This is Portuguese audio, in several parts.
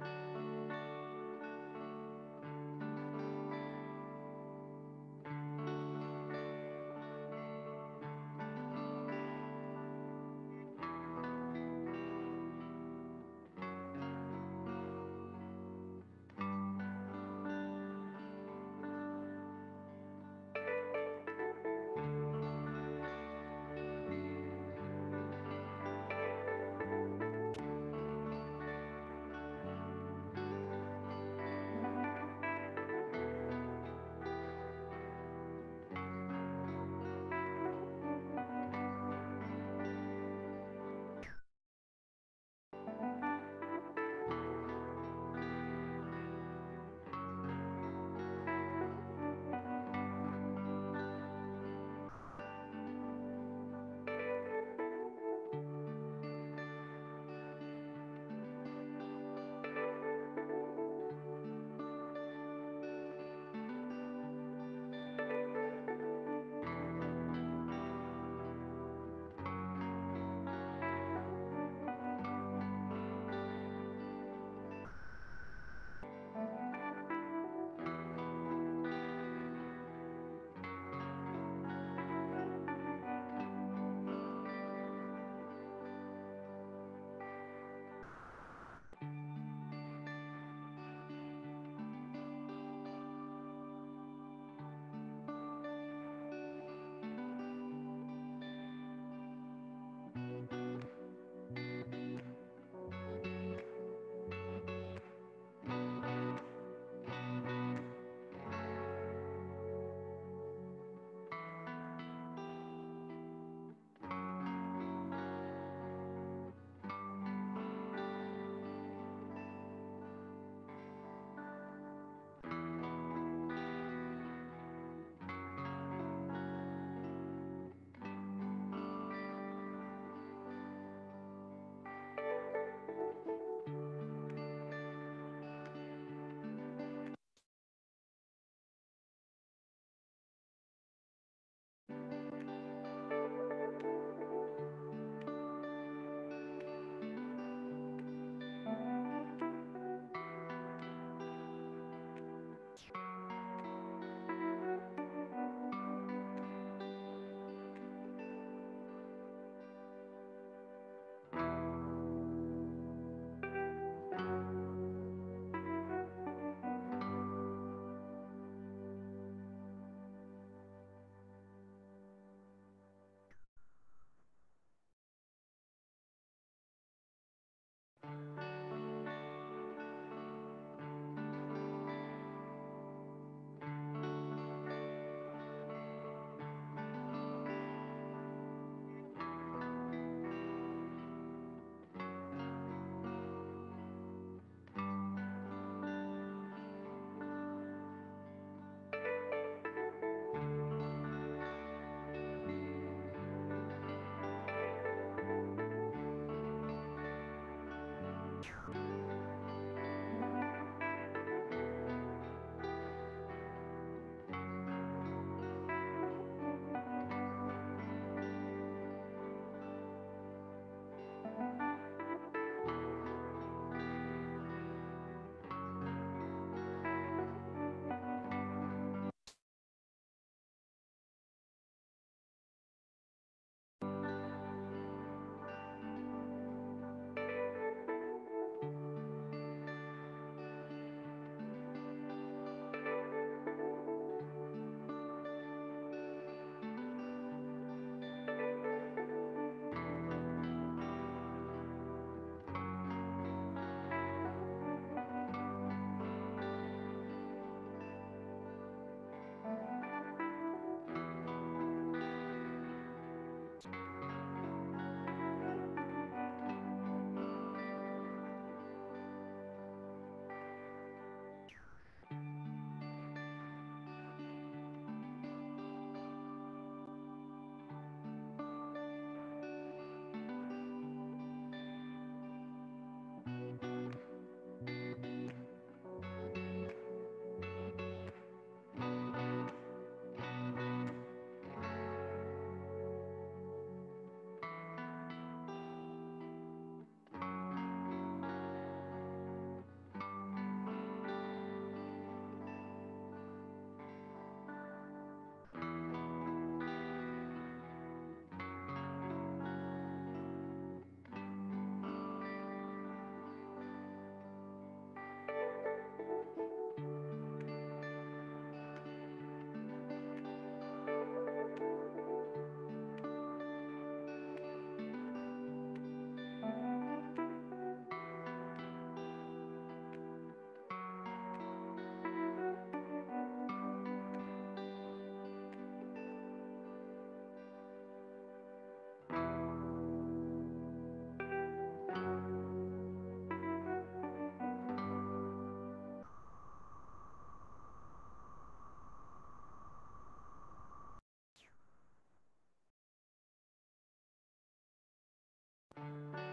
Thank you. thank you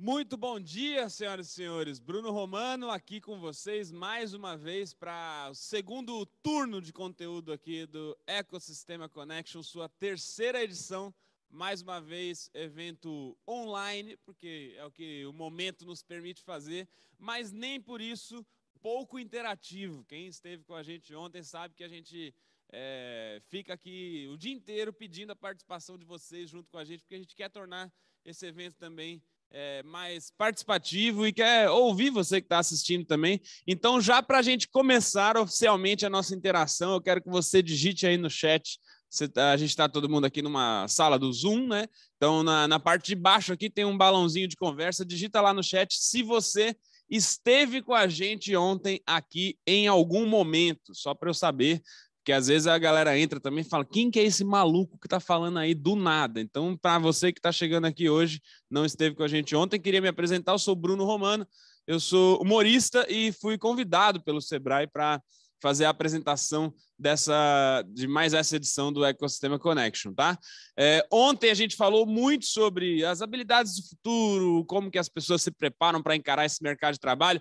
Muito bom dia, senhoras e senhores. Bruno Romano aqui com vocês mais uma vez para o segundo turno de conteúdo aqui do Ecosistema Connection, sua terceira edição. Mais uma vez, evento online, porque é o que o momento nos permite fazer, mas nem por isso pouco interativo. Quem esteve com a gente ontem sabe que a gente é, fica aqui o dia inteiro pedindo a participação de vocês junto com a gente, porque a gente quer tornar esse evento também é, mais participativo e quer ouvir você que está assistindo também. Então, já para a gente começar oficialmente a nossa interação, eu quero que você digite aí no chat. Você, tá, a gente está todo mundo aqui numa sala do Zoom, né? Então, na, na parte de baixo aqui tem um balãozinho de conversa. Digita lá no chat se você esteve com a gente ontem aqui em algum momento, só para eu saber porque às vezes a galera entra também e fala: quem que é esse maluco que tá falando aí do nada? Então, para você que tá chegando aqui hoje, não esteve com a gente ontem, queria me apresentar. Eu sou Bruno Romano, eu sou humorista e fui convidado pelo Sebrae para fazer a apresentação dessa de mais essa edição do Ecosistema Connection, tá? É, ontem a gente falou muito sobre as habilidades do futuro, como que as pessoas se preparam para encarar esse mercado de trabalho.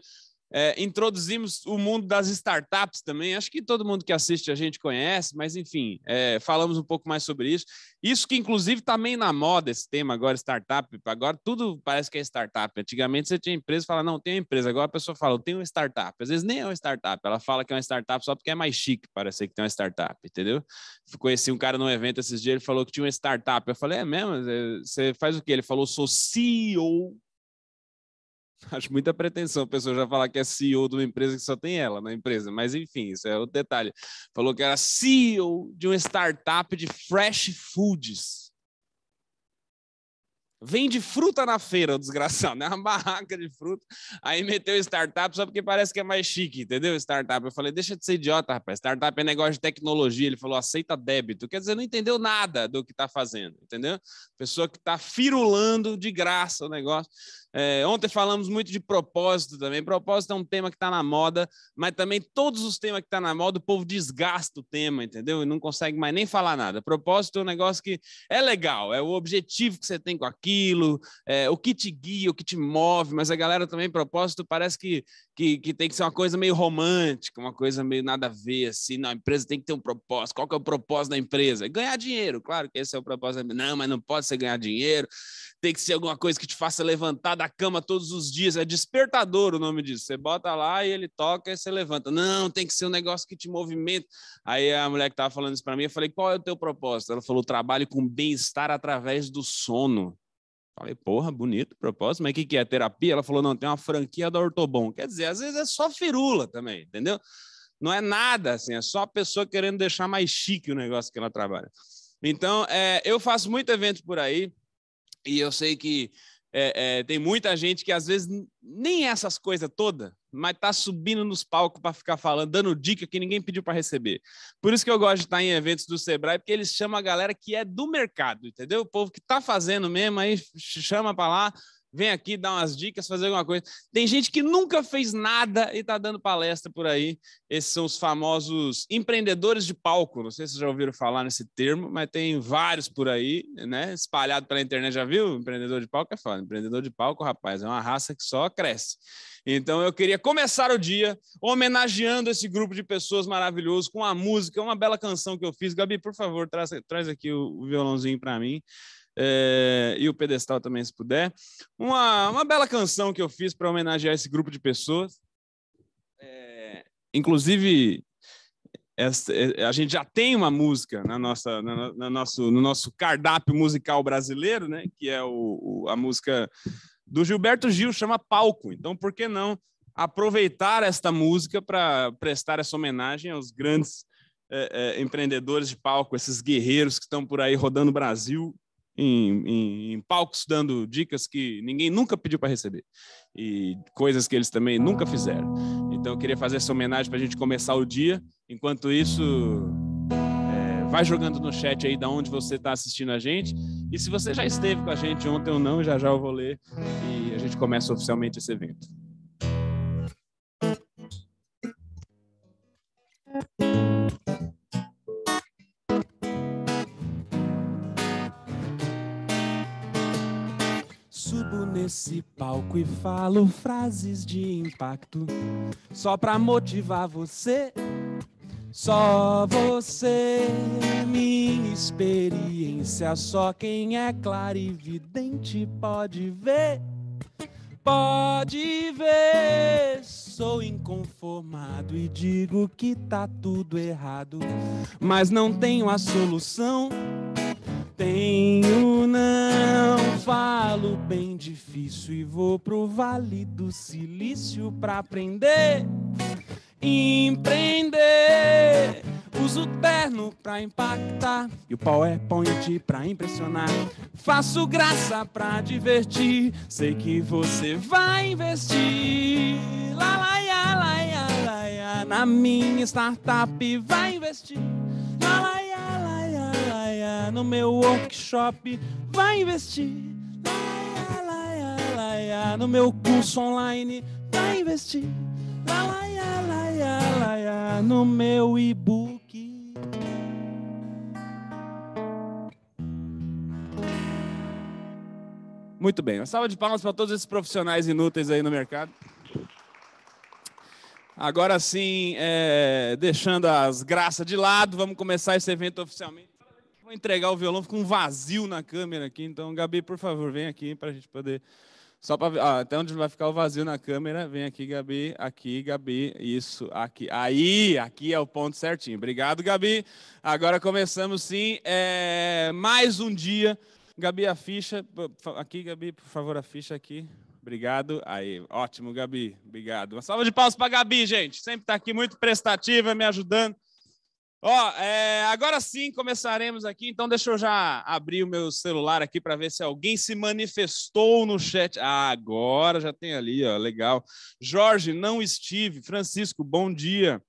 É, introduzimos o mundo das startups também. Acho que todo mundo que assiste a gente conhece, mas enfim, é, falamos um pouco mais sobre isso. Isso que, inclusive, também tá meio na moda esse tema agora, startup. Agora tudo parece que é startup. Antigamente você tinha empresa e fala, não, tem uma empresa. Agora a pessoa fala, eu tenho uma startup. Às vezes nem é uma startup, ela fala que é uma startup só porque é mais chique parece que tem uma startup, entendeu? Conheci um cara num evento esses dias, ele falou que tinha uma startup. Eu falei, é mesmo? Você faz o quê? Ele falou, sou CEO Acho muita pretensão a pessoa já falar que é CEO de uma empresa que só tem ela na empresa, mas enfim, isso é outro detalhe. Falou que era CEO de uma startup de fresh foods. Vende fruta na feira, desgraçado, né? Uma barraca de fruta. Aí meteu startup só porque parece que é mais chique, entendeu? Startup. Eu falei, deixa de ser idiota, rapaz. Startup é negócio de tecnologia. Ele falou, aceita débito. Quer dizer, não entendeu nada do que está fazendo, entendeu? Pessoa que está firulando de graça o negócio. É, ontem falamos muito de propósito também. Propósito é um tema que está na moda, mas também todos os temas que estão tá na moda, o povo desgasta o tema, entendeu? E não consegue mais nem falar nada. Propósito é um negócio que é legal, é o objetivo que você tem com aquilo, é, o que te guia, o que te move, mas a galera também, propósito, parece que, que, que tem que ser uma coisa meio romântica, uma coisa meio nada a ver, assim. Não, a empresa tem que ter um propósito. Qual que é o propósito da empresa? É ganhar dinheiro, claro que esse é o propósito. Não, mas não pode ser ganhar dinheiro. Tem que ser alguma coisa que te faça levantar da cama todos os dias. É despertador o nome disso. Você bota lá e ele toca e você levanta. Não, tem que ser um negócio que te movimenta. Aí a mulher que estava falando isso para mim, eu falei: qual é o teu propósito? Ela falou: trabalho com bem-estar através do sono. Falei, porra, bonito propósito, mas o que, que é? Terapia? Ela falou, não, tem uma franquia da Ortobon. Quer dizer, às vezes é só firula também, entendeu? Não é nada, assim, é só a pessoa querendo deixar mais chique o negócio que ela trabalha. Então, é, eu faço muito evento por aí, e eu sei que é, é, tem muita gente que às vezes nem essas coisas toda, mas tá subindo nos palcos para ficar falando, dando dica que ninguém pediu para receber. Por isso que eu gosto de estar tá em eventos do Sebrae, porque eles chamam a galera que é do mercado, entendeu? O povo que tá fazendo mesmo, aí chama para lá, vem aqui dar umas dicas, fazer alguma coisa. Tem gente que nunca fez nada e está dando palestra por aí. Esses são os famosos empreendedores de palco. Não sei se vocês já ouviram falar nesse termo, mas tem vários por aí, né? Espalhado pela internet, já viu? Empreendedor de palco é foda. Empreendedor de palco, rapaz, é uma raça que só cresce. Então eu queria começar o dia homenageando esse grupo de pessoas maravilhoso com uma música, uma bela canção que eu fiz. Gabi, por favor, traz, traz aqui o, o violãozinho para mim é, e o pedestal também, se puder. Uma, uma bela canção que eu fiz para homenagear esse grupo de pessoas. É, inclusive, essa, é, a gente já tem uma música na nossa, na, na, nosso, no nosso cardápio musical brasileiro, né? Que é o, o, a música do Gilberto Gil, chama Palco. Então, por que não aproveitar esta música para prestar essa homenagem aos grandes é, é, empreendedores de palco, esses guerreiros que estão por aí rodando o Brasil em, em, em palcos dando dicas que ninguém nunca pediu para receber e coisas que eles também nunca fizeram. Então eu queria fazer essa homenagem para a gente começar o dia. Enquanto isso, é, vai jogando no chat aí da onde você está assistindo a gente. E se você já esteve com a gente ontem ou não, já já eu vou ler e a gente começa oficialmente esse evento. nesse palco e falo frases de impacto só pra motivar você. Só você, minha experiência, só quem é clarividente pode ver. Pode ver, sou inconformado e digo que tá tudo errado, mas não tenho a solução tenho, não falo bem difícil e vou pro Vale do Silício pra aprender, empreender. Uso terno pra impactar e o PowerPoint é pra impressionar. Faço graça pra divertir, sei que você vai investir. Lá, lá, ia, lá, ia, lá, ia. Na minha startup vai investir. Lá, lá, laia, no meu workshop vai investir. Laia, laia, laia, no meu curso online vai investir. Laia, laia, laia, no meu e-book. Muito bem, uma salva de palmas para todos esses profissionais inúteis aí no mercado. Agora sim, é, deixando as graças de lado, vamos começar esse evento oficialmente vou entregar o violão, fica um vazio na câmera aqui. Então, Gabi, por favor, vem aqui para a gente poder. Só para ah, até onde vai ficar o vazio na câmera. Vem aqui, Gabi. Aqui, Gabi. Isso, aqui. Aí, aqui é o ponto certinho. Obrigado, Gabi. Agora começamos sim. É... Mais um dia. Gabi, a ficha. Aqui, Gabi, por favor, a ficha aqui. Obrigado. Aí, ótimo, Gabi. Obrigado. Uma salva de palmas para Gabi, gente. Sempre está aqui muito prestativa, me ajudando. Ó, é, agora sim começaremos aqui, então deixa eu já abrir o meu celular aqui para ver se alguém se manifestou no chat. Ah, agora já tem ali, ó, legal. Jorge, não estive. Francisco, bom dia.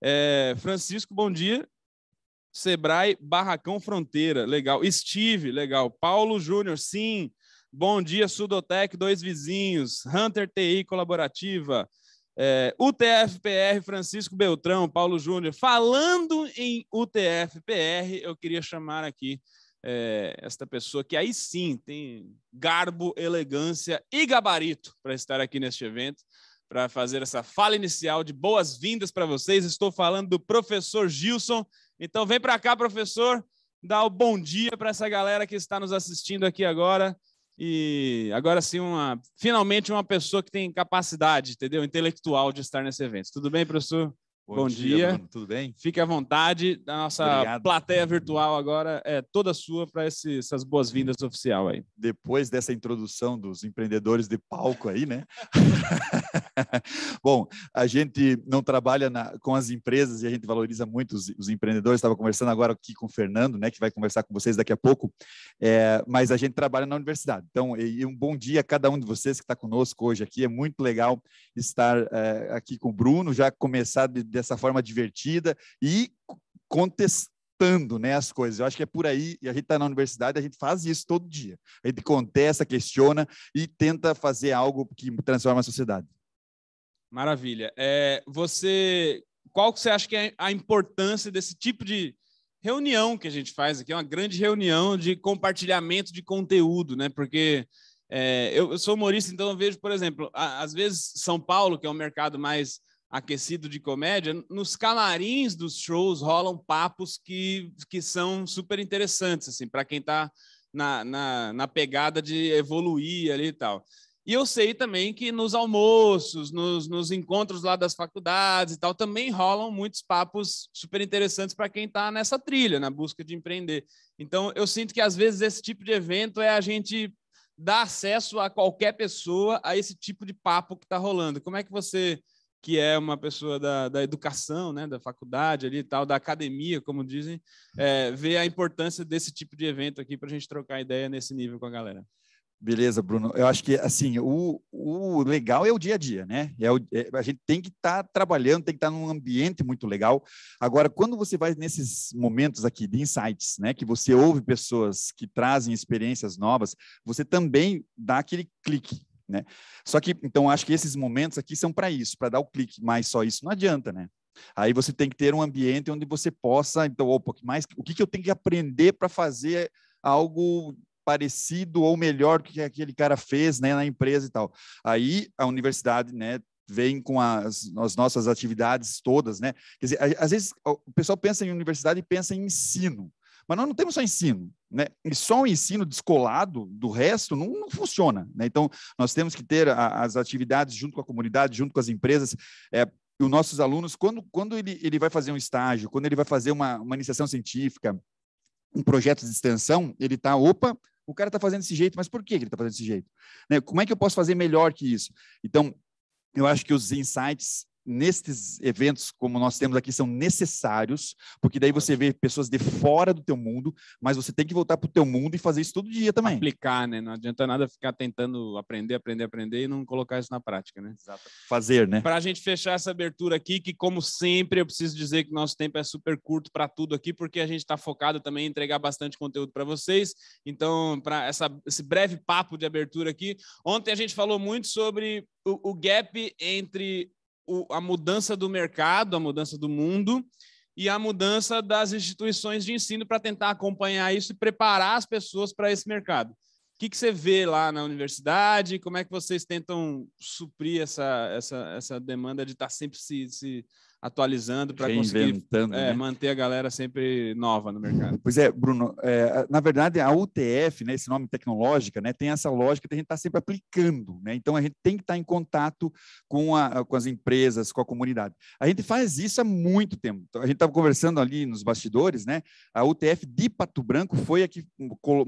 É, Francisco, bom dia. Sebrae Barracão Fronteira, legal. Steve, legal. Paulo Júnior, sim. Bom dia, Sudotec, dois vizinhos. Hunter TI Colaborativa. É, UTFPR, Francisco Beltrão, Paulo Júnior. Falando em UTFPR, eu queria chamar aqui é, esta pessoa que aí sim tem garbo, elegância e gabarito para estar aqui neste evento, para fazer essa fala inicial de boas-vindas para vocês. Estou falando do professor Gilson. Então, vem para cá, professor, dá o bom dia para essa galera que está nos assistindo aqui agora. E agora sim, uma, finalmente uma pessoa que tem capacidade, entendeu? Intelectual de estar nesse evento. Tudo bem, professor? Bom, Bom dia, dia. Tudo bem? Fique à vontade. A nossa Obrigado. plateia virtual agora é toda sua para essas boas-vindas oficial aí. Depois dessa introdução dos empreendedores de palco aí, né? Bom, a gente não trabalha na, com as empresas e a gente valoriza muito os, os empreendedores. Estava conversando agora aqui com o Fernando, né? Que vai conversar com vocês daqui a pouco. É, mas a gente trabalha na universidade. Então, e um bom dia a cada um de vocês que está conosco hoje aqui. É muito legal estar é, aqui com o Bruno, já começar de dessa forma divertida e contestando né, as coisas. Eu acho que é por aí, e a gente está na universidade, a gente faz isso todo dia. A gente contesta, questiona e tenta fazer algo que transforma a sociedade. Maravilha. É, você, qual que você acha que é a importância desse tipo de reunião que a gente faz aqui? É uma grande reunião de compartilhamento de conteúdo, né? Porque é, eu, eu, sou humorista, então eu vejo, por exemplo, a, às vezes São Paulo, que é um mercado mais aquecido de comédia, nos camarins dos shows rolam papos que, que são super interessantes, assim, para quem está na, na, na, pegada de evoluir ali e tal. E eu sei também que nos almoços, nos, nos encontros lá das faculdades e tal, também rolam muitos papos super interessantes para quem está nessa trilha, na busca de empreender. Então, eu sinto que às vezes esse tipo de evento é a gente dar acesso a qualquer pessoa a esse tipo de papo que está rolando. Como é que você que é uma pessoa da, da educação, né, da faculdade ali e tal, da academia, como dizem, é, ver a importância desse tipo de evento aqui para a gente trocar ideia nesse nível com a galera. Beleza, Bruno. Eu acho que assim o, o legal é o dia a dia, né? É, o, é a gente tem que estar tá trabalhando, tem que estar tá num ambiente muito legal. Agora, quando você vai nesses momentos aqui de insights, né? Que você ouve pessoas que trazem experiências novas, você também dá aquele clique, né? Só que, então, acho que esses momentos aqui são para isso, para dar o clique, mas só isso não adianta, né? Aí você tem que ter um ambiente onde você possa, então, opa, mais, o que, que eu tenho que aprender para fazer algo parecido ou melhor do que aquele cara fez né, na empresa e tal. Aí a universidade né, vem com as, as, nossas atividades todas, né? Quer dizer, às vezes o pessoal pensa em universidade e pensa em ensino. Mas nós não temos só ensino, né? E só o ensino descolado do resto não, não funciona, né? Então, nós temos que ter a, as atividades junto com a comunidade, junto com as empresas, é, os nossos alunos, quando, quando ele, ele vai fazer um estágio, quando ele vai fazer uma, uma iniciação científica, um projeto de extensão, ele está, opa, o cara está fazendo desse jeito, mas por que ele está fazendo desse jeito? Né? Como é que eu posso fazer melhor que isso? Então, eu acho que os insights nestes eventos como nós temos aqui são necessários, porque daí você vê pessoas de fora do teu mundo, mas você tem que voltar para o teu mundo e fazer isso todo dia também. Aplicar, né? Não adianta nada ficar tentando aprender, aprender, aprender e não colocar isso na prática, né? Exato. Fazer, né? Para a gente fechar essa abertura aqui, que como sempre eu preciso dizer que nosso tempo é super curto para tudo aqui, porque a gente está focado também em entregar bastante conteúdo para vocês. Então, para esse breve papo de abertura aqui, ontem a gente falou muito sobre o, o gap entre o, a mudança do mercado, a mudança do mundo e a mudança das instituições de ensino para tentar acompanhar isso e preparar as pessoas para esse mercado. O que, que você vê lá na universidade? Como é que vocês tentam suprir essa, essa, essa demanda de estar tá sempre se, se, atualizando para conseguir é, né? manter a galera sempre nova no mercado. Pois é, Bruno, é, na verdade a UTF, né, esse nome tecnológica, né, tem essa lógica de a gente estar tá sempre aplicando, né? Então a gente tem que estar tá em contato com, a, com as empresas, com a comunidade. A gente faz isso há muito tempo. Então, a gente estava conversando ali nos bastidores, né? A UTF de Pato Branco foi a que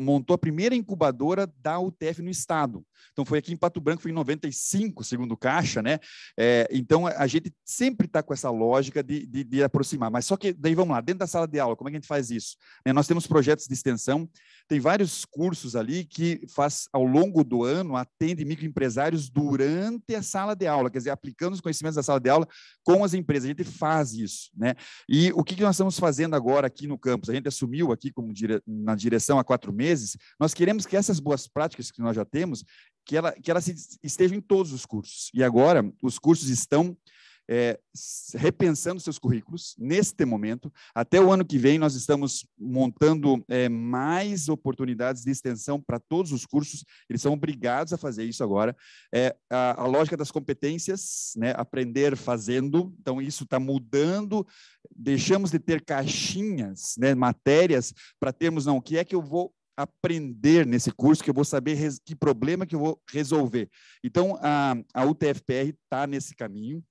montou a primeira incubadora da UTF no estado. Então foi aqui em Pato Branco, foi em 95, segundo Caixa, né? É, então a gente sempre está com essa lógica lógica de, de, de, aproximar. Mas só que, daí vamos lá, dentro da sala de aula, como é que a gente faz isso? Né, nós temos projetos de extensão, tem vários cursos ali que faz ao longo do ano, atende microempresários durante a sala de aula, quer dizer, aplicando os conhecimentos da sala de aula com as empresas. A gente faz isso, né? E o que nós estamos fazendo agora aqui no campus? A gente assumiu aqui como dire... na direção há quatro meses, nós queremos que essas boas práticas que nós já temos, que ela, que ela se, esteja em todos os cursos. E agora, os cursos estão é, repensando seus currículos neste momento. Até o ano que vem, nós estamos montando é, mais oportunidades de extensão para todos os cursos, eles são obrigados a fazer isso agora. É, a, a lógica das competências, né, aprender fazendo, então isso está mudando, deixamos de ter caixinhas, né, matérias, para termos, não, o que é que eu vou aprender nesse curso, que eu vou saber que problema que eu vou resolver. Então, a, a UTFPR está nesse caminho,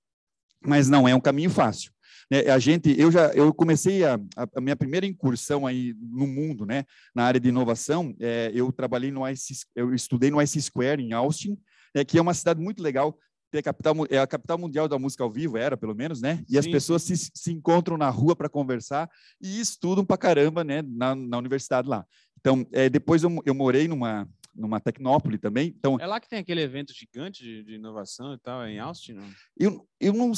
mas não é um caminho fácil. Né? A gente, eu já, eu comecei a, a, minha primeira incursão aí no mundo, né, na área de inovação. É, eu trabalhei no IC, eu estudei no Ice Square em Austin, é, que é uma cidade muito legal. É a, capital, é a capital mundial da música ao vivo, era pelo menos, né? E Sim. as pessoas se, se encontram na rua para conversar e estudam para caramba, né? Na, na universidade lá. Então, é, depois eu, eu morei numa, numa tecnópole também. Então, é lá que tem aquele evento gigante de, de inovação e tal, é em Austin? Não? Eu, eu, não,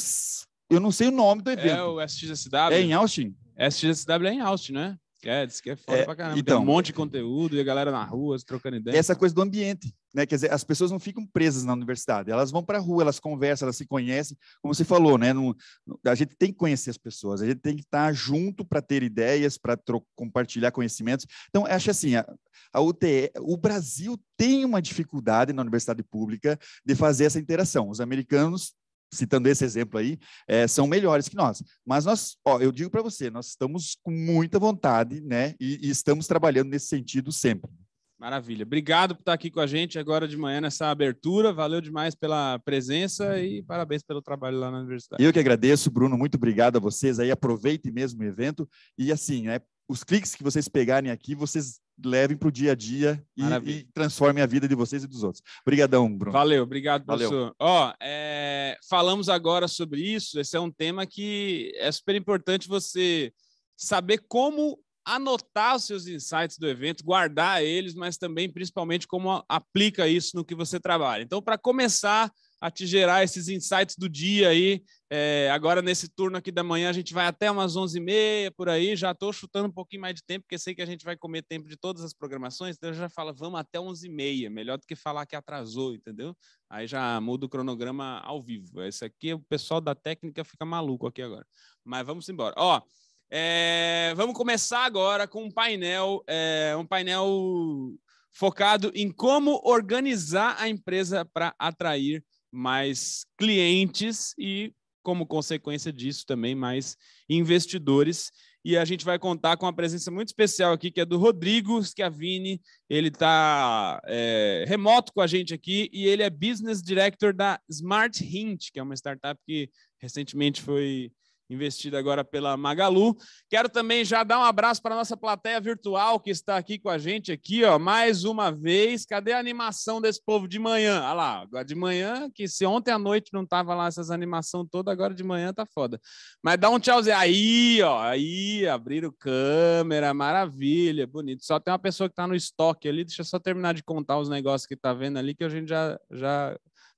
eu não sei o nome do é evento. É o SXSW? É em Austin? SXSW é em Austin, né? É, que é foda é, pra caramba. Então, Tem um então. monte de conteúdo e a galera na rua trocando ideia. Essa coisa do ambiente, né? Quer dizer, as pessoas não ficam presas na universidade, elas vão para rua, elas conversam, elas se conhecem. Como você falou, né? No, no, a gente tem que conhecer as pessoas, a gente tem que estar tá junto para ter ideias, para compartilhar conhecimentos. Então, acho assim, a, a UTE, o Brasil tem uma dificuldade na universidade pública de fazer essa interação. Os americanos citando esse exemplo aí, é, são melhores que nós. Mas nós, ó, eu digo para você, nós estamos com muita vontade, né? E, e, estamos trabalhando nesse sentido sempre. Maravilha. Obrigado por estar aqui com a gente agora de manhã nessa abertura. Valeu demais pela presença e parabéns pelo trabalho lá na universidade. Eu que agradeço, Bruno. Muito obrigado a vocês aí. Aproveite mesmo o evento. E assim, né, os cliques que vocês pegarem aqui, vocês levem para o dia a dia e, e, transformem a vida de vocês e dos outros. Obrigadão, Bruno. Valeu, obrigado, Valeu. professor. Ó, é, falamos agora sobre isso. Esse é um tema que é super importante você saber como anotar os seus insights do evento, guardar eles, mas também, principalmente, como aplica isso no que você trabalha. Então, para começar a te gerar esses insights do dia aí. É, agora, nesse turno aqui da manhã, a gente vai até umas 11h30 por aí. Já estou chutando um pouquinho mais de tempo, porque sei que a gente vai comer tempo de todas as programações. Então, já fala, vamos até 11h30. Melhor do que falar que atrasou, entendeu? Aí já muda o cronograma ao vivo. Esse aqui, o pessoal da técnica fica maluco aqui agora. Mas vamos embora. Ó. É, vamos começar agora com um painel, é, um painel focado em como organizar a empresa para atrair mais clientes e, como consequência disso, também mais investidores. E a gente vai contar com uma presença muito especial aqui, que é do Rodrigo Schiavini. Ele está é, remoto com a gente aqui e ele é Business Director da Smart Hint, que é uma startup que recentemente foi investida agora pela Magalu. Quero também já dar um abraço para a nossa plateia virtual que está aqui com a gente aqui, ó, mais uma vez. Cadê a animação desse povo de manhã? Olha lá, de manhã, que se ontem à noite não tava lá essas animação toda, agora de manhã tá foda. Mas dá um tchauzinho. Aí, ó, aí, abriram câmera, maravilha, bonito. Só tem uma pessoa que tá no estoque ali, deixa eu só terminar de contar os negócios que tá vendo ali que a gente já já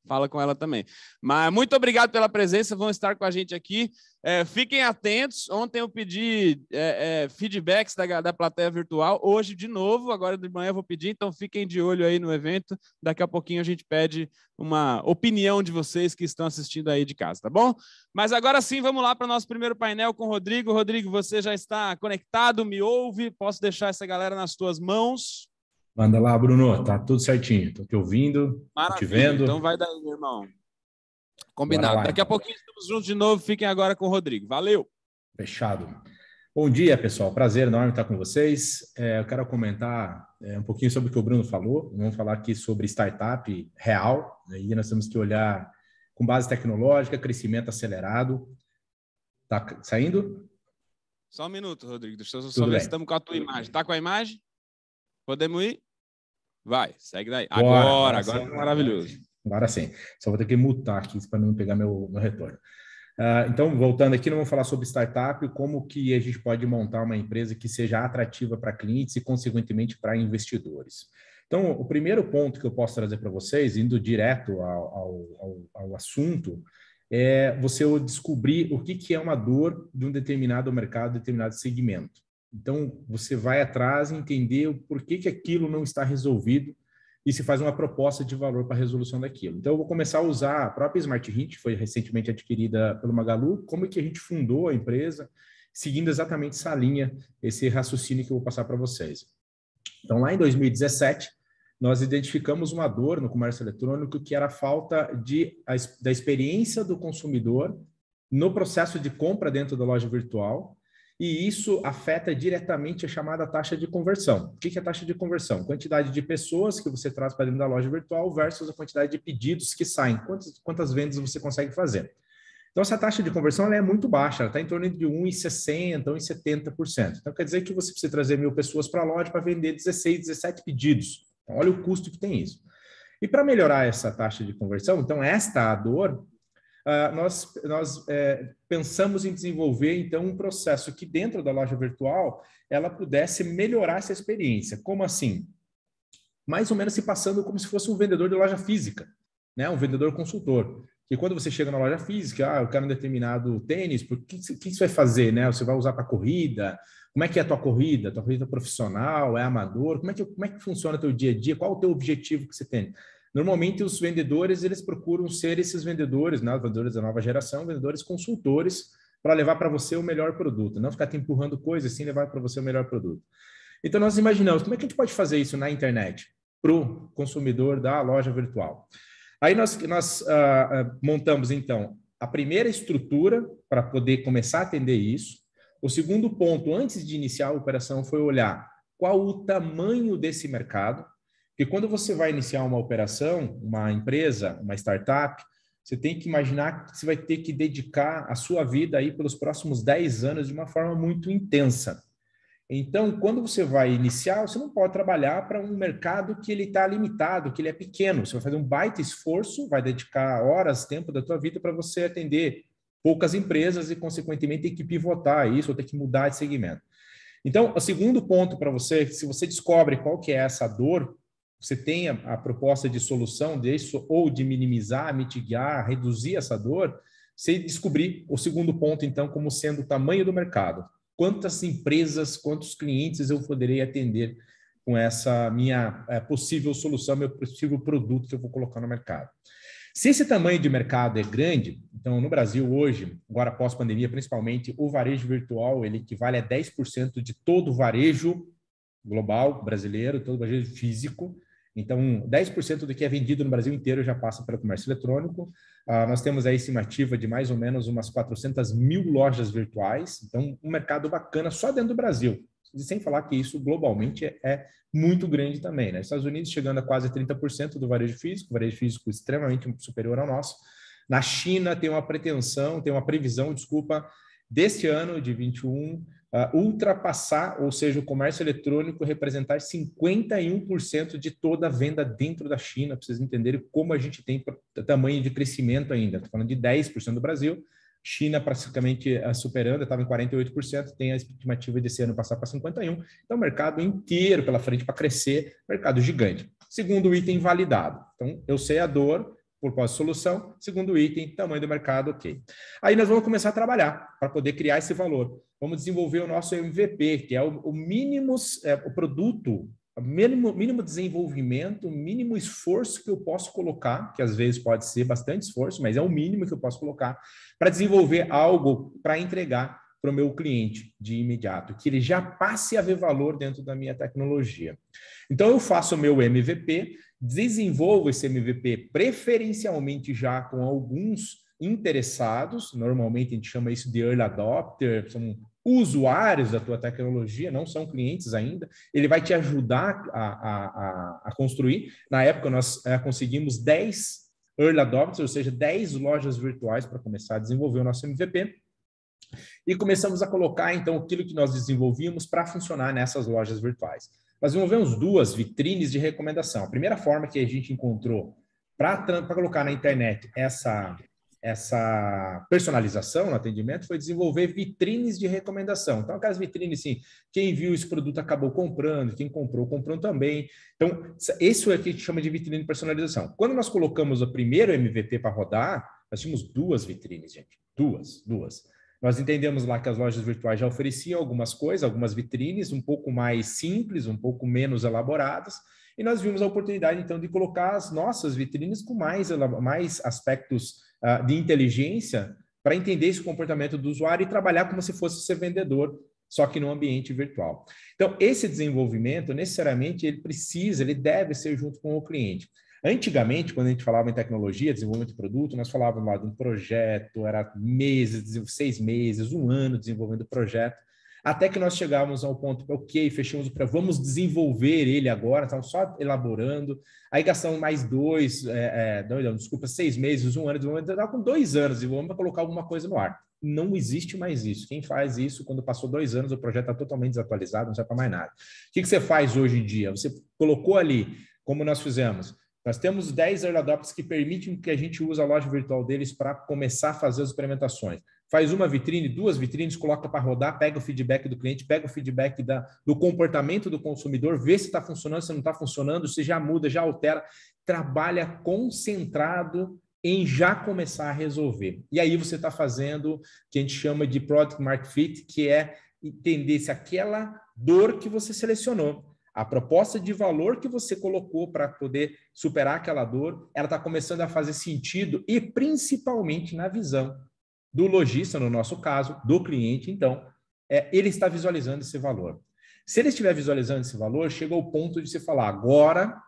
fala com ela também. Mas muito obrigado pela presença, vão estar com a gente aqui. É, fiquem atentos. Ontem eu pedi é, é, feedbacks da, da plateia virtual. Hoje, de novo, agora de manhã eu vou pedir, então fiquem de olho aí no evento. Daqui a pouquinho a gente pede uma opinião de vocês que estão assistindo aí de casa, tá bom? Mas agora sim, vamos lá para o nosso primeiro painel com o Rodrigo. Rodrigo, você já está conectado, me ouve? Posso deixar essa galera nas tuas mãos? Manda lá, Bruno. Tá tudo certinho. Tô te ouvindo, Maravilha, te vendo. Então vai daí, meu irmão. Combinado. Daqui a pouquinho estamos juntos de novo. Fiquem agora com o Rodrigo. Valeu. Fechado. Bom dia, pessoal. Prazer enorme estar com vocês. É, eu quero comentar é, um pouquinho sobre o que o Bruno falou. Vamos falar aqui sobre startup real. Aí né? nós temos que olhar com base tecnológica, crescimento acelerado. Tá saindo? Só um minuto, Rodrigo. Deixa eu só ver se estamos com a tua imagem. Tá com a imagem? Podemos ir? Vai, segue daí. agora, agora, agora é maravilhoso. Agora sim. Só vou ter que mutar aqui para não pegar meu, meu retorno. Uh, então, voltando aqui, nós vamos falar sobre startup, e como que a gente pode montar uma empresa que seja atrativa para clientes e, consequentemente, para investidores. Então, o primeiro ponto que eu posso trazer para vocês, indo direto ao, ao, ao, assunto, é você descobrir o que, que é uma dor de um determinado mercado, determinado segmento. Então, você vai atrás e entender por que, que aquilo não está resolvido e se faz uma proposta de valor para a resolução daquilo. Então, eu vou começar a usar a própria Smart Hint, que foi recentemente adquirida pelo Magalu, como é que a gente fundou a empresa, seguindo exatamente essa linha, esse raciocínio que eu vou passar para vocês. Então, lá em 2017, nós identificamos uma dor no comércio eletrônico que era a falta de, a, da experiência do consumidor no processo de compra dentro da loja virtual e isso afeta diretamente a chamada taxa de conversão. O que é a taxa de conversão? Quantidade de pessoas que você traz para dentro da loja virtual versus a quantidade de pedidos que saem, quantas, quantas vendas você consegue fazer. Então, essa taxa de conversão é muito baixa, ela está em torno de 1,60%, 1,70%. Então, quer dizer que você precisa trazer mil pessoas para a loja para vender 16, 17 pedidos. Então, olha o custo que tem isso. E para melhorar essa taxa de conversão, então, esta a dor ah, nós, nós é, pensamos em desenvolver, então, um processo que dentro da loja virtual ela pudesse melhorar essa experiência. Como assim? Mais ou menos se passando como se fosse um vendedor de loja física, né? um vendedor consultor. E quando você chega na loja física, ah, eu quero um determinado tênis, o que, que você vai fazer? Né? Você vai usar para corrida? Como é que é a tua corrida? Tua corrida profissional? É amador? Como é que, como é que funciona o teu dia a dia? Qual o teu objetivo que você tem? Normalmente os vendedores eles procuram ser esses vendedores, né? vendedores da nova geração, vendedores consultores para levar para você o melhor produto, não ficar te empurrando coisas assim, levar para você o melhor produto. Então nós imaginamos como é que a gente pode fazer isso na internet para o consumidor da loja virtual. Aí nós, nós uh, montamos então a primeira estrutura para poder começar a atender isso. O segundo ponto, antes de iniciar a operação, foi olhar qual o tamanho desse mercado. Porque quando você vai iniciar uma operação, uma empresa, uma startup, você tem que imaginar que você vai ter que dedicar a sua vida aí pelos próximos 10 anos de uma forma muito intensa. Então, quando você vai iniciar, você não pode trabalhar para um mercado que ele está limitado, que ele é pequeno. Você vai fazer um baita esforço, vai dedicar horas, tempo da tua vida para você atender poucas empresas e, consequentemente, ter que pivotar isso ou ter que mudar de segmento. Então, o segundo ponto para você, se você descobre qual que é essa dor, você tem a, proposta de solução disso, ou de minimizar, mitigar, reduzir essa dor, você descobrir o segundo ponto, então, como sendo o tamanho do mercado. Quantas empresas, quantos clientes eu poderei atender com essa minha é, possível solução, meu possível produto que eu vou colocar no mercado. Se esse tamanho de mercado é grande, então no Brasil hoje, agora pós pandemia, principalmente o varejo virtual, ele equivale a 10% de todo o varejo global brasileiro, todo o varejo físico. Então, 10% do que é vendido no Brasil inteiro já passa pelo comércio eletrônico. Ah, nós temos a estimativa de mais ou menos umas 400 mil lojas virtuais. Então, um mercado bacana só dentro do Brasil. E sem falar que isso globalmente é, é muito grande também. Né? Estados Unidos chegando a quase 30% do varejo físico, varejo físico extremamente superior ao nosso. Na China tem uma pretensão, tem uma previsão, desculpa, deste ano de 21 uh, ultrapassar, ou seja, o comércio eletrônico representar 51% de toda a venda dentro da China, para vocês entenderem como a gente tem tamanho de crescimento ainda. Estou falando de 10% do Brasil, China praticamente ah, superando, estava em 48%, tem a estimativa desse ano passar para 51%. Então, mercado inteiro pela frente para crescer, mercado gigante. Segundo item, validado. Então, eu sei a dor, propósito solução, segundo item, tamanho do mercado, ok. Aí nós vamos começar a trabalhar para poder criar esse valor. Vamos desenvolver o nosso MVP, que é o, o mínimo é, o produto, o mínimo, mínimo desenvolvimento, o mínimo esforço que eu posso colocar, que às vezes pode ser bastante esforço, mas é o mínimo que eu posso colocar para desenvolver algo para entregar para o meu cliente de imediato, que ele já passe a ver valor dentro da minha tecnologia. Então eu faço o meu MVP, desenvolvo esse MVP preferencialmente já com alguns interessados, normalmente a gente chama isso de early adopter, são usuários da tua tecnologia, não são clientes ainda, ele vai te ajudar a, a, a construir. Na época, nós é, conseguimos 10 early adopters, ou seja, 10 lojas virtuais para começar a desenvolver o nosso MVP. E começamos a colocar, então, aquilo que nós desenvolvíamos para funcionar nessas lojas virtuais. Nós desenvolvemos duas vitrines de recomendação. A primeira forma que a gente encontrou para colocar na internet essa, essa personalização no atendimento foi desenvolver vitrines de recomendação. Então, aquelas vitrines, assim, quem viu esse produto acabou comprando, quem comprou, comprou também. Então, isso é o que a gente chama de vitrine de personalização. Quando nós colocamos o primeiro MVP para rodar, nós tínhamos duas vitrines, gente. Duas, duas. Nós entendemos lá que as lojas virtuais já ofereciam algumas coisas, algumas vitrines um pouco mais simples, um pouco menos elaboradas, e nós vimos a oportunidade então de colocar as nossas vitrines com mais, mais aspectos uh, de inteligência para entender esse comportamento do usuário e trabalhar como se fosse ser vendedor, só que no ambiente virtual. Então, esse desenvolvimento necessariamente ele precisa, ele deve ser junto com o cliente. Antigamente, quando a gente falava em tecnologia, desenvolvimento de produto, nós falávamos lá de um projeto, era meses, seis meses, um ano desenvolvendo o projeto, até que nós chegávamos ao ponto, ok, fechamos o projeto, vamos desenvolver ele agora, estamos só elaborando, aí gastamos mais dois, é, é, não, não, desculpa, seis meses, um ano, desenvolvendo. estava com dois anos e vamos colocar alguma coisa no ar. Não existe mais isso. Quem faz isso, quando passou dois anos, o projeto está totalmente desatualizado, não serve para mais nada. O que, que você faz hoje em dia? Você colocou ali, como nós fizemos, nós temos 10 early adopters que permitem que a gente use a loja virtual deles para começar a fazer as experimentações. Faz uma vitrine, duas vitrines, coloca para rodar, pega o feedback do cliente, pega o feedback da, do comportamento do consumidor, vê se está funcionando, se não está funcionando, se já muda, já altera. Trabalha concentrado em já começar a resolver. E aí você está fazendo o que a gente chama de product market fit, que é entender se aquela dor que você selecionou a proposta de valor que você colocou para poder superar aquela dor, ela está começando a fazer sentido e principalmente na visão do lojista, no nosso caso, do cliente, então, é, ele está visualizando esse valor. Se ele estiver visualizando esse valor, chega ao ponto de você falar: agora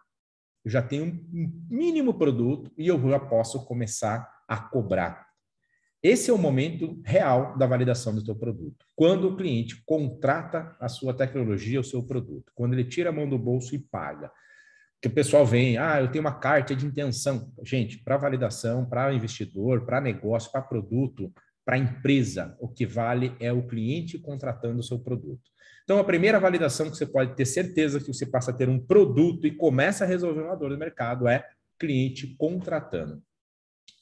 eu já tenho um mínimo produto e eu já posso começar a cobrar. Esse é o momento real da validação do seu produto. Quando o cliente contrata a sua tecnologia, o seu produto, quando ele tira a mão do bolso e paga. Que o pessoal vem, ah, eu tenho uma carta de intenção. Gente, para validação, para investidor, para negócio, para produto, para empresa, o que vale é o cliente contratando o seu produto. Então, a primeira validação que você pode ter certeza que você passa a ter um produto e começa a resolver uma dor do mercado é cliente contratando.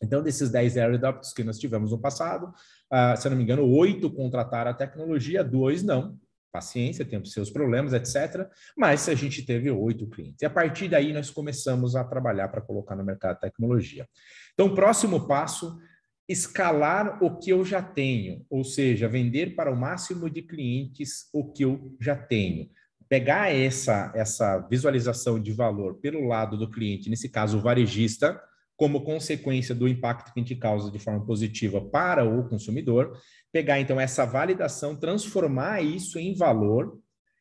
Então, desses 10 early adopters que nós tivemos no passado, uh, se eu não me engano, oito contrataram a tecnologia, dois não. Paciência, tem os seus problemas, etc. Mas a gente teve oito clientes. E a partir daí nós começamos a trabalhar para colocar no mercado a tecnologia. Então, próximo passo escalar o que eu já tenho, ou seja, vender para o máximo de clientes o que eu já tenho. Pegar essa, essa visualização de valor pelo lado do cliente, nesse caso o varejista, como consequência do impacto que a gente causa de forma positiva para o consumidor, pegar então essa validação, transformar isso em valor,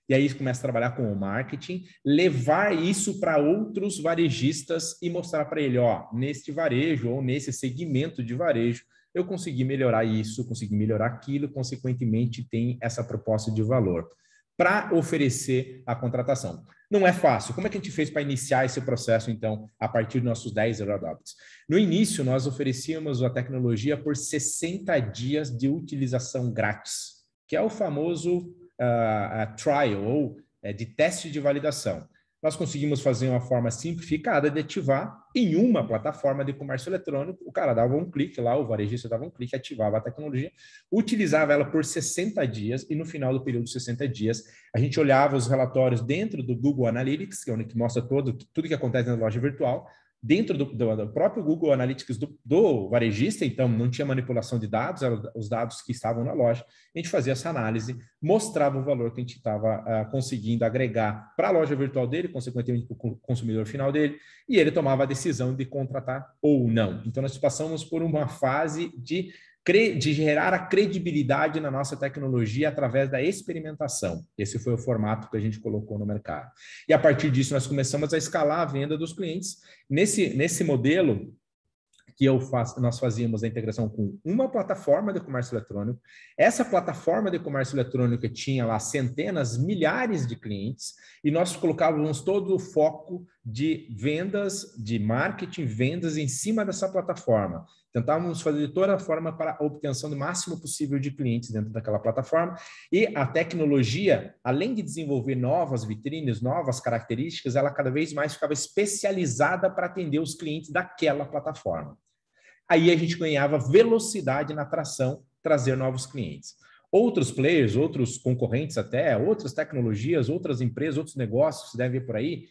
e aí começa a trabalhar com o marketing, levar isso para outros varejistas e mostrar para ele, ó, neste varejo ou nesse segmento de varejo, eu consegui melhorar isso, consegui melhorar aquilo, consequentemente tem essa proposta de valor para oferecer a contratação. Não é fácil. Como é que a gente fez para iniciar esse processo, então, a partir dos nossos 10 Zero Adopts? No início, nós oferecíamos a tecnologia por 60 dias de utilização grátis, que é o famoso uh, trial ou uh, de teste de validação nós conseguimos fazer uma forma simplificada de ativar em uma plataforma de comércio eletrônico. O cara dava um clique lá, o varejista dava um clique, ativava a tecnologia, utilizava ela por 60 dias e no final do período de 60 dias, a gente olhava os relatórios dentro do Google Analytics, que é onde mostra todo, tudo que acontece na loja virtual, dentro do, do, do próprio Google Analytics do, do, varejista, então não tinha manipulação de dados, eram os dados que estavam na loja. A gente fazia essa análise, mostrava o valor que a gente estava uh, conseguindo agregar para a loja virtual dele, consequentemente para o consumidor final dele, e ele tomava a decisão de contratar ou não. Então nós passamos por uma fase de de gerar a credibilidade na nossa tecnologia através da experimentação. Esse foi o formato que a gente colocou no mercado. E a partir disso, nós começamos a escalar a venda dos clientes. Nesse, nesse modelo, que eu faço, nós fazíamos a integração com uma plataforma de comércio eletrônico. Essa plataforma de comércio eletrônico tinha lá centenas, milhares de clientes, e nós colocávamos todo o foco de vendas, de marketing, vendas em cima dessa plataforma. Tentávamos fazer de toda forma para a obtenção do máximo possível de clientes dentro daquela plataforma. E a tecnologia, além de desenvolver novas vitrines, novas características, ela cada vez mais ficava especializada para atender os clientes daquela plataforma. Aí a gente ganhava velocidade na atração, trazer novos clientes outros players, outros concorrentes até, outras tecnologias, outras empresas, outros negócios, você deve ver por aí,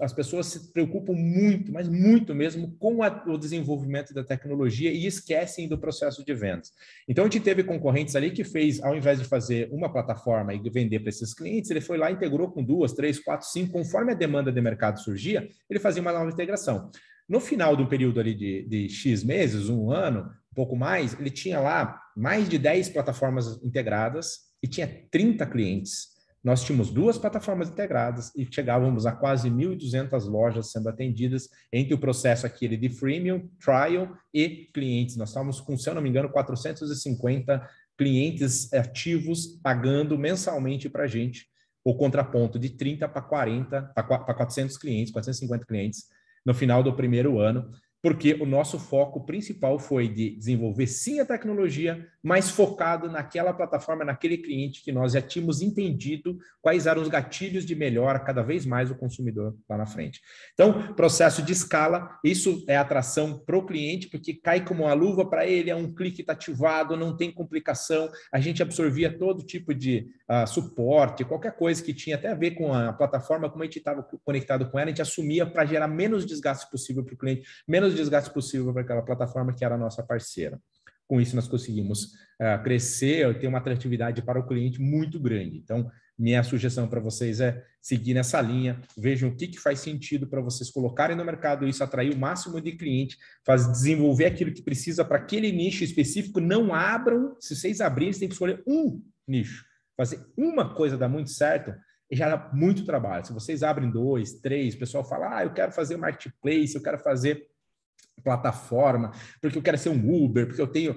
as pessoas se preocupam muito, mas muito mesmo, com a, o desenvolvimento da tecnologia e esquecem do processo de vendas. Então, a gente teve concorrentes ali que fez, ao invés de fazer uma plataforma e vender para esses clientes, ele foi lá, integrou com duas, três, quatro, cinco, conforme a demanda de mercado surgia, ele fazia uma nova integração. No final de um período ali de, de X meses, um ano, um pouco mais, ele tinha lá mais de 10 plataformas integradas e tinha 30 clientes. Nós tínhamos duas plataformas integradas e chegávamos a quase 1.200 lojas sendo atendidas entre o processo aquele de freemium, trial e clientes. Nós estávamos com, se eu não me engano, 450 clientes ativos pagando mensalmente para a gente o contraponto de 30 para 40, para 400 clientes, 450 clientes no final do primeiro ano porque o nosso foco principal foi de desenvolver sim a tecnologia, mas focado naquela plataforma, naquele cliente que nós já tínhamos entendido quais eram os gatilhos de melhora cada vez mais o consumidor lá na frente. Então, processo de escala, isso é atração para o cliente, porque cai como uma luva para ele, é um clique tá ativado, não tem complicação, a gente absorvia todo tipo de uh, suporte, qualquer coisa que tinha até a ver com a plataforma, como a gente estava conectado com ela, a gente assumia para gerar menos desgaste possível para o cliente, menos menos desgaste possível para aquela plataforma que era a nossa parceira. Com isso, nós conseguimos uh, crescer e ter uma atratividade para o cliente muito grande. Então, minha sugestão para vocês é seguir nessa linha, vejam o que, que faz sentido para vocês colocarem no mercado isso, atrair o máximo de cliente, faz, desenvolver aquilo que precisa para aquele nicho específico. Não abram, se vocês abrirem, vocês têm que escolher um nicho. Fazer uma coisa dá muito certo, já dá muito trabalho. Se vocês abrem dois, três, o pessoal fala, ah, eu quero fazer marketplace, eu quero fazer plataforma, porque eu quero ser um Uber, porque eu tenho.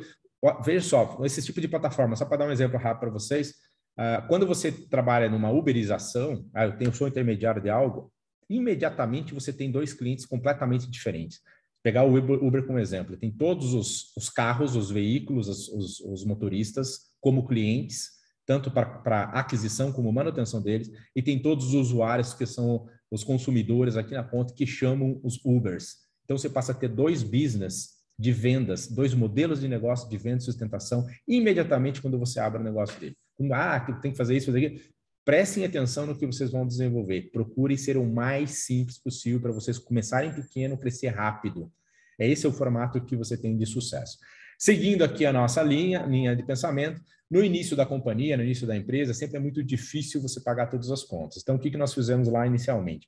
Veja só, esse tipo de plataforma, só para dar um exemplo rápido para vocês, ah, quando você trabalha numa uberização, ah, eu tenho sou intermediário de algo, imediatamente você tem dois clientes completamente diferentes. Pegar o Uber, Uber como exemplo, tem todos os, os carros, os veículos, os, os, os motoristas como clientes, tanto para aquisição como manutenção deles, e tem todos os usuários que são os consumidores aqui na ponta que chamam os Ubers. Então, você passa a ter dois business de vendas, dois modelos de negócio de venda e sustentação imediatamente quando você abre o negócio dele. ah, tem que fazer isso, fazer aquilo. Prestem atenção no que vocês vão desenvolver. Procurem ser o mais simples possível para vocês começarem pequeno, crescer rápido. É esse é o formato que você tem de sucesso. Seguindo aqui a nossa linha, linha de pensamento, no início da companhia, no início da empresa, sempre é muito difícil você pagar todas as contas. Então, o que nós fizemos lá inicialmente?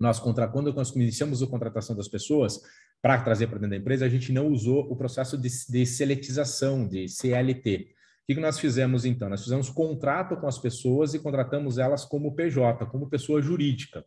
Nós, contra, quando nós iniciamos a contratação das pessoas para trazer para dentro da empresa, a gente não usou o processo de, de seletização, de CLT. O que nós fizemos então? Nós fizemos contrato com as pessoas e contratamos elas como PJ, como pessoa jurídica.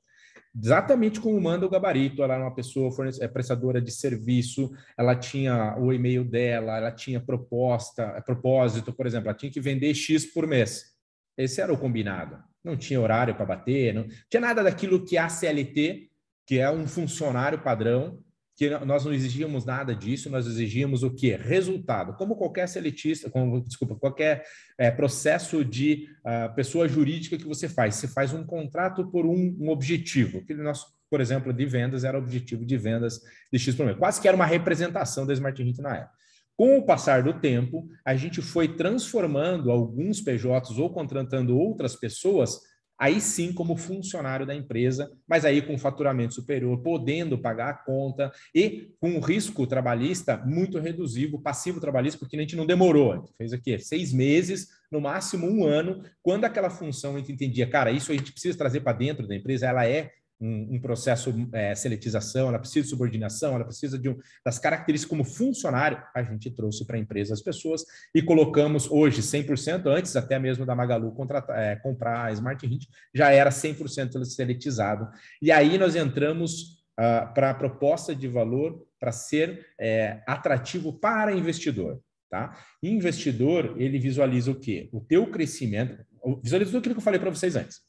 Exatamente como manda o gabarito, ela era uma pessoa é, prestadora de serviço, ela tinha o e-mail dela, ela tinha proposta, é, propósito, por exemplo, ela tinha que vender X por mês. Esse era o combinado não tinha horário para bater, não tinha nada daquilo que a CLT, que é um funcionário padrão, que nós não exigíamos nada disso, nós exigíamos o quê? Resultado. Como qualquer seletista, como, desculpa, qualquer é, processo de uh, pessoa jurídica que você faz, você faz um contrato por um, um objetivo. Aquele nosso, por exemplo, de vendas era objetivo de vendas de X por mês. Quase que era uma representação da Smart Hit na época. Com o passar do tempo, a gente foi transformando alguns PJs ou contratando outras pessoas, aí sim como funcionário da empresa, mas aí com faturamento superior, podendo pagar a conta e com um risco trabalhista muito reduzido, passivo trabalhista, porque a gente não demorou, a gente fez aqui seis meses, no máximo um ano, quando aquela função a gente entendia, cara, isso a gente precisa trazer para dentro da empresa, ela é um, um processo é, seletização, ela precisa de subordinação, ela precisa de um, das características como funcionário. A gente trouxe para a empresa as pessoas e colocamos hoje 100%, antes até mesmo da Magalu contratar, é, comprar a Smart Hint, já era 100% seletizado. E aí nós entramos uh, ah, para a proposta de valor para ser é, atrativo para investidor. Tá? Investidor, ele visualiza o quê? O teu crescimento, visualiza tudo aquilo que eu falei para vocês antes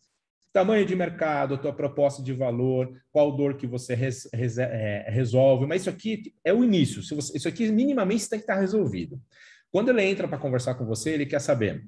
tamanho de mercado, a tua proposta de valor, qual dor que você res, res, é, resolve. Mas isso aqui é o início. Você, isso aqui minimamente tem que estar resolvido. Quando ele entra para conversar com você, ele quer saber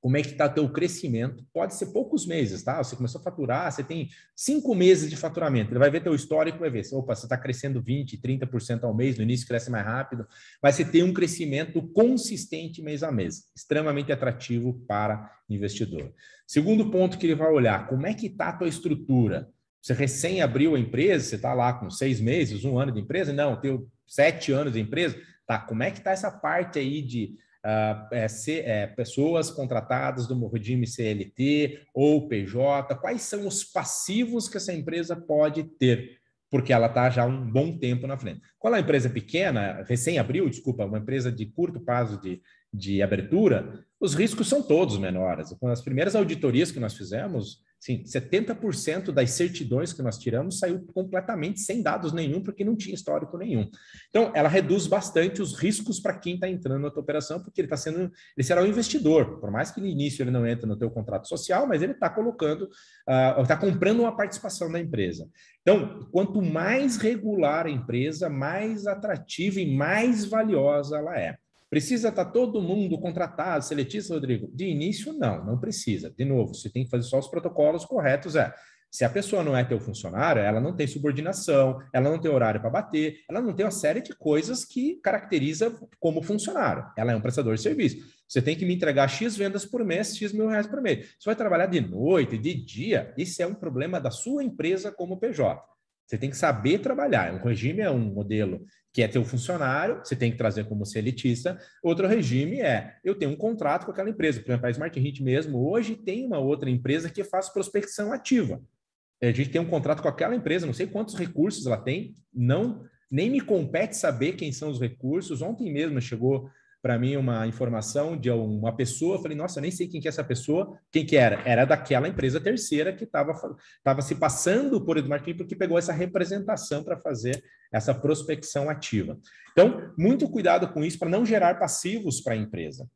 como é que está teu crescimento. Pode ser poucos meses, tá? Você começou a faturar, você tem cinco meses de faturamento. Ele vai ver teu histórico, vai ver, opa, você está crescendo 20%, 30% ao mês, no início cresce mais rápido, mas você tem um crescimento consistente mês a mês, extremamente atrativo para investidor. Segundo ponto que ele vai olhar, como é que está a tua estrutura? Você recém abriu a empresa, você está lá com seis meses, um ano de empresa? Não, tem sete anos de empresa. Tá, como é que está essa parte aí de ah, é, se, é, pessoas contratadas do regime CLT ou PJ, quais são os passivos que essa empresa pode ter, porque ela está já um bom tempo na frente. é a empresa é pequena, recém abriu, desculpa, uma empresa de curto prazo de, de abertura, os riscos são todos menores. as primeiras auditorias que nós fizemos, Sim, 70% das certidões que nós tiramos saiu completamente sem dados nenhum, porque não tinha histórico nenhum. Então, ela reduz bastante os riscos para quem está entrando na tua operação, porque ele está sendo, ele será o um investidor, por mais que no início ele não entre no teu contrato social, mas ele está colocando, uh, ah, está comprando uma participação da empresa. Então, quanto mais regular a empresa, mais atrativa e mais valiosa ela é. Precisa estar tá todo mundo contratado, seletista, Rodrigo? De início, não, não precisa. De novo, você tem que fazer só os protocolos corretos, é. Se a pessoa não é teu funcionário, ela não tem subordinação, ela não tem horário para bater, ela não tem uma série de coisas que caracteriza como funcionário. Ela é um prestador de serviço. Você tem que me entregar X vendas por mês, X mil reais por mês. Você vai trabalhar de noite, de dia, Isso é um problema da sua empresa como PJ. Você tem que saber trabalhar. É um regime é um modelo que é teu funcionário, você tem que trazer como seletista. Outro regime é, eu tenho um contrato com aquela empresa. Por exemplo, a Smart Hit mesmo, hoje tem uma outra empresa que faz prospecção ativa. É, a gente tem um contrato com aquela empresa, não sei quantos recursos ela tem, não nem me compete saber quem são os recursos. Ontem mesmo chegou para mim uma informação de uma pessoa, falei, nossa, eu nem sei quem que é essa pessoa, quem que era? Era daquela empresa terceira que estava tava se passando por Edu Marketing porque pegou essa representação para fazer essa prospecção ativa. Então, muito cuidado com isso para não gerar passivos para a empresa.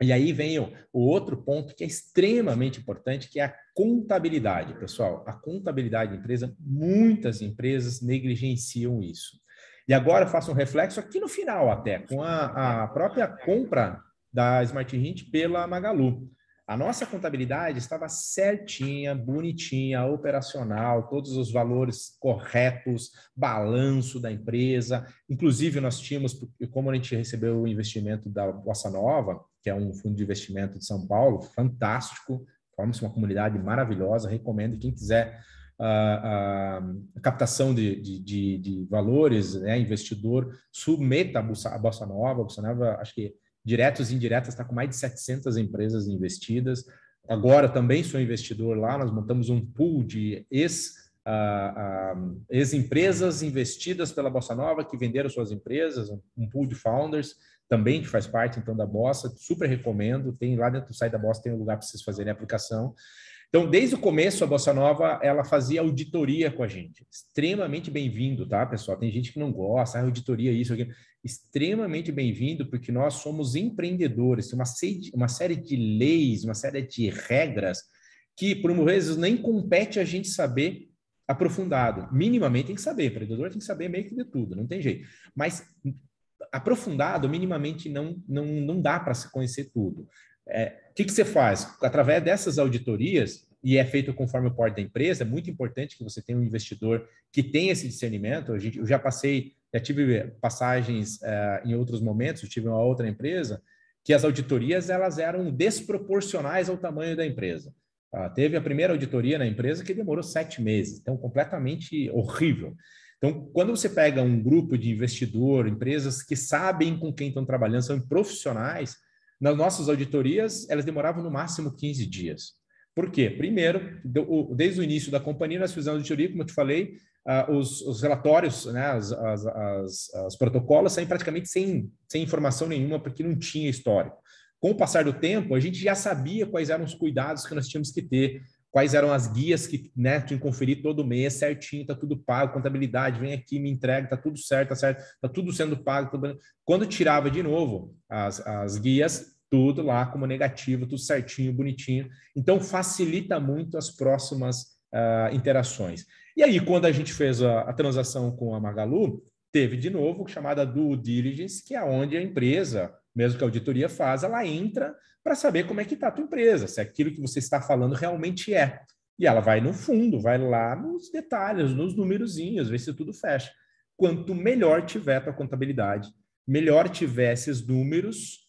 E aí vem o, outro ponto que é extremamente importante, que é a contabilidade, pessoal. A contabilidade da empresa, muitas empresas negligenciam isso. E agora faço um reflexo aqui no final até, com a, a própria compra da Smart Hint pela Magalu. A nossa contabilidade estava certinha, bonitinha, operacional, todos os valores corretos, balanço da empresa. Inclusive, nós tínhamos, como a gente recebeu o investimento da Bossa Nova, que é um fundo de investimento de São Paulo, fantástico, forma-se uma comunidade maravilhosa, recomendo quem quiser a, a captação de, de, de, valores, né? investidor submeta a Bolsa, a Bolsa Nova. A Bolsa Nova, acho que diretos e indiretas, está com mais de 700 empresas investidas. Agora também sou investidor lá, nós montamos um pool de ex- Uh, uh, ex-empresas investidas pela Bossa Nova que venderam suas empresas, um, um pool de founders também que faz parte então da Bossa, super recomendo, tem lá dentro do site da Bossa tem um lugar para vocês fazerem a aplicação então, desde o começo, a Bossa Nova, ela fazia auditoria com a gente. Extremamente bem-vindo, tá, pessoal? Tem gente que não gosta, ah, auditoria, isso, aquilo. Extremamente bem-vindo, porque nós somos empreendedores. Tem uma, uma série de leis, uma série de regras que, por vezes, nem compete a gente saber aprofundado. Minimamente tem que saber, empreendedor tem que saber meio que de tudo, não tem jeito. Mas aprofundado, minimamente não, não, não dá para se conhecer tudo. É, o que, que você faz? Através dessas auditorias, e é feito conforme o porte da empresa, é muito importante que você tenha um investidor que tenha esse discernimento. Eu já passei, já tive eh, passagens eh, em outros momentos, tive uma outra empresa, que as auditorias elas eram desproporcionais ao tamanho da empresa. Ah, teve a primeira auditoria na empresa que demorou sete meses, então completamente horrível. Então, quando você pega um grupo de investidor, empresas que sabem com quem estão trabalhando, são profissionais, nas nossas auditorias, elas demoravam no máximo 15 dias. Por quê? Primeiro, desde o início da companhia, nós fizemos auditoria, como eu te falei, ah, os, os, relatórios, né, as, as, as, as protocolos saem praticamente sem, sem informação nenhuma, porque não tinha histórico. Com o passar do tempo, a gente já sabia quais eram os cuidados que nós tínhamos que ter, quais eram as guias que né, tinha que conferir todo mês, certinho, está tudo pago, contabilidade, vem aqui, me entrega, está tudo certo, tá certo, está tudo sendo pago. Tudo... Quando tirava de novo as, as guias, tudo lá como negativo, tudo certinho, bonitinho. Então, facilita muito as próximas uh, interações. E aí, quando a gente fez a, a transação com a Magalu, teve de novo chamada due diligence, que é onde a empresa, mesmo que a auditoria faz, ela entra para saber como é que está a tua empresa, se aquilo que você está falando realmente é. E ela vai no fundo, vai lá nos detalhes, nos numerozinhos, ver se tudo fecha. Quanto melhor tiver a tua contabilidade, melhor tiver esses números,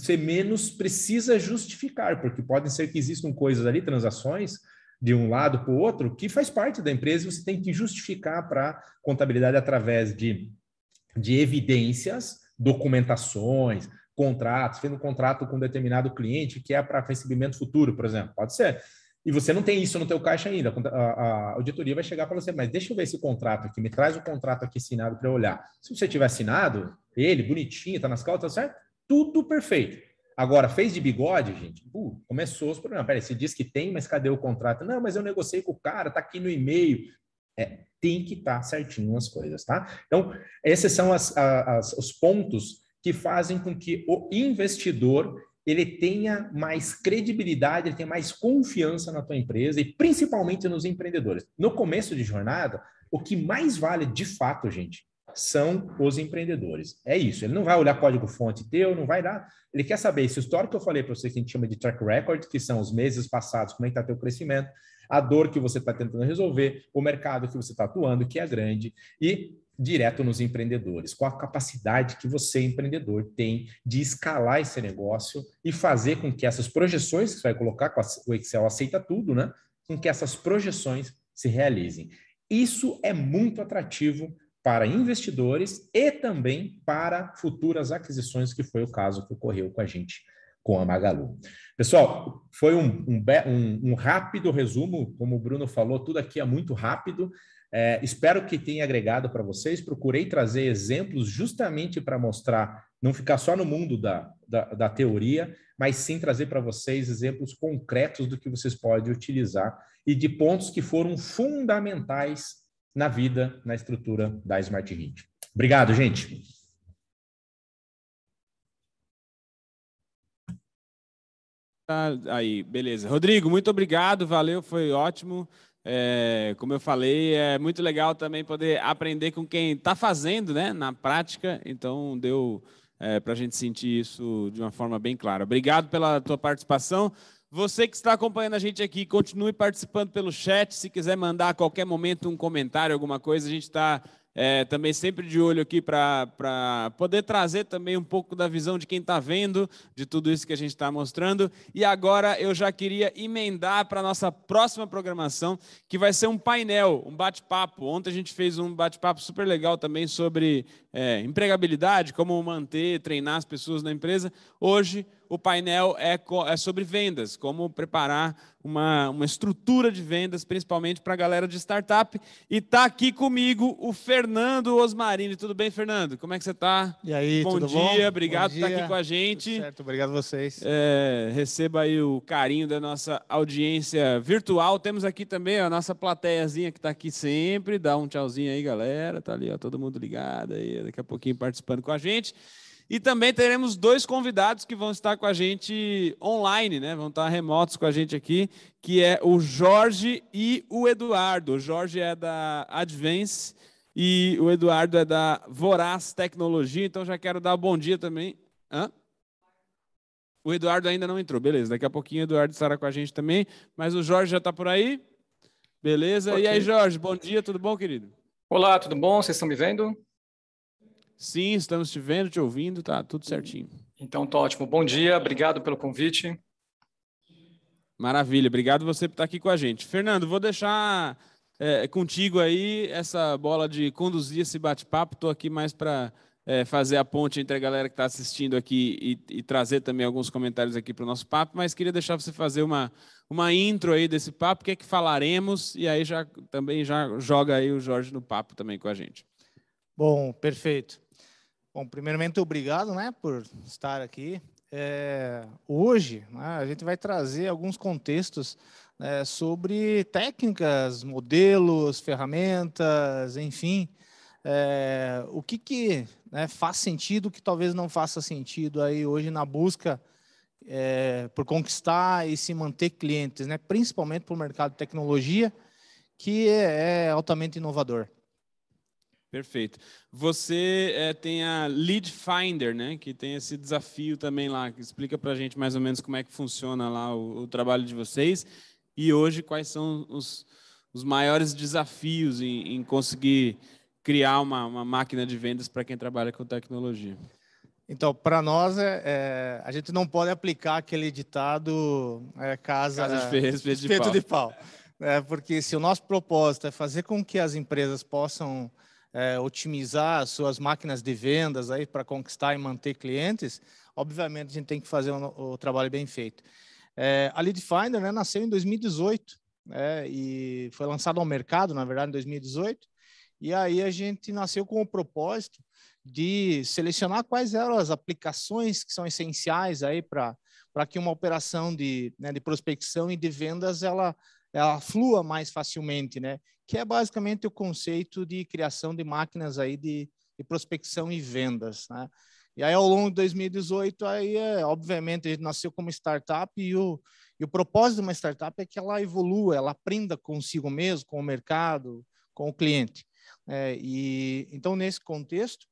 você menos precisa justificar, porque podem ser que existam coisas ali, transações, de um lado para o outro, que faz parte da empresa e você tem que justificar para a contabilidade através de, de evidências, documentações, contratos, fez um contrato com um determinado cliente que é para recebimento futuro, por exemplo, pode ser. E você não tem isso no teu caixa ainda. A, a auditoria vai chegar para você, mas deixa eu ver esse contrato aqui, me traz o contrato aqui assinado para eu olhar. Se você tiver assinado, ele, bonitinho, está nas cautas, certo? tudo perfeito. Agora, fez de bigode, gente, uh, começou os problemas. Peraí, você diz que tem, mas cadê o contrato? Não, mas eu negociei com o cara, tá aqui no e-mail. É, tem que estar tá certinho as coisas, tá? Então, esses são as, as, os pontos que fazem com que o investidor ele tenha mais credibilidade, ele tenha mais confiança na tua empresa e principalmente nos empreendedores. No começo de jornada, o que mais vale de fato, gente, são os empreendedores. É isso. Ele não vai olhar código-fonte teu, não vai dar. Ele quer saber se o histórico que eu falei para você que a gente chama de track record, que são os meses passados, como é que está teu crescimento, a dor que você está tentando resolver, o mercado que você está atuando, que é grande, e direto nos empreendedores, com a capacidade que você, empreendedor, tem de escalar esse negócio e fazer com que essas projeções que você vai colocar, o Excel aceita tudo, né? Com que essas projeções se realizem. Isso é muito atrativo para investidores e também para futuras aquisições, que foi o caso que ocorreu com a gente com a Magalu. Pessoal, foi um, um, um, um rápido resumo, como o Bruno falou, tudo aqui é muito rápido. É, espero que tenha agregado para vocês. Procurei trazer exemplos justamente para mostrar, não ficar só no mundo da, da, da teoria, mas sim trazer para vocês exemplos concretos do que vocês podem utilizar e de pontos que foram fundamentais na vida, na estrutura da Smart Grid. Obrigado, gente. Tá, aí, beleza. Rodrigo, muito obrigado, valeu, foi ótimo. É, como eu falei, é muito legal também poder aprender com quem está fazendo, né, na prática. Então, deu é, para a gente sentir isso de uma forma bem clara. Obrigado pela tua participação. Você que está acompanhando a gente aqui, continue participando pelo chat. Se quiser mandar a qualquer momento um comentário, alguma coisa, a gente está é, também sempre de olho aqui para poder trazer também um pouco da visão de quem está vendo, de tudo isso que a gente está mostrando. E agora eu já queria emendar para a nossa próxima programação, que vai ser um painel, um bate-papo. Ontem a gente fez um bate-papo super legal também sobre é, empregabilidade, como manter, treinar as pessoas na empresa. Hoje, o painel é, é sobre vendas, como preparar uma, uma estrutura de vendas, principalmente para a galera de startup. E está aqui comigo o Fernando Osmarini. Tudo bem, Fernando? Como é que você está? E aí, bom tudo dia, bom? obrigado bom tá dia. por estar aqui com a gente. Tudo certo, obrigado a vocês. É, receba aí o carinho da nossa audiência virtual. Temos aqui também a nossa plateiazinha que está aqui sempre. Dá um tchauzinho aí, galera. Tá ali, ó, todo mundo ligado aí, daqui a pouquinho participando com a gente. E também teremos dois convidados que vão estar com a gente online, né? Vão estar remotos com a gente aqui, que é o Jorge e o Eduardo. O Jorge é da Advance e o Eduardo é da Voraz Tecnologia. Então já quero dar bom dia também. Hã? O Eduardo ainda não entrou, beleza. Daqui a pouquinho o Eduardo estará com a gente também, mas o Jorge já está por aí. Beleza? Okay. E aí, Jorge, bom dia, tudo bom, querido? Olá, tudo bom? Vocês estão me vendo? Sim, estamos te vendo, te ouvindo, tá tudo certinho. Então tá ótimo. Bom dia, obrigado pelo convite. Maravilha, obrigado você por estar aqui com a gente. Fernando, vou deixar é, contigo aí essa bola de conduzir esse bate-papo. Estou aqui mais para é, fazer a ponte entre a galera que está assistindo aqui e, e, trazer também alguns comentários aqui para o nosso papo, mas queria deixar você fazer uma, uma intro aí desse papo, o que é que falaremos, e aí já também já joga aí o Jorge no papo também com a gente. Bom, perfeito. Bom, primeiramente, obrigado né, por estar aqui. É, hoje, né, a gente vai trazer alguns contextos né, sobre técnicas, modelos, ferramentas, enfim, é, o que, que né, faz sentido, o que talvez não faça sentido aí hoje na busca é, por conquistar e se manter clientes, né, principalmente para o mercado de tecnologia, que é, é altamente inovador. Perfeito. Você é, tem a Lead Finder, né? Que tem esse desafio também lá. Explica para a gente mais ou menos como é que funciona lá o, o trabalho de vocês e hoje quais são os, os maiores desafios em, em, conseguir criar uma, uma máquina de vendas para quem trabalha com tecnologia. Então, para nós, é, é, a gente não pode aplicar aquele ditado é, casa, casa de ferreiro, espeto de pau. De pau. É, porque se o nosso propósito é fazer com que as empresas possam é, otimizar suas máquinas de vendas aí para conquistar e manter clientes, obviamente a gente tem que fazer o, o trabalho bem feito. É, a Lead Finder né, nasceu em 2018 né, e foi lançada ao mercado, na verdade, em 2018. E aí a gente nasceu com o propósito de selecionar quais eram as aplicações que são essenciais aí para para que uma operação de, né, de prospecção e de vendas ela ela flua mais facilmente, né? Que é basicamente o conceito de criação de máquinas aí de, de prospecção e vendas, né? E aí, ao longo de 2018, aí, é, obviamente, a gente nasceu como startup e o, e o propósito de uma startup é que ela evolua, ela aprenda consigo mesmo, com o mercado, com o cliente. É, e Então, nesse contexto,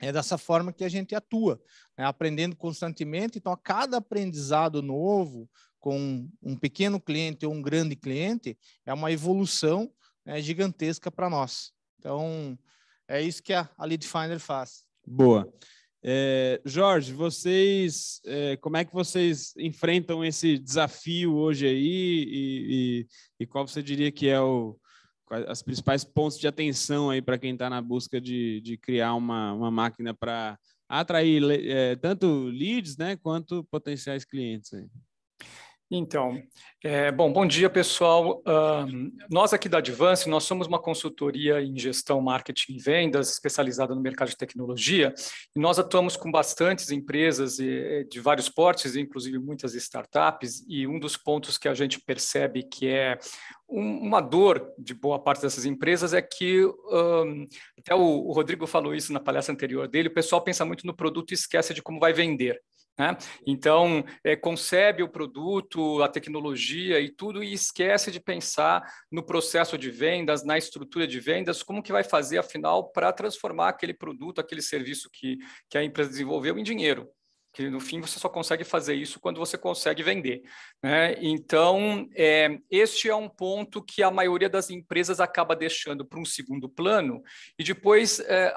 é dessa forma que a gente atua, né? aprendendo constantemente. Então, a cada aprendizado novo, com um pequeno cliente ou um grande cliente é uma evolução né, gigantesca para nós. Então, é isso que a, a Lead Finder faz. Boa. É, Jorge, vocês, é, como é que vocês enfrentam esse desafio hoje aí e, e, e qual você diria que é o, as principais pontos de atenção aí para quem está na busca de, de criar uma, uma máquina para atrair é, tanto leads, né, quanto potenciais clientes? Aí? Então, é, bom, bom dia pessoal. Uh, nós aqui da Advance, nós somos uma consultoria em gestão, marketing e vendas, especializada no mercado de tecnologia, e nós atuamos com bastantes empresas e, de vários portes, inclusive muitas startups, e um dos pontos que a gente percebe que é um, uma dor de boa parte dessas empresas é que, até o, o Rodrigo falou isso na palestra anterior dele, o pessoal pensa muito no produto e esquece de como vai vender. Né? Então, é, concebe o produto, a tecnologia e tudo e esquece de pensar no processo de vendas, na estrutura de vendas, como que vai fazer, afinal, para transformar aquele produto, aquele serviço que, que a empresa desenvolveu em dinheiro que no fim você só consegue fazer isso quando você consegue vender. Né? Então, é, este é um ponto que a maioria das empresas acaba deixando para um segundo plano e depois é,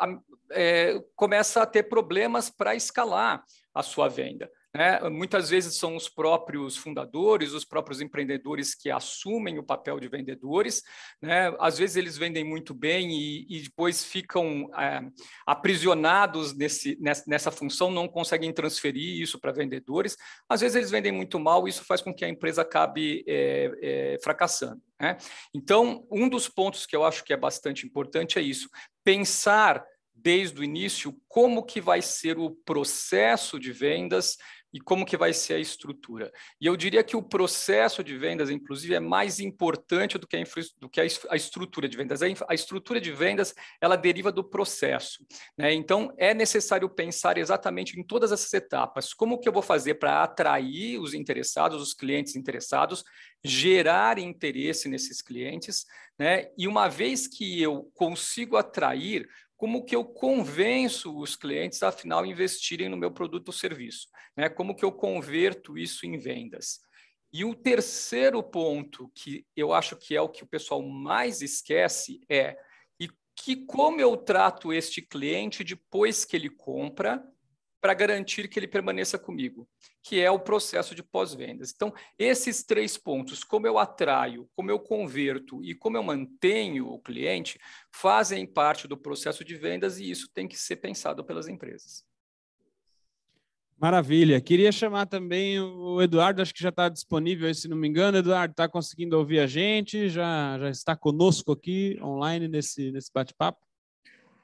é, começa a ter problemas para escalar a sua venda. Né? Muitas vezes são os próprios fundadores, os próprios empreendedores que assumem o papel de vendedores. Né? Às vezes eles vendem muito bem e, e depois ficam é, aprisionados nesse, nessa, nessa, função, não conseguem transferir isso para vendedores. Às vezes eles vendem muito mal, e isso faz com que a empresa acabe é, é, fracassando. Né? Então, um dos pontos que eu acho que é bastante importante é isso: pensar desde o início como que vai ser o processo de vendas e como que vai ser a estrutura. E eu diria que o processo de vendas, inclusive, é mais importante do que a, do que a estrutura de vendas. A, estrutura de vendas, ela deriva do processo. Né? Então, é necessário pensar exatamente em todas essas etapas. Como que eu vou fazer para atrair os interessados, os clientes interessados, gerar interesse nesses clientes, né? e uma vez que eu consigo atrair, como que eu convenço os clientes, afinal, a investirem no meu produto ou serviço? Né? Como que eu converto isso em vendas? E o terceiro ponto que eu acho que é o que o pessoal mais esquece é e que como eu trato este cliente depois que ele compra para garantir que ele permaneça comigo, que é o processo de pós-vendas. Então, esses três pontos, como eu atraio, como eu converto e como eu mantenho o cliente, fazem parte do processo de vendas e isso tem que ser pensado pelas empresas. Maravilha. Queria chamar também o Eduardo, acho que já está disponível aí, se não me engano. Eduardo, está conseguindo ouvir a gente? Já, já está conosco aqui online nesse, nesse bate-papo?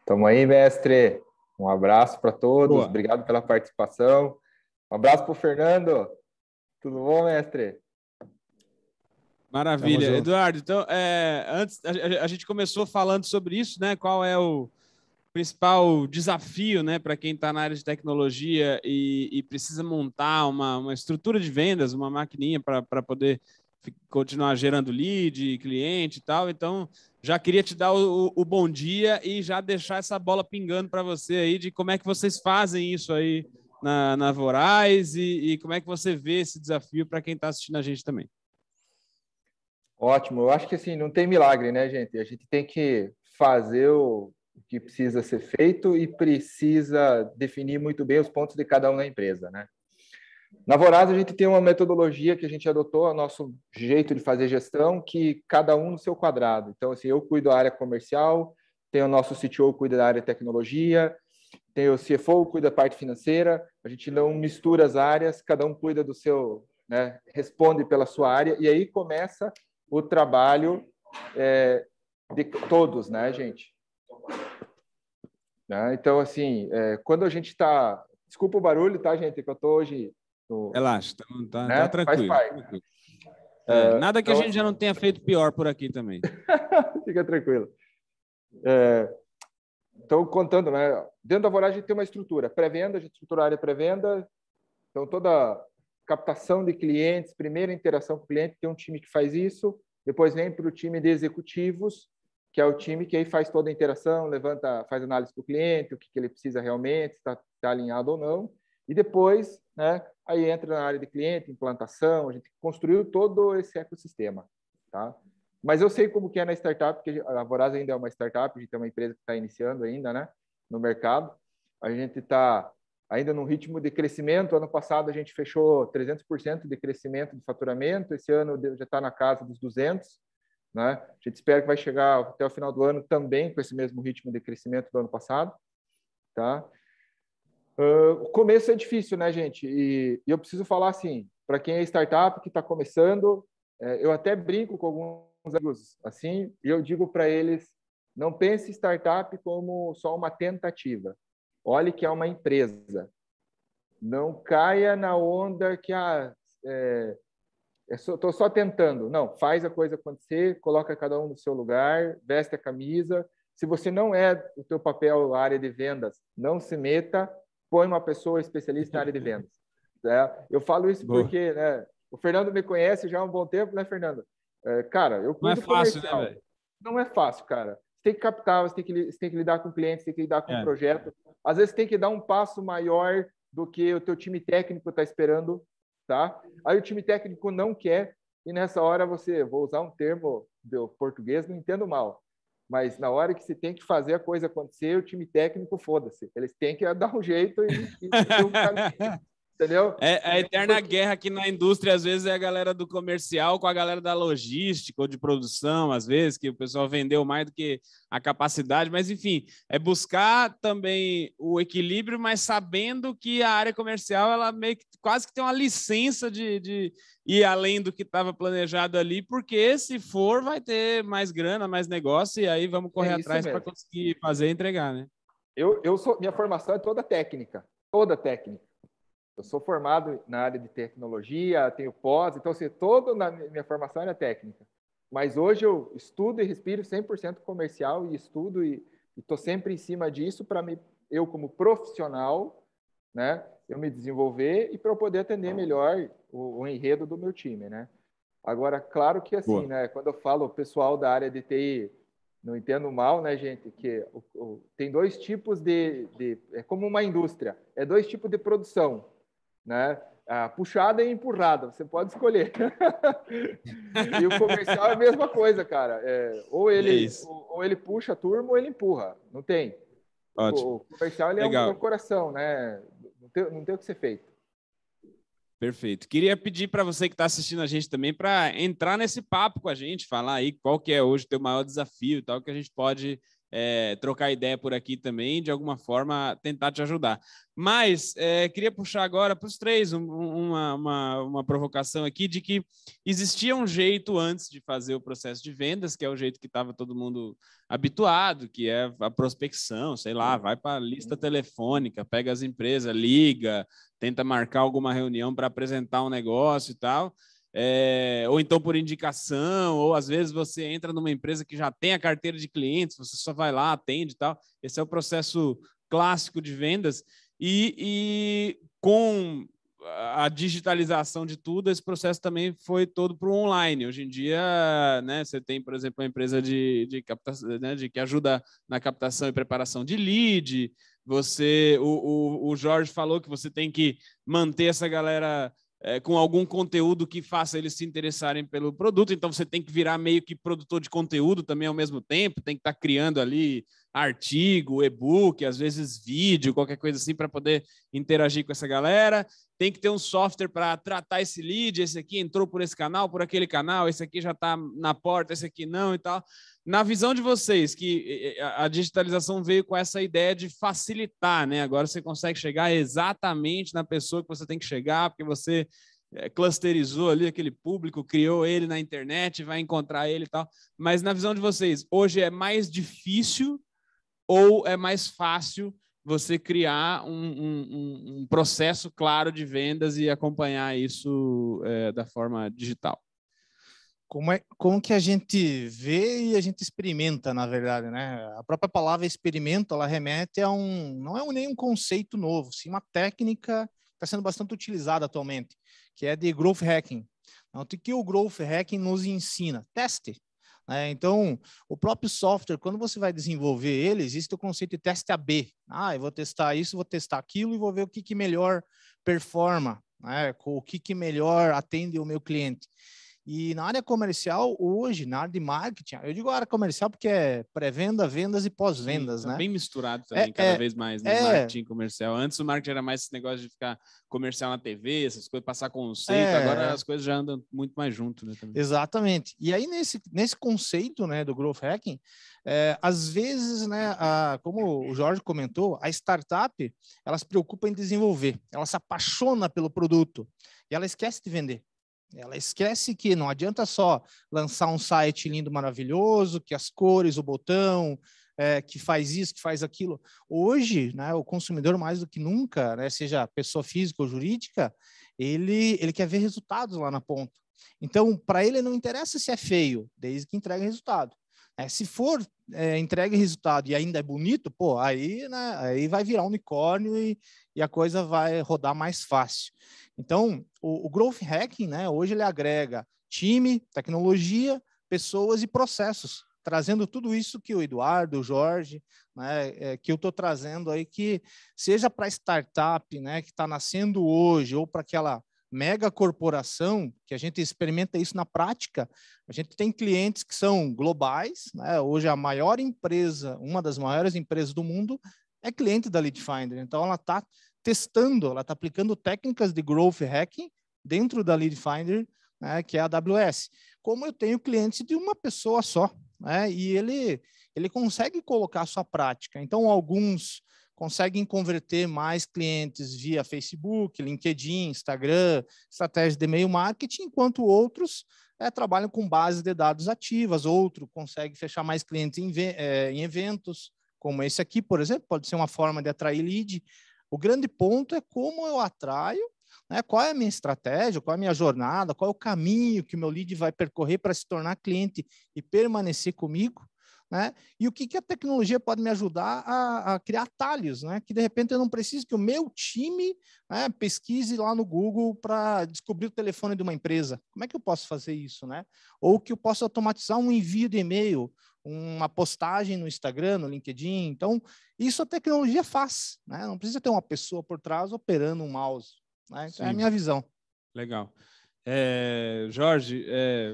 Tamo aí, mestre. Um abraço para todos, Boa. obrigado pela participação. Um abraço para o Fernando. Tudo bom, mestre? Maravilha. Eduardo, então, é, antes, a, a, gente começou falando sobre isso, né? Qual é o principal desafio, né, para quem está na área de tecnologia e, e precisa montar uma, uma, estrutura de vendas, uma maquininha para poder continuar gerando lead, cliente e tal. Então, já queria te dar o, o, bom dia e já deixar essa bola pingando para você aí de como é que vocês fazem isso aí na, na Voraz e, e como é que você vê esse desafio para quem está assistindo a gente também. Ótimo, eu acho que assim, não tem milagre, né, gente? A gente tem que fazer o que precisa ser feito e precisa definir muito bem os pontos de cada um na empresa, né? Na Voraz, a gente tem uma metodologia que a gente adotou, o nosso jeito de fazer gestão, que cada um no seu quadrado. Então, assim, eu cuido da área comercial, tem o nosso CTO cuida da área tecnologia, tem o CFO cuida da parte financeira. A gente não mistura as áreas, cada um cuida do seu, né, responde pela sua área e aí começa o trabalho é, de todos, né, gente? Né? Então, assim, é, quando a gente está, desculpa o barulho, tá, gente, que eu estou hoje Relaxa, tá, tá, tá né? tá tranquilo. Faz é, é, nada que então... a gente já não tenha feito pior por aqui também. Fica tranquilo. É, então, contando, né? Dentro da voragem tem uma estrutura, pré-venda, a gente estrutura a área pré-venda. Então, toda captação de clientes, primeira interação com o cliente, tem um time que faz isso. Depois vem para o time de executivos, que é o time que aí faz toda a interação, levanta, faz análise para o cliente, o que, que ele precisa realmente, se está tá alinhado ou não. E depois né? Aí entra na área de cliente, implantação, a gente construiu todo esse ecossistema, tá? Mas eu sei como que é na startup, porque a Voraz ainda é uma startup, a gente é uma empresa que está iniciando ainda, né? No mercado. A gente está ainda num ritmo de crescimento. Ano passado a gente fechou 300% de crescimento de faturamento. Esse ano já está na casa dos 200, né? A gente espera que vai chegar até o final do ano também com esse mesmo ritmo de crescimento do ano passado, tá? Uh, o começo é difícil, né, gente? E, e eu preciso falar assim, para quem é startup, que está começando, é, eu até brinco com alguns amigos, assim, e eu digo para eles, não pense startup como só uma tentativa. Olhe que é uma empresa. Não caia na onda que ah, É, Estou é só tentando. Não, faz a coisa acontecer, coloca cada um no seu lugar, veste a camisa. Se você não é o teu papel a área de vendas, não se meta põe uma pessoa especialista na área de vendas. Né? eu falo isso Boa. porque né, o Fernando me conhece já há um bom tempo, né, Fernando? É, cara, eu cuido Não é fácil, né, comercial. né, velho? Não é fácil, cara. Você tem que captar, você tem que, você tem que lidar com clientes, tem que lidar com é. Um projeto. Às vezes tem que dar um passo maior do que o teu time técnico está esperando, tá? Aí o time técnico não quer e nessa hora você, vou usar um termo do português, não entendo mal, mas na hora que se tem que fazer a coisa acontecer, o time técnico, foda-se. Eles têm que dar um jeito e, e, e o entendeu? É, é a eterna Porque... guerra aqui na indústria, às vezes, é a galera do comercial com a galera da logística ou de produção, às vezes, que o pessoal vendeu mais do que a capacidade, mas enfim, é buscar também o equilíbrio, mas sabendo que a área comercial ela meio que quase que tem uma licença de, de ir além do que estava planejado ali, porque se for, vai ter mais grana, mais negócio, e aí vamos correr é atrás para conseguir fazer e entregar, né? Eu, eu sou, minha formação é toda técnica, toda técnica. Eu sou formado na área de tecnologia, tenho pós, então assim, toda na minha formação era técnica. Mas hoje eu estudo e respiro 100% comercial e estudo e estou sempre em cima disso para me eu como profissional, né, eu me desenvolver e para eu poder atender melhor o, o, enredo do meu time, né? Agora, claro que assim, Boa. né, quando eu falo o pessoal da área de TI, não entendo mal, né, gente, que o, o, tem dois tipos de, de, é como uma indústria, é dois tipos de produção né? A puxada e é empurrada, você pode escolher. e o comercial é a mesma coisa, cara. É, ou, é ele, é ou, ou, ele puxa a turma ou ele empurra. Não tem. Ótimo. O, comercial ele é um coração, né? Não tem, não tem o que ser feito. Perfeito. Queria pedir para você que está assistindo a gente também para entrar nesse papo com a gente, falar aí qual que é hoje o teu maior desafio e tal, que a gente pode é, trocar ideia por aqui também, de alguma forma tentar te ajudar. Mas é, queria puxar agora para os três um, uma, uma, uma, provocação aqui de que existia um jeito antes de fazer o processo de vendas, que é o jeito que estava todo mundo habituado, que é a prospecção, sei lá, vai para a lista telefônica, pega as empresas, liga, tenta marcar alguma reunião para apresentar um negócio e tal é, ou então por indicação, ou às vezes você entra numa empresa que já tem a carteira de clientes, você só vai lá, atende e tal. Esse é o processo clássico de vendas. E, e com a digitalização de tudo, esse processo também foi todo para o online. Hoje em dia, né, você tem, por exemplo, uma empresa de, de captação, né, de, que ajuda na captação e preparação de lead. Você, o, o, o Jorge falou que você tem que manter essa galera é, com algum conteúdo que faça eles se interessarem pelo produto. Então você tem que virar meio que produtor de conteúdo também ao mesmo tempo, tem que estar tá criando ali artigo, e-book, às vezes vídeo, qualquer coisa assim para poder interagir com essa galera. Tem que ter um software para tratar esse lead, esse aqui entrou por esse canal, por aquele canal, esse aqui já está na porta, esse aqui não e tal. Na visão de vocês, que a digitalização veio com essa ideia de facilitar, né? Agora você consegue chegar exatamente na pessoa que você tem que chegar, porque você é, clusterizou ali aquele público, criou ele na internet, vai encontrar ele e tal. Mas na visão de vocês, hoje é mais difícil ou é mais fácil você criar um, um, um processo claro de vendas e acompanhar isso é, da forma digital? Como, é, como que a gente vê e a gente experimenta, na verdade, né? A própria palavra experimento, ela remete a um... Não é um, nem um conceito novo, sim uma técnica que está sendo bastante utilizada atualmente, que é de growth hacking. Então, o que o growth hacking nos ensina? Teste. É, então, o próprio software, quando você vai desenvolver ele, existe o conceito de teste AB. Ah, eu vou testar isso, vou testar aquilo e vou ver o que, que melhor performa, né? o que, que melhor atende o meu cliente. E na área comercial, hoje, na área de marketing, eu digo área comercial porque é pré-venda, vendas e pós-vendas, tá né? Bem misturado é, também, é, cada é, vez mais, né? É, marketing comercial. Antes o marketing era mais esse negócio de ficar comercial na TV, essas coisas, passar conceito, é, agora as coisas já andam muito mais junto, né? Também. Exatamente. E aí, nesse, nesse conceito né, do growth hacking, é, às vezes, né, a, como o Jorge comentou, a startup ela se preocupa em desenvolver, ela se apaixona pelo produto e ela esquece de vender. Ela esquece que não adianta só lançar um site lindo, maravilhoso, que as cores, o botão, é, que faz isso, que faz aquilo. Hoje, né, o consumidor, mais do que nunca, né, seja pessoa física ou jurídica, ele, ele quer ver resultados lá na ponta. Então, para ele não interessa se é feio, desde que entregue resultado. É, se for é, entregue resultado e ainda é bonito, pô, aí, né, aí vai virar unicórnio e, e a coisa vai rodar mais fácil. Então, o, o growth hacking, né, hoje ele agrega time, tecnologia, pessoas e processos, trazendo tudo isso que o Eduardo, o Jorge, né, é, que eu estou trazendo aí, que seja para startup, né, que está nascendo hoje, ou para aquela mega corporação, que a gente experimenta isso na prática. A gente tem clientes que são globais, né? hoje a maior empresa, uma das maiores empresas do mundo, é cliente da Lead Finder. Então, ela está testando, ela está aplicando técnicas de growth hacking dentro da Lead Finder, né, que é a AWS. Como eu tenho clientes de uma pessoa só, né, e ele, ele consegue colocar a sua prática. Então, alguns conseguem converter mais clientes via Facebook, LinkedIn, Instagram, estratégias de e-mail marketing, enquanto outros é, trabalham com bases de dados ativas, outro consegue fechar mais clientes em, é, em eventos como esse aqui, por exemplo, pode ser uma forma de atrair lead. O grande ponto é como eu atraio, né? qual é a minha estratégia, qual é a minha jornada, qual é o caminho que o meu lead vai percorrer para se tornar cliente e permanecer comigo. Né? E o que, que a tecnologia pode me ajudar a, a criar atalhos, né? Que de repente eu não preciso que o meu time né, pesquise lá no Google para descobrir o telefone de uma empresa. Como é que eu posso fazer isso, né? Ou que eu possa automatizar um envio de e-mail, uma postagem no Instagram, no LinkedIn. Então, isso a tecnologia faz, né? Não precisa ter uma pessoa por trás operando um mouse. Né? Então, é a minha visão. Legal. É, Jorge, é,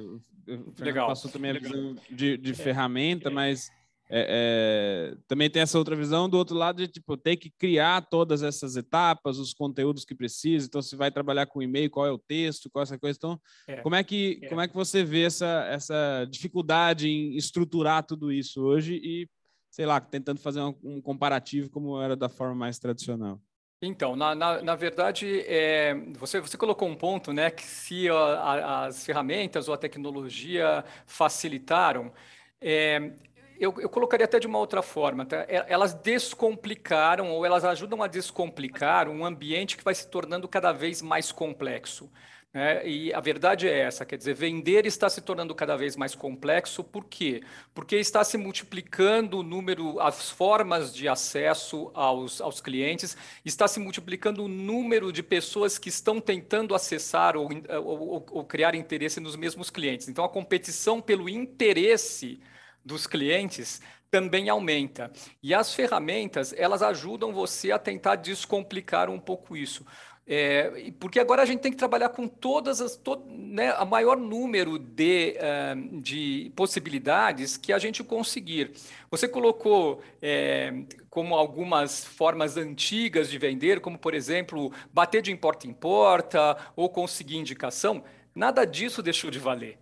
legal. passou também a visão de, de é. ferramenta, é. mas é, é, também tem essa outra visão do outro lado de tipo ter que criar todas essas etapas, os conteúdos que precisa. Então, se vai trabalhar com e-mail, qual é o texto, qual é essa coisa. Então, é, como é que é. como é que você vê essa essa dificuldade em estruturar tudo isso hoje e sei lá tentando fazer um, um comparativo como era da forma mais tradicional? Então, na, na, na verdade, é, você, você colocou um ponto, né, que se a, a, as ferramentas ou a tecnologia facilitaram, é, eu, eu colocaria até de uma outra forma, tá? É, elas descomplicaram ou elas ajudam a descomplicar um ambiente que vai se tornando cada vez mais complexo. Né? e a verdade é essa, quer dizer, vender está se tornando cada vez mais complexo, por quê? Porque está se multiplicando o número, as formas de acesso aos, aos clientes, está se multiplicando o número de pessoas que estão tentando acessar ou, ou, ou criar interesse nos mesmos clientes. Então, a competição pelo interesse dos clientes também aumenta. E as ferramentas, elas ajudam você a tentar descomplicar um pouco isso. É, porque agora a gente tem que trabalhar com todas as, todo, né, a maior número de, uh, de possibilidades que a gente conseguir. Você colocou é, como algumas formas antigas de vender, como por exemplo, bater de porta em porta ou conseguir indicação. Nada disso deixou de valer.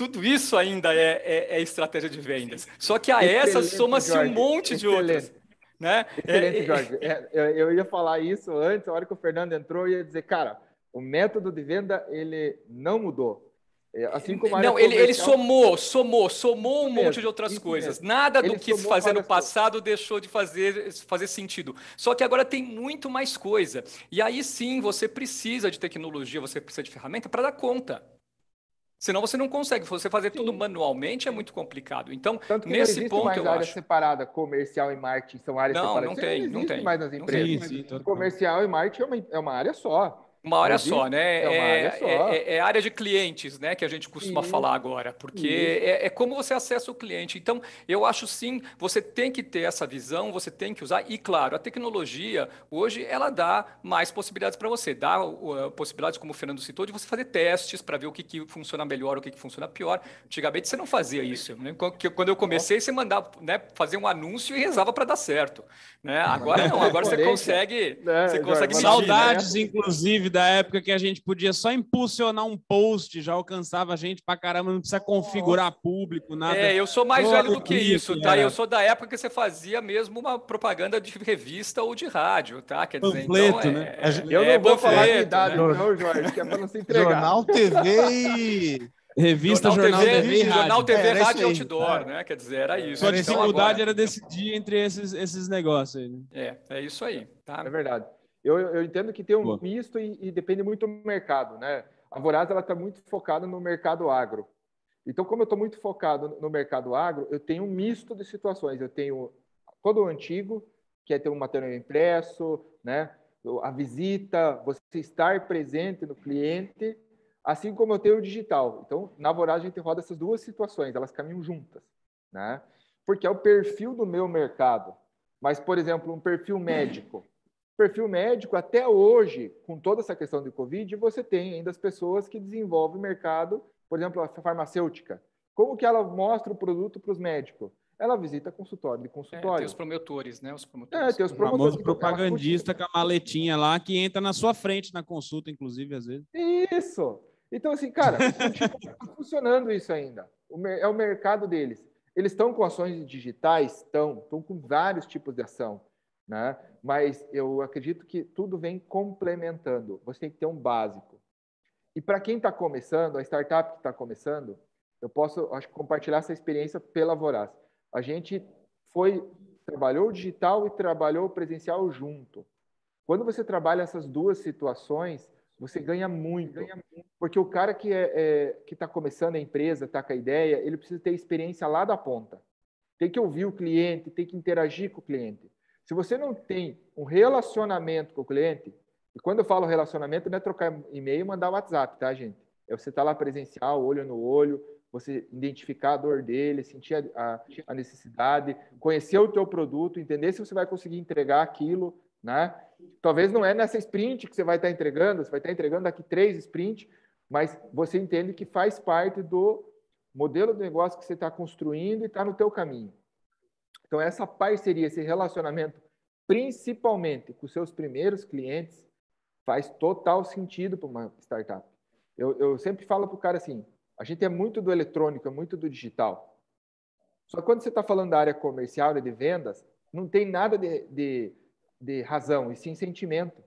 Tudo isso ainda é, é, é estratégia de vendas. Só que a excelente, essa soma-se um monte excelente. de outras. Né? Excelente, é, é. Jorge. É, eu ia falar isso antes, a hora que o Fernando entrou, eu ia dizer, cara, o método de venda, ele não mudou. Assim como Não, ele, ele somou, somou, somou um mesmo, monte de outras coisas. Mesmo. Nada ele do que se fazia no passado coisas. deixou de fazer, fazer sentido. Só que agora tem muito mais coisa. E aí sim, você precisa de tecnologia, você precisa de ferramenta para dar conta. Senão você não consegue. Se você fazer Sim. tudo manualmente é muito complicado. Então, Tanto que nesse não ponto. mais área acho... separada, comercial e marketing são áreas não, separadas. Não, tem, não, não tem. mais nas empresas. Sim, sim, comercial e marketing é uma, é uma área só. É né? é uma área é, só, né? É, área só. É, é, área de clientes, né? Que a gente costuma falar agora, porque é, é, como você acessa o cliente. Então, eu acho sim, você tem que ter essa visão, você tem que usar. E claro, a tecnologia hoje ela dá mais possibilidades para você, dá uh, possibilidades, como o Fernando citou, de você fazer testes para ver o que, que funciona melhor, o que, que funciona pior. Antigamente você não fazia isso. Né? Quando eu comecei, você mandava né, fazer um anúncio e rezava para dar certo. Né? Agora não, agora você consegue. Você consegue medir, né? Saudades, inclusive da época que a gente podia só impulsionar um post, já alcançava a gente pra caramba, não precisa configurar público, nada. É, eu sou mais velho do que isso, isso tá? Eu sou da época que você fazia mesmo uma propaganda de revista ou de rádio, tá? Quer dizer, Completo, então, é, né? É... Eu não vou panfleto, falar de idade, né? não, Jorge, que é pra não se entregar. Jornal, TV e... Revista, jornal, jornal, TV, TV Jornal, TV, é, rádio e outdoor, é. né? Quer dizer, era isso. Sua então, dificuldade agora... era decidir entre esses, esses negócios aí. Né? É, é isso aí. Tá? É verdade. Eu, eu entendo que tem um Boa. misto e, e, depende muito do mercado, né? A Voraz ela está muito focada no mercado agro. Então, como eu estou muito focado no mercado agro, eu tenho um misto de situações. Eu tenho todo o antigo, que é ter um material impresso, né? a visita, você estar presente no cliente, assim como eu tenho o digital. Então, na Voraz, a gente roda essas duas situações, elas caminham juntas, né? Porque é o perfil do meu mercado. Mas, por exemplo, um perfil médico perfil médico, até hoje, com toda essa questão de Covid, você tem ainda as pessoas que desenvolvem o mercado, por exemplo, a farmacêutica. Como que ela mostra o produto para os médicos? Ela visita consultório de é, consultório. Né? É, tem os promotores, né? Os promotores. É, tem os promotores. O famoso propagandista com a maletinha lá que entra na sua frente na consulta, inclusive, às vezes. Isso! Então, assim, cara, está funcionando isso ainda. É o mercado deles. Eles estão com ações digitais? Estão. Estão com vários tipos de ação né? Mas eu acredito que tudo vem complementando. Você tem que ter um básico. E para quem está começando, a startup que está começando, eu posso acho, compartilhar essa experiência pela Voraz. A gente foi trabalhou o digital e trabalhou o presencial junto. Quando você trabalha essas duas situações, você ganha muito, ganha muito. porque o cara que é, é que está começando a empresa, está com a ideia, ele precisa ter experiência lá da ponta. Tem que ouvir o cliente, tem que interagir com o cliente. Se você não tem um relacionamento com o cliente, e quando eu falo relacionamento, não é trocar e-mail e mandar WhatsApp, tá, gente? É você estar tá lá presencial, olho no olho, você identificar a dor dele, sentir a, a necessidade, conhecer o teu produto, entender se você vai conseguir entregar aquilo, né? Talvez não é nessa sprint que você vai estar tá entregando, você vai estar tá entregando daqui três sprints, mas você entende que faz parte do modelo do negócio que você está construindo e está no teu caminho. Então, essa parceria, esse relacionamento, principalmente com seus primeiros clientes, faz total sentido para uma startup. Eu, eu sempre falo para o cara assim: a gente é muito do eletrônico, é muito do digital. Só que quando você está falando da área comercial e de vendas, não tem nada de, de, de razão, e sim sentimento.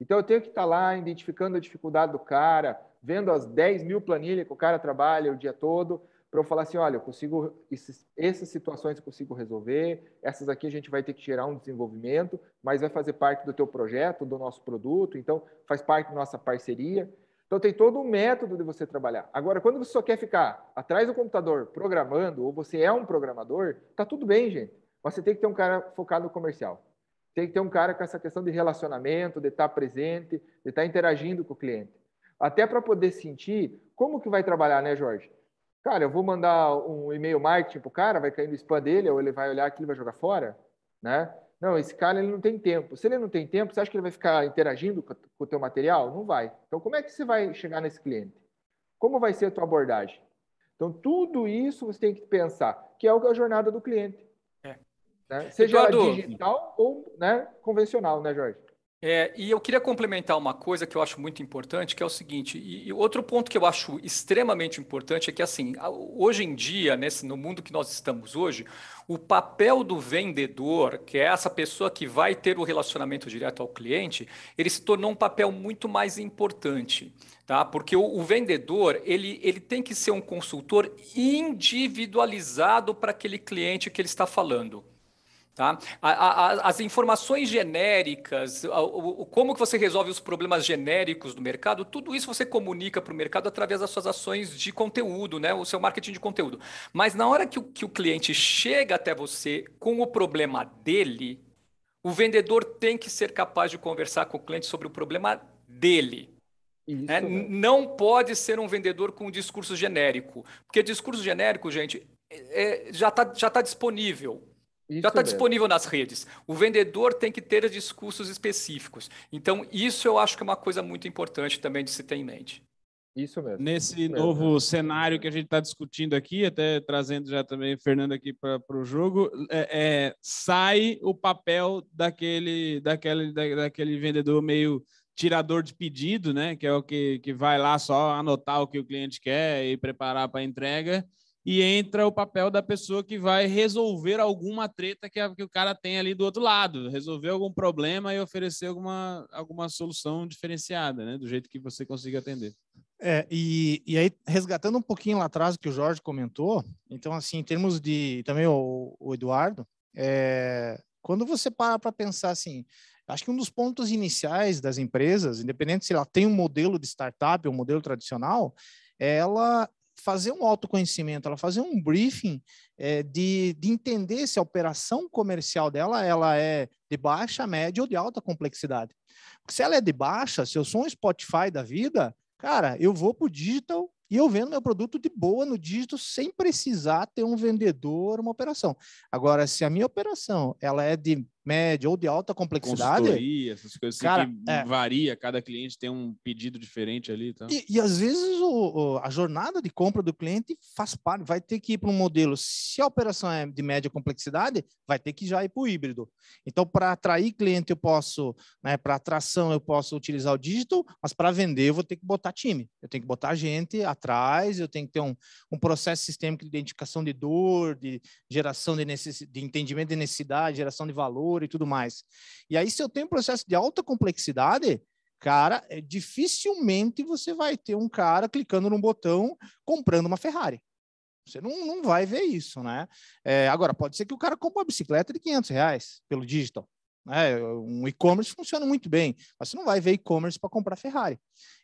Então, eu tenho que estar tá lá identificando a dificuldade do cara, vendo as 10 mil planilhas que o cara trabalha o dia todo, para eu falar assim, olha, eu consigo esses, essas situações eu consigo resolver, essas aqui a gente vai ter que gerar um desenvolvimento, mas vai fazer parte do teu projeto, do nosso produto, então faz parte da nossa parceria. Então tem todo um método de você trabalhar. Agora, quando você só quer ficar atrás do computador programando ou você é um programador, tá tudo bem, gente. Mas você tem que ter um cara focado no comercial. Tem que ter um cara com essa questão de relacionamento, de estar tá presente, de estar tá interagindo com o cliente. Até para poder sentir como que vai trabalhar, né, Jorge? cara, eu vou mandar um e-mail marketing pro cara, vai cair no spam dele, ou ele vai olhar aquilo e vai jogar fora, né? Não, esse cara ele não tem tempo. Se ele não tem tempo, você acha que ele vai ficar interagindo com o teu material? Não vai. Então, como é que você vai chegar nesse cliente? Como vai ser a tua abordagem? Então, tudo isso você tem que pensar, que é, é a jornada do cliente. É. Né? Seja Eduardo, digital ou né, convencional, né, Jorge? É, e eu queria complementar uma coisa que eu acho muito importante, que é o seguinte, e, e outro ponto que eu acho extremamente importante é que, assim, hoje em dia, nesse, no mundo que nós estamos hoje, o papel do vendedor, que é essa pessoa que vai ter o relacionamento direto ao cliente, ele se tornou um papel muito mais importante, tá? Porque o, o vendedor, ele, ele tem que ser um consultor individualizado para aquele cliente que ele está falando. Tá? A, a, as informações genéricas, a, o, como que você resolve os problemas genéricos do mercado, tudo isso você comunica para o mercado através das suas ações de conteúdo, né? o seu marketing de conteúdo. Mas na hora que o, que o cliente chega até você com o problema dele, o vendedor tem que ser capaz de conversar com o cliente sobre o problema dele. Isso, né? É não pode ser um vendedor com um discurso genérico. Porque discurso genérico, gente, é, é já está já tá disponível. Isso já está disponível nas redes. O vendedor tem que ter discursos específicos. Então, isso eu acho que é uma coisa muito importante também de se ter em mente. Isso mesmo. Nesse isso novo mesmo. cenário que a gente está discutindo aqui, até trazendo já também Fernando aqui para o jogo, é, é, sai o papel daquele, daquele, da, daquele vendedor meio tirador de pedido, né? Que é o que, que vai lá só anotar o que o cliente quer e preparar para a entrega e entra o papel da pessoa que vai resolver alguma treta que, a, que o cara tem ali do outro lado, resolver algum problema e oferecer alguma, alguma solução diferenciada, né? Do jeito que você consiga atender. É, e, e aí, resgatando um pouquinho lá atrás que o Jorge comentou, então, assim, em termos de. também o, o Eduardo, é, quando você para para pensar assim, acho que um dos pontos iniciais das empresas, independente se ela tem um modelo de startup ou um modelo tradicional, ela fazer um autoconhecimento, ela fazer um briefing é, de, de entender se a operação comercial dela ela é de baixa, média ou de alta complexidade. Porque se ela é de baixa, se eu sou um Spotify da vida, cara, eu vou para o digital e eu vendo meu produto de boa no dígito sem precisar ter um vendedor, uma operação. Agora, se a minha operação ela é de média ou de alta complexidade. Consultoria, essas coisas assim cara, que é... varia, cada cliente tem um pedido diferente ali. Então. E, e às vezes o, a jornada de compra do cliente faz parte, vai ter que ir para um modelo. Se a operação é de média complexidade, vai ter que já ir para o híbrido. Então, para atrair cliente, eu posso, né, para atração, eu posso utilizar o digital, mas para vender, eu vou ter que botar time, eu tenho que botar gente atrás, eu tenho que ter um, um processo sistêmico de identificação de dor, de geração de, necess... de entendimento de necessidade, geração de valor e tudo mais. E aí, se eu tenho um processo de alta complexidade, cara, é, dificilmente você vai ter um cara clicando num botão comprando uma Ferrari. Você não, não vai ver isso, né? É, agora, pode ser que o cara compre uma bicicleta de 500 reais pelo digital. Né? Um e-commerce funciona muito bem, mas você não vai ver e-commerce para comprar Ferrari.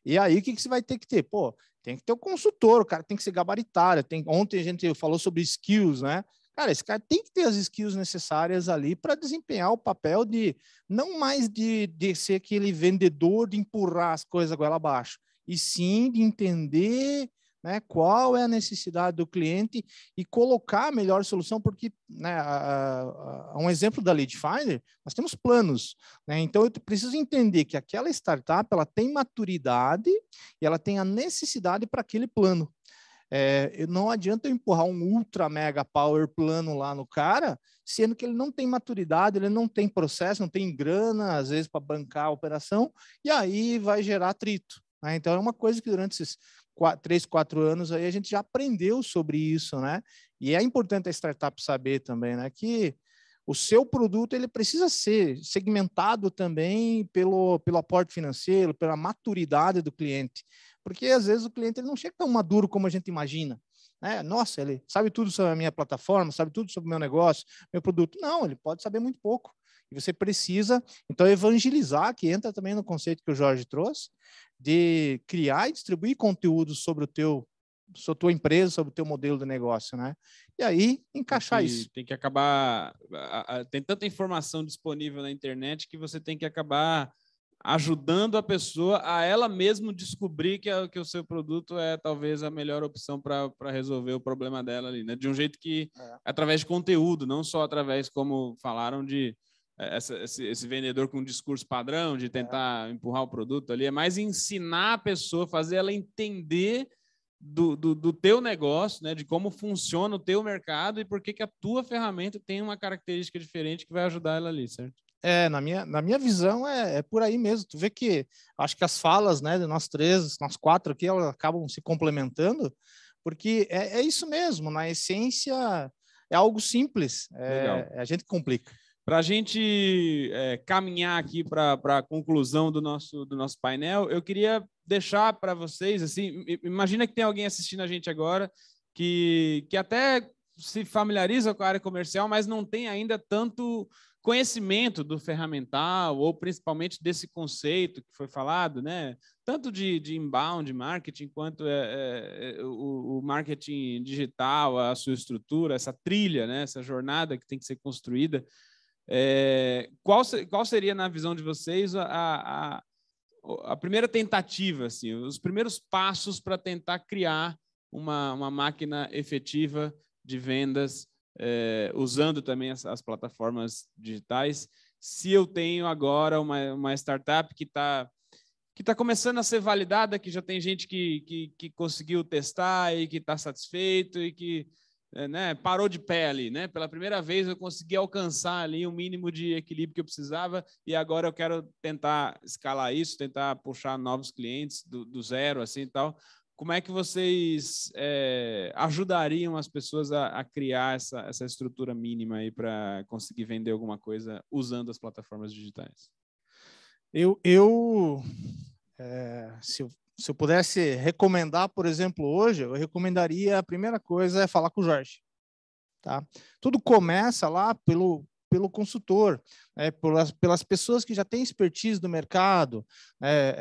E aí, o que, que você vai ter que ter? Pô, tem que ter o um consultor, o cara tem que ser gabaritário. Tem... Ontem a gente falou sobre skills, né? Cara, esse cara tem que ter as skills necessárias ali para desempenhar o papel de não mais de, de ser aquele vendedor de empurrar as coisas goela abaixo, e sim de entender né, qual é a necessidade do cliente e colocar a melhor solução, porque né, a, a, um exemplo da Lead Finder, nós temos planos. Né, então, eu preciso entender que aquela startup ela tem maturidade e ela tem a necessidade para aquele plano. É, não adianta eu empurrar um ultra mega power plano lá no cara, sendo que ele não tem maturidade, ele não tem processo, não tem grana, às vezes, para bancar a operação, e aí vai gerar atrito. Né? Então, é uma coisa que durante esses quatro, três, quatro anos aí a gente já aprendeu sobre isso, né? E é importante a startup saber também, né? Que o seu produto ele precisa ser segmentado também pelo, pelo aporte financeiro, pela maturidade do cliente porque às vezes o cliente ele não chega tão maduro como a gente imagina. Né? Nossa, ele sabe tudo sobre a minha plataforma, sabe tudo sobre o meu negócio, meu produto. Não, ele pode saber muito pouco. E você precisa, então, evangelizar, que entra também no conceito que o Jorge trouxe, de criar e distribuir conteúdo sobre o teu sobre a tua empresa, sobre o teu modelo de negócio, né? E aí encaixar tem que, isso. Tem que acabar tem tanta informação disponível na internet que você tem que acabar ajudando a pessoa a ela mesma descobrir que, a, que o seu produto é talvez a melhor opção para resolver o problema dela ali, né? De um jeito que, é. através de conteúdo, não só através, como falaram, de é, essa, esse, esse, vendedor com um discurso padrão, de tentar é. empurrar o produto ali, é mais ensinar a pessoa, fazer ela entender do, do, do, teu negócio, né, de como funciona o teu mercado e por que, que a tua ferramenta tem uma característica diferente que vai ajudar ela ali, certo? É, na minha, na minha visão é, é, por aí mesmo. Tu vê que acho que as falas, né, de nós três, nós quatro aqui, elas acabam se complementando, porque é, é isso mesmo. Na essência é algo simples. É, a gente complica. Para a gente é, caminhar aqui para a conclusão do nosso, do nosso painel, eu queria deixar para vocês assim, imagina que tem alguém assistindo a gente agora que, que até se familiariza com a área comercial, mas não tem ainda tanto conhecimento do ferramental, ou principalmente desse conceito que foi falado, né? tanto de, de inbound marketing, quanto é, é, é, o, o, marketing digital, a sua estrutura, essa trilha, né? essa jornada que tem que ser construída. É, qual, qual seria, na visão de vocês, a, a, a primeira tentativa, assim, os primeiros passos para tentar criar uma, uma máquina efetiva de vendas é, usando também as, as, plataformas digitais. Se eu tenho agora uma, uma startup que está que está começando a ser validada, que já tem gente que, que, que conseguiu testar e que está satisfeito e que eh, né, parou de pé ali, né? Pela primeira vez eu consegui alcançar ali o um mínimo de equilíbrio que eu precisava e agora eu quero tentar escalar isso, tentar puxar novos clientes do, do zero assim e tal como é que vocês é, ajudariam as pessoas a, a, criar essa, essa estrutura mínima aí para conseguir vender alguma coisa usando as plataformas digitais? Eu, eu é, se, eu, se eu pudesse recomendar, por exemplo, hoje, eu recomendaria a primeira coisa é falar com o Jorge. Tá? Tudo começa lá pelo pelo consultor, é, pelas, pelas pessoas que já têm expertise do mercado, é,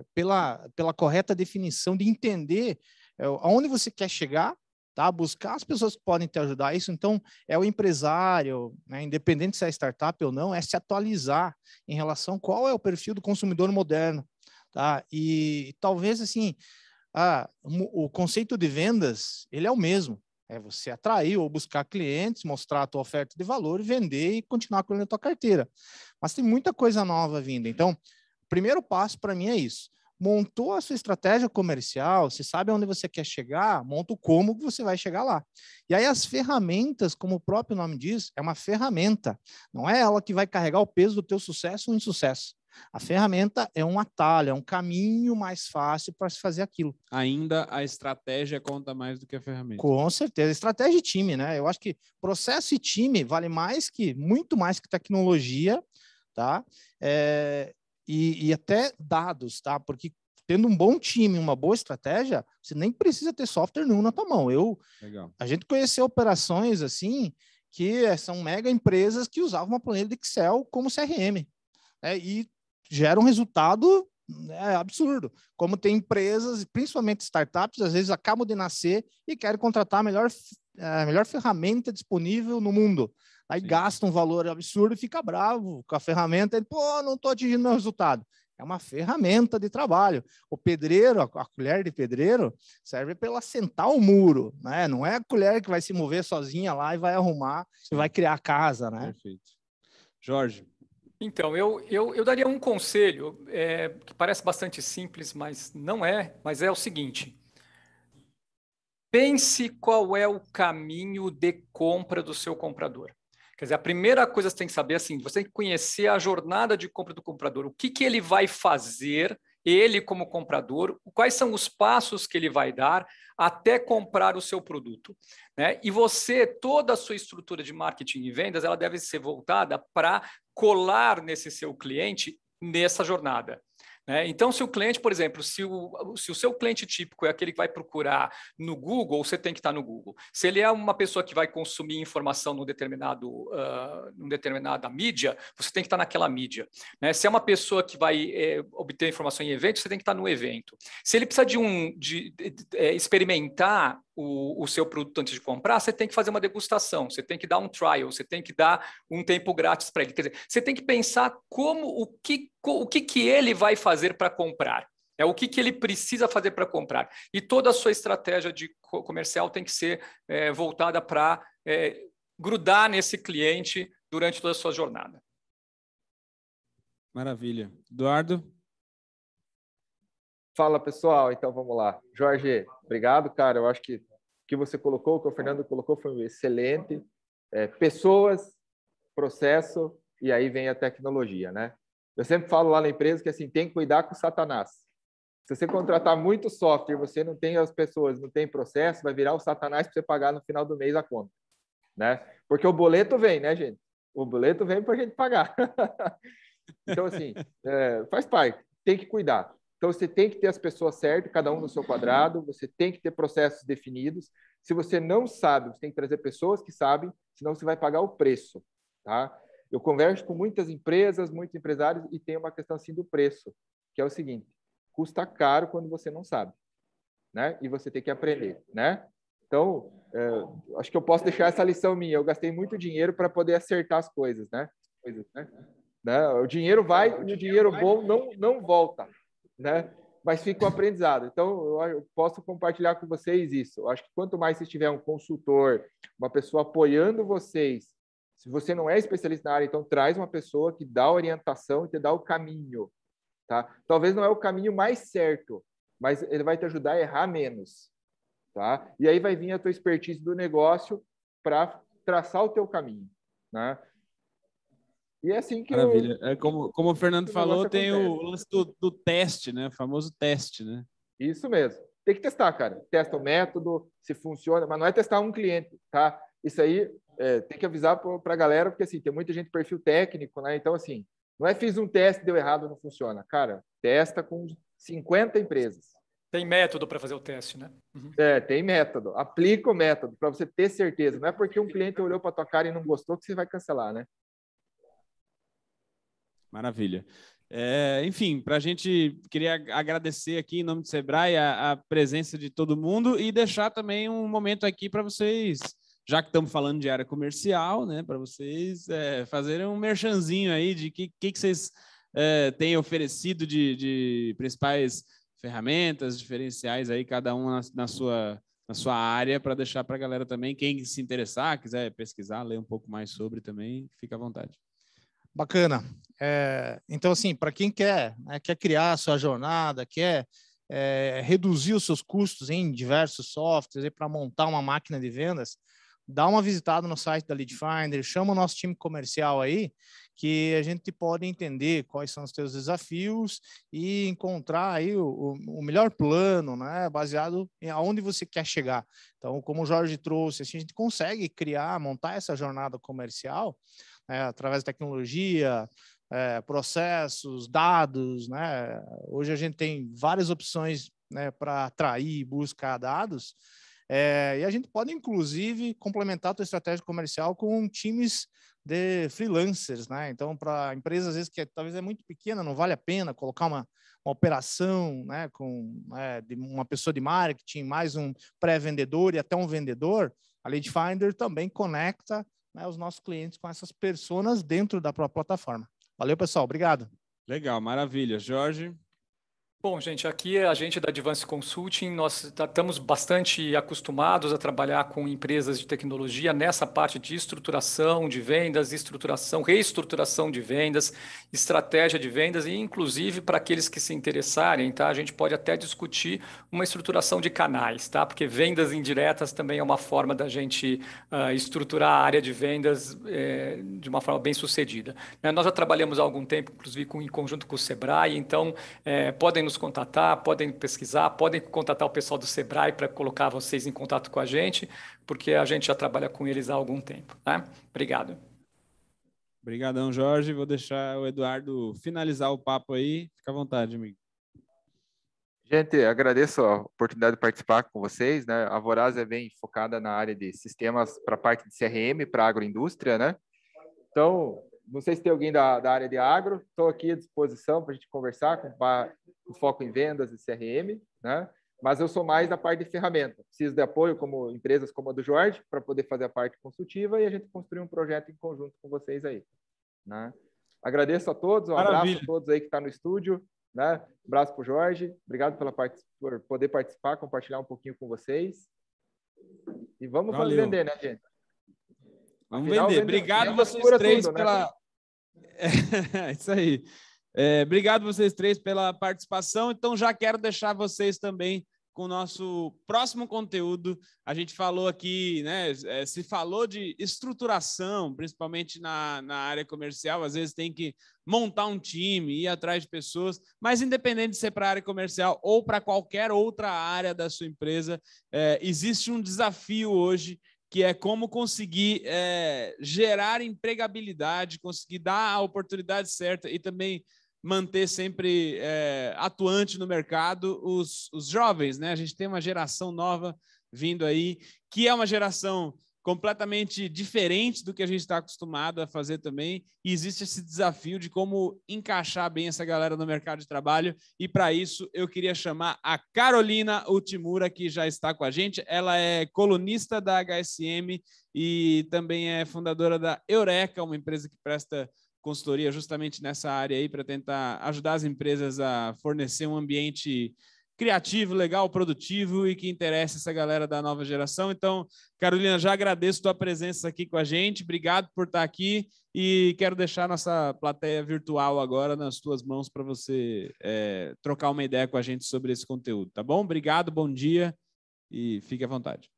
é, pela, pela correta definição de entender é, aonde você quer chegar, tá? Buscar as pessoas que podem te ajudar. Isso, então, é o empresário, né, independente se é startup ou não, é se atualizar em relação qual é o perfil do consumidor moderno, tá? E, e talvez, assim, ah, o conceito de vendas, ele é o mesmo, é você atrair ou buscar clientes, mostrar a tua oferta de valor, vender e continuar colhendo a tua carteira. Mas tem muita coisa nova vindo. Então, o primeiro passo para mim é isso. Montou a sua estratégia comercial, você sabe onde você quer chegar, monta o como que você vai chegar lá. E aí as ferramentas, como o próprio nome diz, é uma ferramenta. Não é ela que vai carregar o peso do teu sucesso ou insucesso. A ferramenta é um atalho, é um caminho mais fácil para se fazer aquilo. Ainda a estratégia conta mais do que a ferramenta. Com certeza, estratégia e time, né? Eu acho que processo e time vale mais que muito mais que tecnologia, tá? É, e, e até dados, tá? Porque tendo um bom time, uma boa estratégia, você nem precisa ter software nenhum na tua mão. Eu, Legal. a gente conheceu operações assim que eh, são mega empresas que usavam uma planilha de Excel como CRM. Né? E gera um resultado né, absurdo. Como tem empresas, principalmente startups, às vezes acabam de nascer e querem contratar a melhor, é, a melhor ferramenta disponível no mundo. Aí Sim. gasta um valor absurdo e fica bravo com a ferramenta. Ele, pô, não estou atingindo meu resultado. É uma ferramenta de trabalho. O pedreiro, a, colher de pedreiro, serve para assentar o muro, né? Não é a colher que vai se mover sozinha lá e vai arrumar Sim. e vai criar a casa, né? Perfeito. Jorge, então, eu, eu, eu daria um conselho é, que parece bastante simples, mas não é, mas é o seguinte. Pense qual é o caminho de compra do seu comprador. Quer dizer, a primeira coisa que você tem que saber é assim, você tem que conhecer a jornada de compra do comprador, o que, que ele vai fazer, ele como comprador, quais são os passos que ele vai dar até comprar o seu produto. Né? E você, toda a sua estrutura de marketing e vendas, ela deve ser voltada para colar nesse seu cliente nessa jornada. Né? Então, se o cliente, por exemplo, se o, se o seu cliente típico é aquele que vai procurar no Google, você tem que estar no Google. Se ele é uma pessoa que vai consumir informação num determinado, uh, num determinada mídia, você tem que estar naquela mídia. Né? Se é uma pessoa que vai é, obter informação em evento, você tem que estar no evento. Se ele precisa de um de, de, de, é, experimentar o, o, seu produto antes de comprar, você tem que fazer uma degustação, você tem que dar um trial, você tem que dar um tempo grátis para ele. Quer dizer, você tem que pensar como o que, o que, que ele vai fazer para comprar. É o que, que ele precisa fazer para comprar. E toda a sua estratégia de comercial tem que ser é, voltada para é, grudar nesse cliente durante toda a sua jornada. Maravilha. Eduardo, Fala pessoal, então vamos lá. Jorge, obrigado, cara. Eu acho que o que você colocou, o que o Fernando colocou, foi excelente. É, pessoas, processo e aí vem a tecnologia, né? Eu sempre falo lá na empresa que assim tem que cuidar com o Satanás. Se você contratar muito software, você não tem as pessoas, não tem processo, vai virar o Satanás para você pagar no final do mês a conta, né? Porque o boleto vem, né, gente? O boleto vem para a gente pagar. então assim, é, faz parte. Tem que cuidar. Então, você tem que ter as pessoas certas, cada um no seu quadrado, você tem que ter processos definidos. Se você não sabe, você tem que trazer pessoas que sabem, senão você vai pagar o preço. Tá? Eu converso com muitas empresas, muitos empresários, e tem uma questão assim do preço, que é o seguinte: custa caro quando você não sabe, né? E você tem que aprender, né? Então, é, acho que eu posso deixar essa lição minha. Eu gastei muito dinheiro para poder acertar as coisas, né? Coisas, né? o dinheiro vai é, o dinheiro bom não, não volta né? Mas fica o aprendizado. Então, eu posso compartilhar com vocês isso. Eu acho que quanto mais você tiver um consultor, uma pessoa apoiando vocês, se você não é especialista na área, então traz uma pessoa que dá orientação e te dá o caminho, tá? Talvez não é o caminho mais certo, mas ele vai te ajudar a errar menos, tá? E aí vai vir a tua expertise do negócio para traçar o teu caminho, né? E é assim que Maravilha. Eu... É como, como o Fernando falou, tem acontece. o lance do, do, teste, né? O famoso teste, né? Isso mesmo. Tem que testar, cara. Testa o método, se funciona, mas não é testar um cliente, tá? Isso aí é, tem que avisar para a galera, porque assim, tem muita gente perfil técnico, né? Então, assim, não é fiz um teste, deu errado, não funciona. Cara, testa com 50 empresas. Tem método para fazer o teste, né? Uhum. É, tem método. Aplica o método para você ter certeza. Não é porque um cliente olhou para tua cara e não gostou que você vai cancelar, né? Maravilha. É, enfim, para a gente queria agradecer aqui em nome do Sebrae a, a, presença de todo mundo e deixar também um momento aqui para vocês, já que estamos falando de área comercial, né? Para vocês é, fazerem um merchanzinho aí de que, que, que vocês é, têm oferecido de, de principais ferramentas diferenciais aí, cada um na, na sua na sua área para deixar para a galera também. Quem se interessar, quiser pesquisar, ler um pouco mais sobre também, fica à vontade. Bacana. É, então, assim, para quem quer, né, quer criar sua jornada, quer é, reduzir os seus custos em diversos softwares para montar uma máquina de vendas, dá uma visitada no site da Lead Finder, chama o nosso time comercial aí, que a gente pode entender quais são os teus desafios e encontrar aí o, o melhor plano, né, baseado em aonde você quer chegar. Então, como o Jorge trouxe, assim, a gente consegue criar, montar essa jornada comercial né, através de tecnologia, é, processos, dados. Né? Hoje a gente tem várias opções né, para atrair e buscar dados. É, e a gente pode, inclusive, complementar a tua estratégia comercial com times de freelancers, né? Então, para empresas, às vezes, que é, talvez é muito pequena, não vale a pena colocar uma, uma operação né, com é, uma pessoa de marketing, mais um pré-vendedor e até um vendedor, a Lead Finder também conecta né, os nossos clientes com essas pessoas dentro da própria plataforma. Valeu, pessoal. Obrigado. Legal, maravilha. Jorge? Bom, gente, aqui é a gente da Advance Consulting, nós estamos bastante acostumados a trabalhar com empresas de tecnologia nessa parte de estruturação de vendas, estruturação, reestruturação de vendas, estratégia de vendas e, inclusive, para aqueles que se interessarem, tá? A gente pode até discutir uma estruturação de canais, tá? Porque vendas indiretas também é uma forma da gente uh, estruturar a área de vendas eh, de uma forma bem sucedida. Né? Nós já trabalhamos há algum tempo, inclusive, com, em conjunto com o Sebrae, então eh, podem nos nos contatar, podem pesquisar, podem contatar o pessoal do Sebrae para colocar vocês em contato com a gente, porque a gente já trabalha com eles há algum tempo. Né? Obrigado. Obrigadão, Jorge. Vou deixar o Eduardo finalizar o papo aí. Fica à vontade, amigo. Gente, agradeço a oportunidade de participar com vocês. Né? A Voraz é bem focada na área de sistemas para parte de CRM, para agroindústria. Né? Então, não sei se tem alguém da, da área de agro. Estou aqui à disposição para a gente conversar, o foco em vendas e CRM, né? mas eu sou mais da parte de ferramenta. Preciso de apoio como empresas como a do Jorge para poder fazer a parte consultiva e a gente construir um projeto em conjunto com vocês aí. Né? Agradeço a todos, um Maravilha. abraço a todos aí que está no estúdio, né? Um abraço para o Jorge, obrigado pela parte, por poder participar, compartilhar um pouquinho com vocês. E vamos Valeu. vender, né, gente? Vamos Afinal, vender. Obrigado vocês três tudo, né? pela. Né? É, isso aí. É, obrigado vocês três pela participação. Então, já quero deixar vocês também com o nosso próximo conteúdo. A gente falou aqui, né? É, se falou de estruturação, principalmente na, na área comercial, às vezes tem que montar um time, ir atrás de pessoas, mas independente de ser para a área comercial ou para qualquer outra área da sua empresa, é, existe um desafio hoje que é como conseguir é, gerar empregabilidade, conseguir dar a oportunidade certa e também manter sempre é, atuante no mercado os, os jovens, né? A gente tem uma geração nova vindo aí, que é uma geração completamente diferente do que a gente está acostumado a fazer também. E existe esse desafio de como encaixar bem essa galera no mercado de trabalho. E para isso eu queria chamar a Carolina Ultimura, que já está com a gente. Ela é colunista da HSM e também é fundadora da Eureka, uma empresa que presta consultoria justamente nessa área aí para tentar ajudar as empresas a fornecer um ambiente criativo, legal, produtivo e que interessa essa galera da nova geração. Então, Carolina, já agradeço tua presença aqui com a gente. Obrigado por estar aqui e quero deixar nossa plateia virtual agora nas tuas mãos para você é, trocar uma ideia com a gente sobre esse conteúdo, tá bom? Obrigado, bom dia e fique à vontade.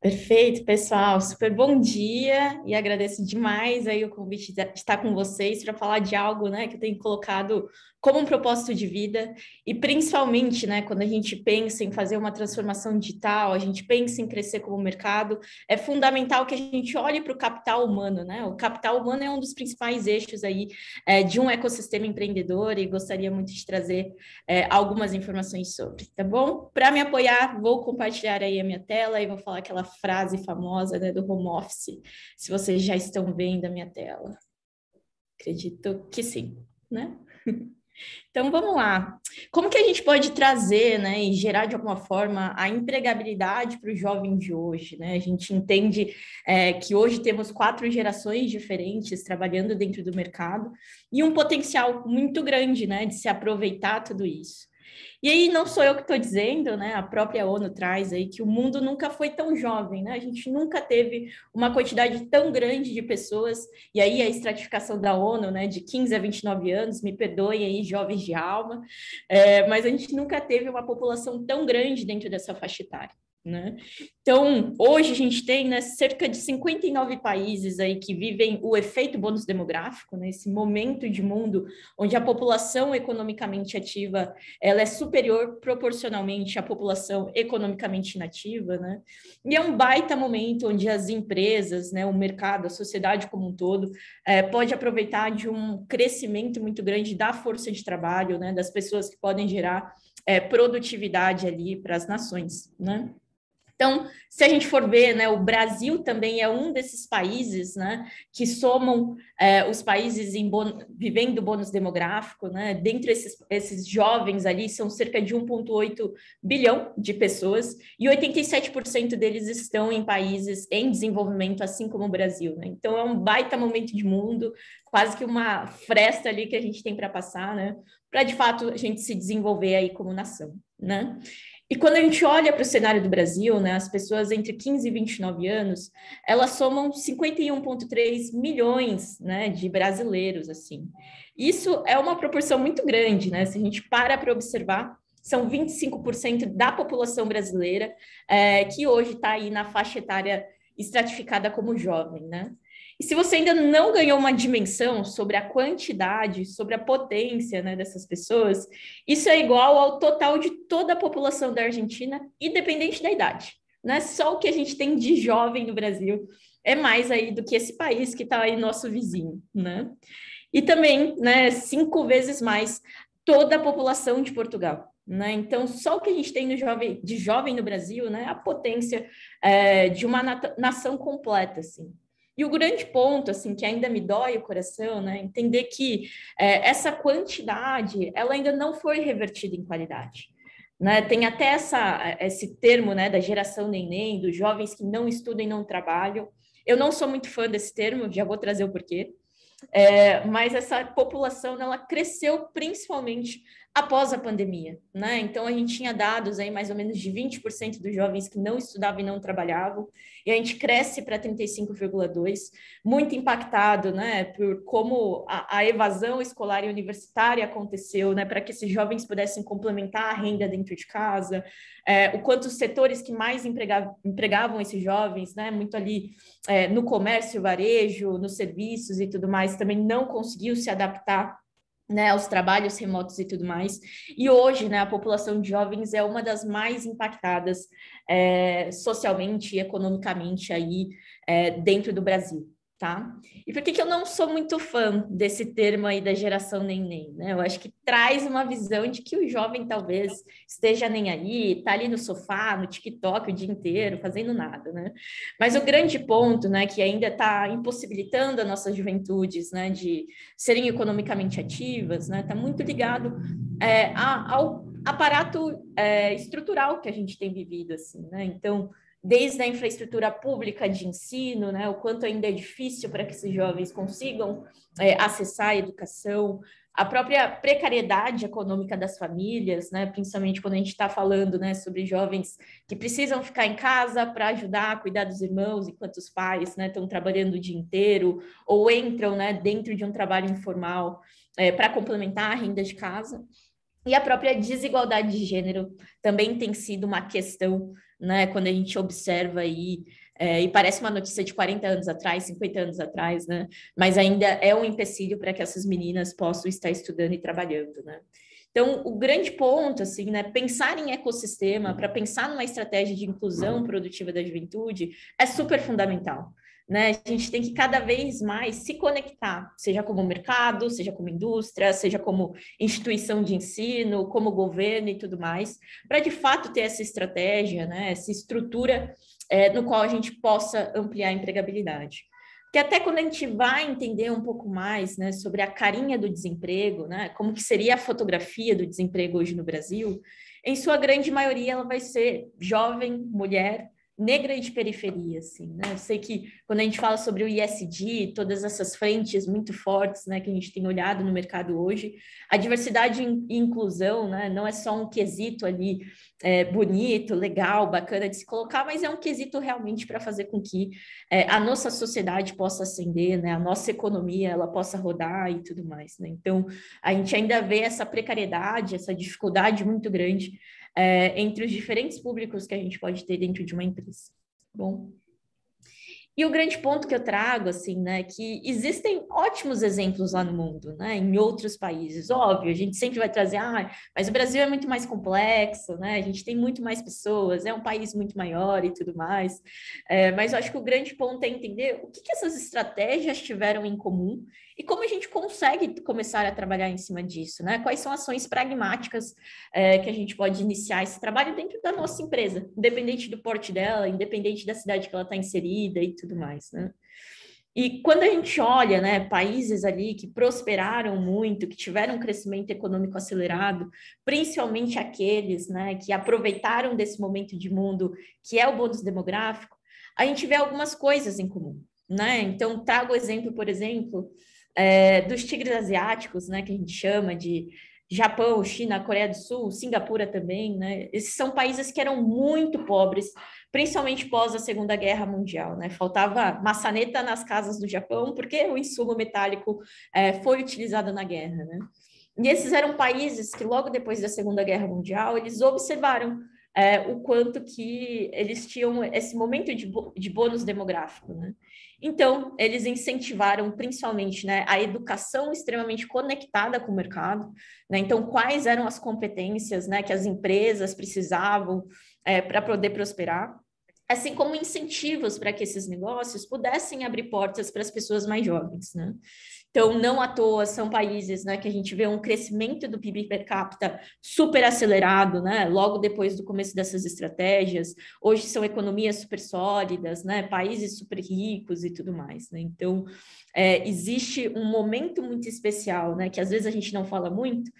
Perfeito, pessoal. Super bom dia e agradeço demais aí o convite de estar com vocês para falar de algo, né, que eu tenho colocado como um propósito de vida e principalmente, né, quando a gente pensa em fazer uma transformação digital, a gente pensa em crescer como mercado, é fundamental que a gente olhe para o capital humano, né? O capital humano é um dos principais eixos aí é, de um ecossistema empreendedor e gostaria muito de trazer é, algumas informações sobre, tá bom? Para me apoiar, vou compartilhar aí a minha tela e vou falar aquela frase famosa, né, do home office, se vocês já estão vendo a minha tela. Acredito que sim, né? Então vamos lá. Como que a gente pode trazer, né, e gerar de alguma forma a empregabilidade para o jovem de hoje, né? A gente entende é, que hoje temos quatro gerações diferentes trabalhando dentro do mercado e um potencial muito grande, né, de se aproveitar tudo isso. E aí não sou eu que estou dizendo, né? A própria ONU traz aí que o mundo nunca foi tão jovem, né? A gente nunca teve uma quantidade tão grande de pessoas. E aí a estratificação da ONU, né? De 15 a 29 anos, me perdoem aí, jovens de alma. É, mas a gente nunca teve uma população tão grande dentro dessa faixa etária. Né? Então, hoje a gente tem né, cerca de 59 países aí que vivem o efeito bônus demográfico, né, esse momento de mundo onde a população economicamente ativa ela é superior proporcionalmente à população economicamente inativa. Né? E é um baita momento onde as empresas, né, o mercado, a sociedade como um todo, é, pode aproveitar de um crescimento muito grande da força de trabalho, né, das pessoas que podem gerar é, produtividade ali para as nações. Né? Então, se a gente for ver, né, o Brasil também é um desses países né, que somam é, os países em bon... vivendo bônus demográfico. Né? Dentre esses, esses jovens ali, são cerca de 1,8 bilhão de pessoas, e 87% deles estão em países em desenvolvimento, assim como o Brasil. Né? Então, é um baita momento de mundo, quase que uma fresta ali que a gente tem para passar, né? para de fato a gente se desenvolver aí como nação. Né? E quando a gente olha para o cenário do Brasil, né, as pessoas entre 15 e 29 anos, elas somam 51,3 milhões né, de brasileiros. assim. Isso é uma proporção muito grande, né? Se a gente para para observar, são 25% da população brasileira é, que hoje está aí na faixa etária estratificada como jovem, né? E se você ainda não ganhou uma dimensão sobre a quantidade, sobre a potência né, dessas pessoas, isso é igual ao total de toda a população da Argentina, independente da idade. Não é só o que a gente tem de jovem no Brasil, é mais aí do que esse país que está aí nosso vizinho, né? E também, né, cinco vezes mais toda a população de Portugal. Né? Então, só o que a gente tem jovem, de jovem no Brasil, né? a potência é, de uma nação completa. Assim. E o grande ponto, assim, que ainda me dói o coração, né, entender que é, essa quantidade, ela ainda não foi revertida em qualidade. Né? Tem até essa, esse termo, né, da geração neném, dos jovens que não estudam e não trabalham. Eu não sou muito fã desse termo, já vou trazer o porquê. É, mas essa população ela cresceu principalmente após a pandemia, né? Então a gente tinha dados aí mais ou menos de 20% dos jovens que não estudavam e não trabalhavam, e a gente cresce para 35,2, muito impactado, né, por como a, a, evasão escolar e universitária aconteceu, né, para que esses jovens pudessem complementar a renda dentro de casa, é, o quanto os setores que mais empregavam, empregavam esses jovens, né, muito ali é, no comércio, varejo, nos serviços e tudo mais, também não conseguiu se adaptar né, aos trabalhos remotos e tudo mais. E hoje, né, a população de jovens é uma das mais impactadas é, socialmente e economicamente aí é, dentro do Brasil tá? E por que, que eu não sou muito fã desse termo aí da geração neném, né? Eu acho que traz uma visão de que o jovem talvez esteja nem aí, tá ali no sofá, no TikTok o dia inteiro, fazendo nada, né? Mas o grande ponto, né, que ainda está impossibilitando as nossas juventudes, né, de serem economicamente ativas, né, tá muito ligado é, ao aparato é, estrutural que a gente tem vivido, assim, né? Então, desde a infraestrutura pública de ensino, né, o quanto ainda é difícil para que esses jovens consigam é, acessar a educação, a própria precariedade econômica das famílias, né, principalmente quando a gente está falando né, sobre jovens que precisam ficar em casa para ajudar a cuidar dos irmãos, enquanto os pais estão né, trabalhando o dia inteiro, ou entram né, dentro de um trabalho informal é, para complementar a renda de casa. E a própria desigualdade de gênero também tem sido uma questão né? Quando a gente observa aí, é, e parece uma notícia de 40 anos atrás, 50 anos atrás, né? Mas ainda é um empecilho para que essas meninas possam estar estudando e trabalhando, né? Então, o grande ponto, assim, né, pensar em ecossistema, para pensar numa estratégia de inclusão produtiva da juventude, é super fundamental. Né? A gente tem que cada vez mais se conectar, seja como mercado, seja como indústria, seja como instituição de ensino, como governo e tudo mais, para de fato ter essa estratégia, né? essa estrutura é, no qual a gente possa ampliar a empregabilidade. Que até quando a gente vai entender um pouco mais né, sobre a carinha do desemprego, né, como que seria a fotografia do desemprego hoje no Brasil, em sua grande maioria ela vai ser jovem, mulher, negra e de periferia, assim, né? Eu sei que quando a gente fala sobre o ISD, todas essas frentes muito fortes, né, que a gente tem olhado no mercado hoje, a diversidade e inclusão, né, não é só um quesito ali é, bonito, legal, bacana de se colocar, mas é um quesito realmente para fazer com que é, a nossa sociedade possa ascender, né, a nossa economia ela possa rodar e tudo mais, né? Então a gente ainda vê essa precariedade, essa dificuldade muito grande é, entre os diferentes públicos que a gente pode ter dentro de uma empresa. Tá bom. E o grande ponto que eu trago, assim, né, que existem ótimos exemplos lá no mundo, né, em outros países, óbvio, a gente sempre vai trazer, ah, mas o Brasil é muito mais complexo, né, a gente tem muito mais pessoas, é um país muito maior e tudo mais, é, mas eu acho que o grande ponto é entender o que, que essas estratégias tiveram em comum e como a gente consegue começar a trabalhar em cima disso, né? Quais são ações pragmáticas é, que a gente pode iniciar esse trabalho dentro da nossa empresa, independente do porte dela, independente da cidade que ela está inserida e tudo mais, né? E quando a gente olha, né, países ali que prosperaram muito, que tiveram um crescimento econômico acelerado, principalmente aqueles, né, que aproveitaram desse momento de mundo que é o bônus demográfico, a gente vê algumas coisas em comum, né? Então trago o exemplo, por exemplo, é, dos tigres asiáticos, né, que a gente chama de Japão, China, Coreia do Sul, Singapura também, né? Esses são países que eram muito pobres, principalmente pós a Segunda Guerra Mundial, né? Faltava maçaneta nas casas do Japão porque o insumo metálico é, foi utilizado na guerra, né? E esses eram países que logo depois da Segunda Guerra Mundial eles observaram é, o quanto que eles tinham esse momento de, de bônus demográfico, né? Então, eles incentivaram principalmente né, a educação extremamente conectada com o mercado, né? Então, quais eram as competências né, que as empresas precisavam é, para poder prosperar? assim como incentivos para que esses negócios pudessem abrir portas para as pessoas mais jovens, né? Então, não à toa são países né, que a gente vê um crescimento do PIB per capita super acelerado, né, logo depois do começo dessas estratégias. Hoje são economias super sólidas, né, países super ricos e tudo mais. Né? Então, é, existe um momento muito especial, né, que às vezes a gente não fala muito,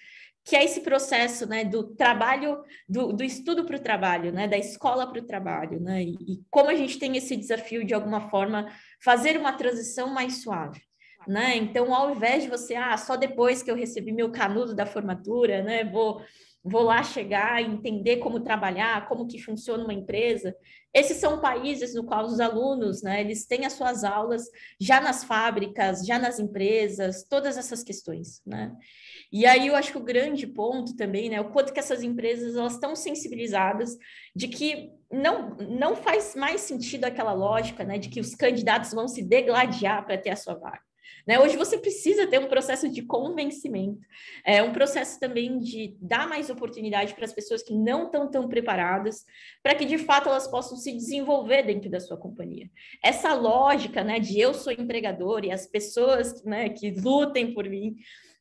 que é esse processo né, do trabalho, do, do estudo para o trabalho, né, da escola para o trabalho, né, e, e como a gente tem esse desafio de alguma forma fazer uma transição mais suave né? Então, ao invés de você, ah, só depois que eu recebi meu canudo da formatura, né, vou vou lá chegar, entender como trabalhar, como que funciona uma empresa. Esses são países no qual os alunos, né, eles têm as suas aulas já nas fábricas, já nas empresas, todas essas questões, né? E aí eu acho que o grande ponto também, né, o quanto que essas empresas elas estão sensibilizadas de que não não faz mais sentido aquela lógica, né, de que os candidatos vão se degladiar para ter a sua vaga. Né? Hoje você precisa ter um processo de convencimento, é um processo também de dar mais oportunidade para as pessoas que não estão tão preparadas, para que de fato elas possam se desenvolver dentro da sua companhia. Essa lógica né, de eu sou empregador e as pessoas né, que lutem por mim.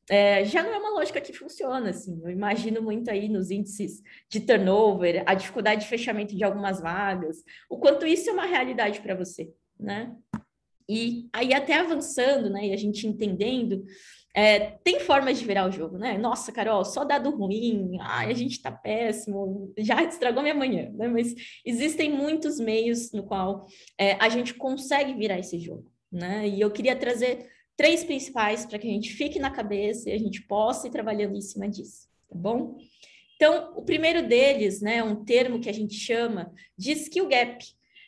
É, já não é uma lógica que funciona, assim, eu imagino muito aí nos índices de turnover, a dificuldade de fechamento de algumas vagas, o quanto isso é uma realidade para você, né? E aí, até avançando, né, e a gente entendendo, é, tem formas de virar o jogo, né? Nossa, Carol, só dado ruim, ai, a gente tá péssimo, já estragou minha manhã, né? Mas existem muitos meios no qual é, a gente consegue virar esse jogo, né? E eu queria trazer três principais para que a gente fique na cabeça e a gente possa ir trabalhando em cima disso, tá bom? Então, o primeiro deles, né, um termo que a gente chama de skill gap,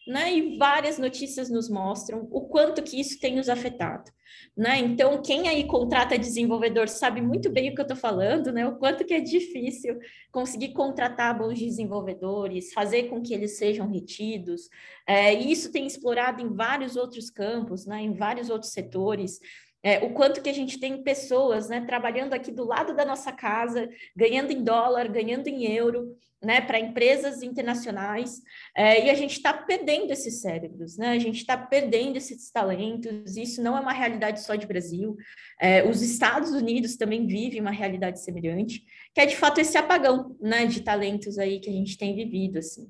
né? E várias notícias nos mostram o quanto que isso tem nos afetado, né? Então, quem aí contrata desenvolvedor sabe muito bem o que eu estou falando, né? O quanto que é difícil conseguir contratar bons desenvolvedores, fazer com que eles sejam retidos. É, e isso tem explorado em vários outros campos, né? Em vários outros setores. É, o quanto que a gente tem pessoas né, trabalhando aqui do lado da nossa casa, ganhando em dólar, ganhando em euro, né, para empresas internacionais, é, e a gente está perdendo esses cérebros, né? a gente está perdendo esses talentos, isso não é uma realidade só de Brasil, é, os Estados Unidos também vivem uma realidade semelhante, que é de fato esse apagão né, de talentos aí que a gente tem vivido. Assim.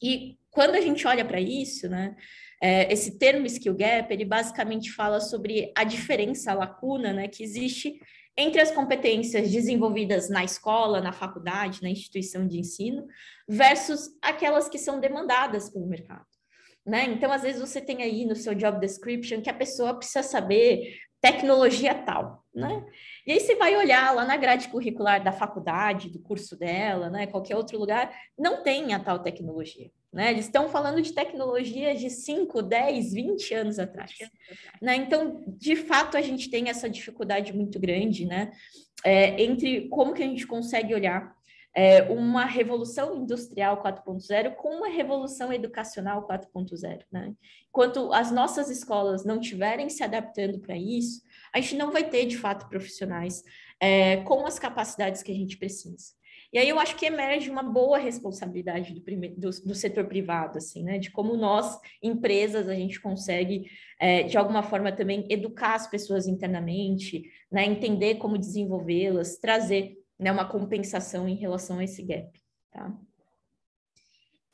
E quando a gente olha para isso, né, é, esse termo skill gap, ele basicamente fala sobre a diferença, a lacuna né, que existe entre as competências desenvolvidas na escola, na faculdade, na instituição de ensino, versus aquelas que são demandadas pelo mercado. Né? Então, às vezes, você tem aí no seu job description que a pessoa precisa saber tecnologia tal, né? E aí você vai olhar lá na grade curricular da faculdade, do curso dela, né? Qualquer outro lugar, não tem a tal tecnologia. Né? Eles estão falando de tecnologias de 5, 10, 20 anos atrás. Né? Então, de fato, a gente tem essa dificuldade muito grande né? É, entre como que a gente consegue olhar é, uma revolução industrial 4.0 com uma revolução educacional 4.0. Né? Enquanto as nossas escolas não tiverem se adaptando para isso, a gente não vai ter, de fato, profissionais é, com as capacidades que a gente precisa. E aí eu acho que emerge uma boa responsabilidade do, do, do setor privado, assim, né? De como nós, empresas, a gente consegue, é, de alguma forma, também educar as pessoas internamente, né? entender como desenvolvê-las, trazer né, uma compensação em relação a esse gap. Tá?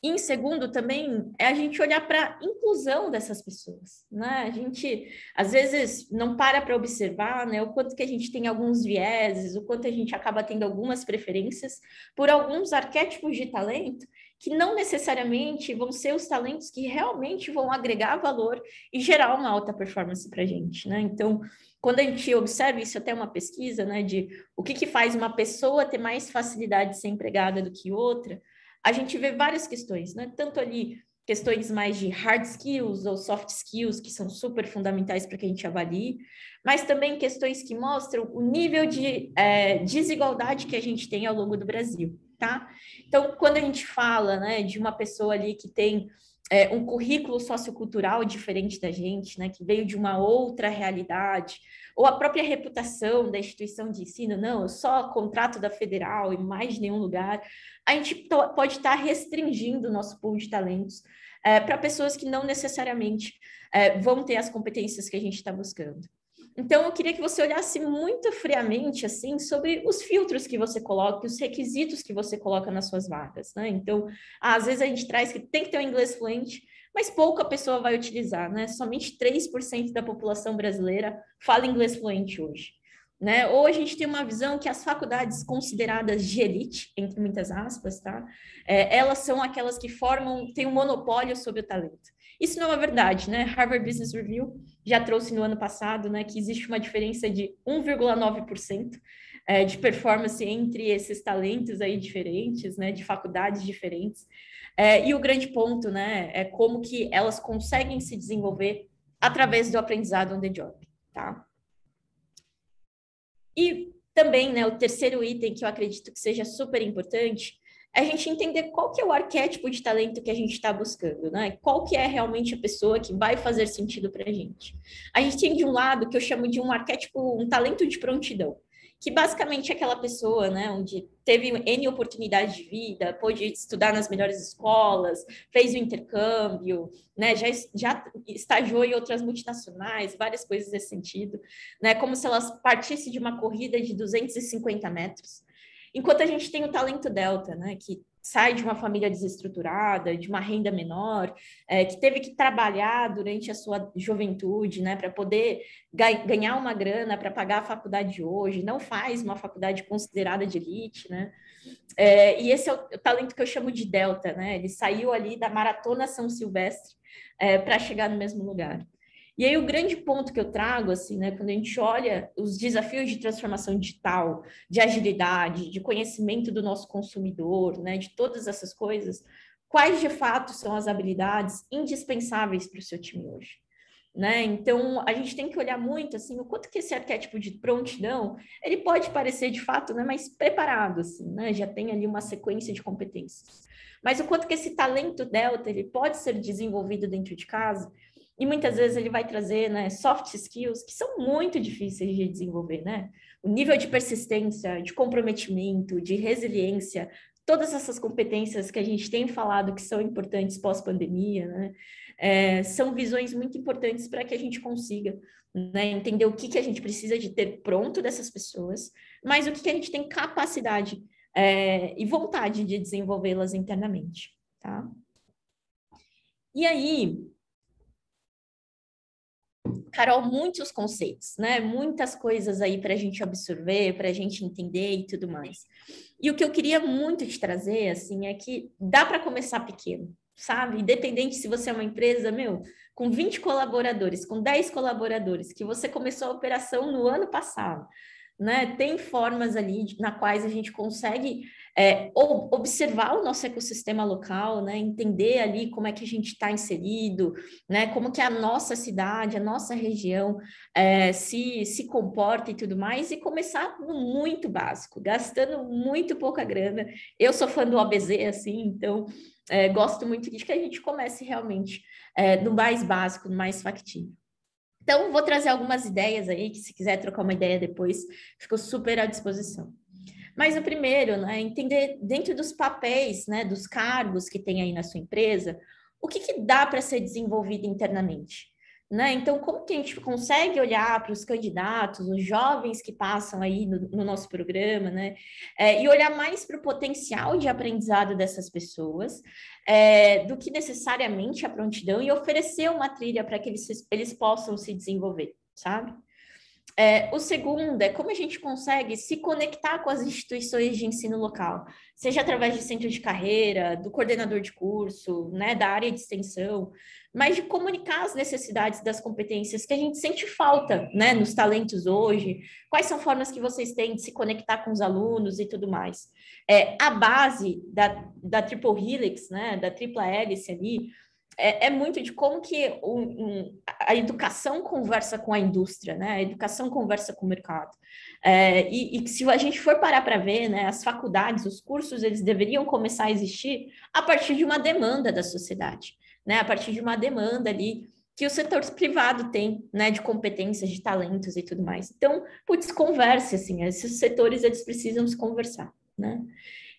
E em segundo, também é a gente olhar para a inclusão dessas pessoas, né? A gente às vezes não para para observar, né, o quanto que a gente tem alguns vieses, o quanto a gente acaba tendo algumas preferências por alguns arquétipos de talento que não necessariamente vão ser os talentos que realmente vão agregar valor e gerar uma alta performance para a gente, né? Então, quando a gente observa isso, é até uma pesquisa, né, de o que, que faz uma pessoa ter mais facilidade de ser empregada do que outra, a gente vê várias questões, né? Tanto ali questões mais de hard skills ou soft skills, que são super fundamentais para que a gente avalie, mas também questões que mostram o nível de é, desigualdade que a gente tem ao longo do Brasil, tá? Então, quando a gente fala né, de uma pessoa ali que tem é, um currículo sociocultural diferente da gente, né, que veio de uma outra realidade, ou a própria reputação da instituição de ensino, não, só contrato da federal e mais nenhum lugar, a gente pode estar restringindo o nosso pool de talentos é, para pessoas que não necessariamente é, vão ter as competências que a gente está buscando. Então, eu queria que você olhasse muito friamente, assim, sobre os filtros que você coloca, os requisitos que você coloca nas suas vagas, né? Então, às vezes a gente traz que tem que ter um inglês fluente, mas pouca pessoa vai utilizar, né? Somente 3% da população brasileira fala inglês fluente hoje. Né? Ou a gente tem uma visão que as faculdades consideradas de elite, entre muitas aspas, tá? É, elas são aquelas que formam, têm um monopólio sobre o talento. Isso não é verdade, né? Harvard Business Review já trouxe no ano passado, né, que existe uma diferença de 1,9% é, de performance entre esses talentos aí diferentes, né, de faculdades diferentes. É, e o grande ponto, né, é como que elas conseguem se desenvolver através do aprendizado on the job, tá? E também, né, o terceiro item que eu acredito que seja super importante a gente entender qual que é o arquétipo de talento que a gente está buscando, né? Qual que é realmente a pessoa que vai fazer sentido para a gente. A gente tem de um lado que eu chamo de um arquétipo, um talento de prontidão, que basicamente é aquela pessoa, né, onde teve N oportunidades de vida, pôde estudar nas melhores escolas, fez o intercâmbio, né, já, já estagiou em outras multinacionais, várias coisas nesse sentido, né, como se elas partisse de uma corrida de 250 metros, Enquanto a gente tem o talento delta, né, que sai de uma família desestruturada, de uma renda menor, é, que teve que trabalhar durante a sua juventude, né, para poder ga ganhar uma grana para pagar a faculdade de hoje, não faz uma faculdade considerada de elite, né? É, e esse é o, o talento que eu chamo de delta, né? Ele saiu ali da maratona São Silvestre é, para chegar no mesmo lugar. E aí o grande ponto que eu trago, assim, né, quando a gente olha os desafios de transformação digital, de agilidade, de conhecimento do nosso consumidor, né, de todas essas coisas, quais de fato são as habilidades indispensáveis para o seu time hoje? Né? Então, a gente tem que olhar muito, assim, o quanto que esse arquétipo de prontidão, ele pode parecer, de fato, né, mais preparado, assim, né? Já tem ali uma sequência de competências. Mas o quanto que esse talento delta, ele pode ser desenvolvido dentro de casa e muitas vezes ele vai trazer né, soft skills que são muito difíceis de desenvolver, né? O nível de persistência, de comprometimento, de resiliência, todas essas competências que a gente tem falado que são importantes pós-pandemia, né? É, são visões muito importantes para que a gente consiga né, entender o que, que a gente precisa de ter pronto dessas pessoas, mas o que, que a gente tem capacidade é, e vontade de desenvolvê-las internamente, tá? E aí, Carol, muitos conceitos, né? Muitas coisas aí para a gente absorver, para a gente entender e tudo mais. E o que eu queria muito te trazer, assim, é que dá para começar pequeno, sabe? Independente se você é uma empresa, meu, com 20 colaboradores, com 10 colaboradores, que você começou a operação no ano passado, né? Tem formas ali na quais a gente consegue é, observar o nosso ecossistema local, né? Entender ali como é que a gente está inserido, né? Como que a nossa cidade, a nossa região é, se, se comporta e tudo mais, e começar no muito básico, gastando muito pouca grana. Eu sou fã do OBZ, assim, então é, gosto muito de que a gente comece realmente é, no mais básico, no mais factível. Então, vou trazer algumas ideias aí, que se quiser trocar uma ideia depois, ficou super à disposição. Mas o primeiro, né, é entender dentro dos papéis, né, dos cargos que tem aí na sua empresa, o que, que dá para ser desenvolvido internamente? Né? Então, como que a gente consegue olhar para os candidatos, os jovens que passam aí no, no nosso programa, né? É, e olhar mais para o potencial de aprendizado dessas pessoas é, do que necessariamente a prontidão e oferecer uma trilha para que eles, eles possam se desenvolver, sabe? É, o segundo é como a gente consegue se conectar com as instituições de ensino local, seja através de centro de carreira, do coordenador de curso, né, da área de extensão, mas de comunicar as necessidades das competências que a gente sente falta né, nos talentos hoje, quais são formas que vocês têm de se conectar com os alunos e tudo mais. É, a base da, da triple helix, né, da tripla hélice ali, é, é muito de como que um, um, a educação conversa com a indústria, né? A educação conversa com o mercado. É, e, e, se a gente for parar para ver, né, as faculdades, os cursos, eles deveriam começar a existir a partir de uma demanda da sociedade, né? A partir de uma demanda ali que o setor privado tem, né, de competências, de talentos e tudo mais. Então, putz, converse, assim, esses setores, eles precisam se conversar, né?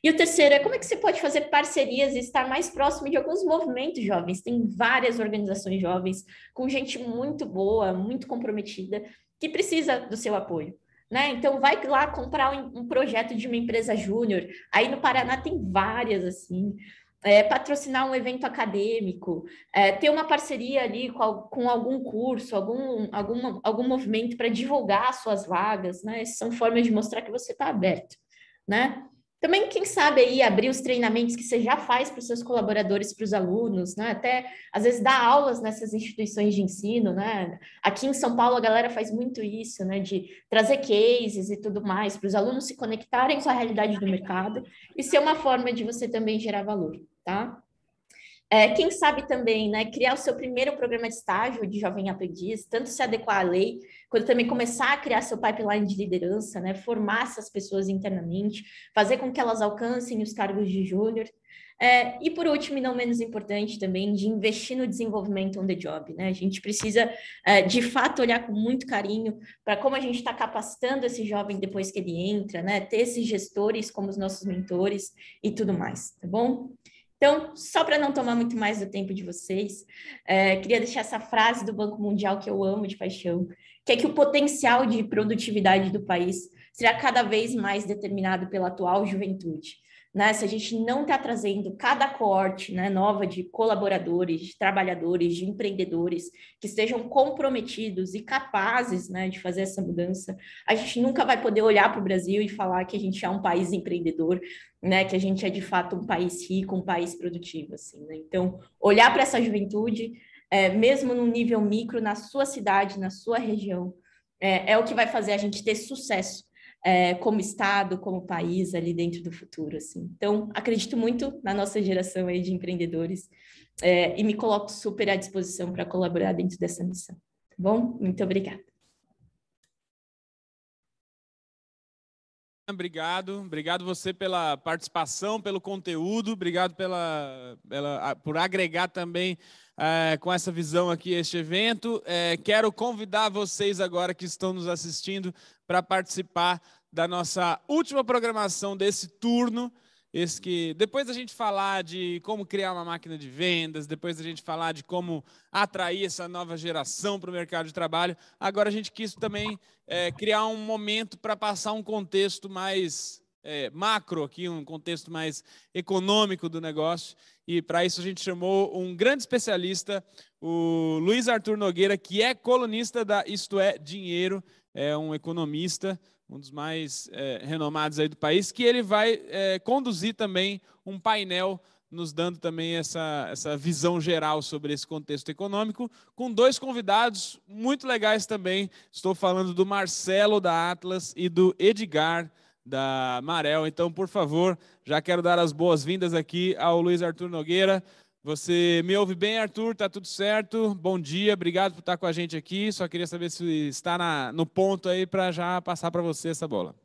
E o terceiro é como é que você pode fazer parcerias e estar mais próximo de alguns movimentos jovens. Tem várias organizações jovens com gente muito boa, muito comprometida, que precisa do seu apoio. Né? Então vai lá comprar um, projeto de uma empresa júnior. Aí no Paraná tem várias assim. É, patrocinar um evento acadêmico, é, ter uma parceria ali com, com, algum curso, algum, algum, algum movimento para divulgar suas vagas, né? Essas são formas de mostrar que você está aberto, né? Também, quem sabe aí abrir os treinamentos que você já faz para os seus colaboradores, para os alunos, né? Até às vezes dar aulas nessas instituições de ensino, né? Aqui em São Paulo a galera faz muito isso, né? De trazer cases e tudo mais, para os alunos se conectarem com a realidade do mercado e ser uma forma de você também gerar valor, tá? É, quem sabe também, né, criar o seu primeiro programa de estágio de jovem aprendiz, tanto se adequar à lei, quanto também começar a criar seu pipeline de liderança, né, formar essas pessoas internamente, fazer com que elas alcancem os cargos de júnior. É, e por último, e não menos importante também, de investir no desenvolvimento on the job. Né? A gente precisa, é, de fato, olhar com muito carinho para como a gente está capacitando esse jovem depois que ele entra, né? ter esses gestores como os nossos mentores e tudo mais, tá bom? Então, só para não tomar muito mais do tempo de vocês, é, queria deixar essa frase do Banco Mundial que eu amo de paixão, que é que o potencial de produtividade do país será cada vez mais determinado pela atual juventude né? Se a gente não está trazendo cada corte né, nova de colaboradores, de trabalhadores, de empreendedores que estejam comprometidos e capazes né, de fazer essa mudança, a gente nunca vai poder olhar para o Brasil e falar que a gente é um país empreendedor, né? Que a gente é de fato um país rico, um país produtivo, assim. Né? Então, olhar para essa juventude, é, mesmo no nível micro, na sua cidade, na sua região, é, é o que vai fazer a gente ter sucesso é, como Estado, como país ali dentro do futuro. Assim. Então, acredito muito na nossa geração aí de empreendedores é, e me coloco super à disposição para colaborar dentro dessa missão. Tá bom? Muito obrigada. Obrigado, obrigado você pela participação, pelo conteúdo, obrigado pela, pela por agregar também é, com essa visão aqui este evento. É, quero convidar vocês agora que estão nos assistindo para participar da nossa última programação desse turno. Esse que depois da gente falar de como criar uma máquina de vendas, depois da gente falar de como atrair essa nova geração para o mercado de trabalho, agora a gente quis também é, criar um momento para passar um contexto mais é, macro aqui, um contexto mais econômico do negócio. E para isso a gente chamou um grande especialista, o Luiz Arthur Nogueira, que é colunista da Isto é Dinheiro é um economista, um dos mais é, renomados aí do país, que ele vai é, conduzir também um painel nos dando também essa, essa visão geral sobre esse contexto econômico, com dois convidados muito legais também. Estou falando do Marcelo da Atlas e do Edgar da Marel. Então, por favor, já quero dar as boas-vindas aqui ao Luiz Arthur Nogueira, você me ouve bem, Arthur? Tá tudo certo? Bom dia, obrigado por estar com a gente aqui. Só queria saber se está na, no ponto aí para já passar para você essa bola.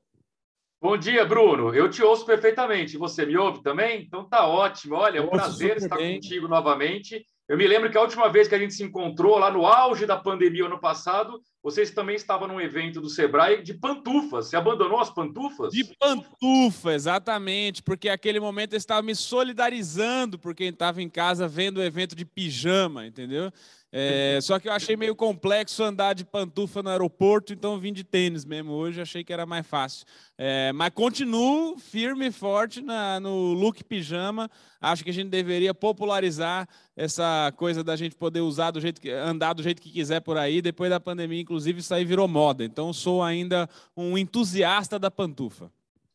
Bom dia, Bruno. Eu te ouço perfeitamente. Você me ouve também? Então tá ótimo. Olha, é um prazer estar bem. contigo novamente. Eu me lembro que a última vez que a gente se encontrou, lá no auge da pandemia ano passado, vocês também estavam num evento do Sebrae de pantufas. Você abandonou as pantufas? De pantufa, exatamente, porque aquele momento eu estava me solidarizando por quem estava em casa vendo o evento de pijama, entendeu? É, só que eu achei meio complexo andar de pantufa no aeroporto, então vim de tênis mesmo hoje, achei que era mais fácil. É, mas continuo firme e forte na, no look pijama. Acho que a gente deveria popularizar essa coisa da gente poder usar do jeito que andar do jeito que quiser por aí. Depois da pandemia, inclusive, isso aí virou moda. Então sou ainda um entusiasta da pantufa.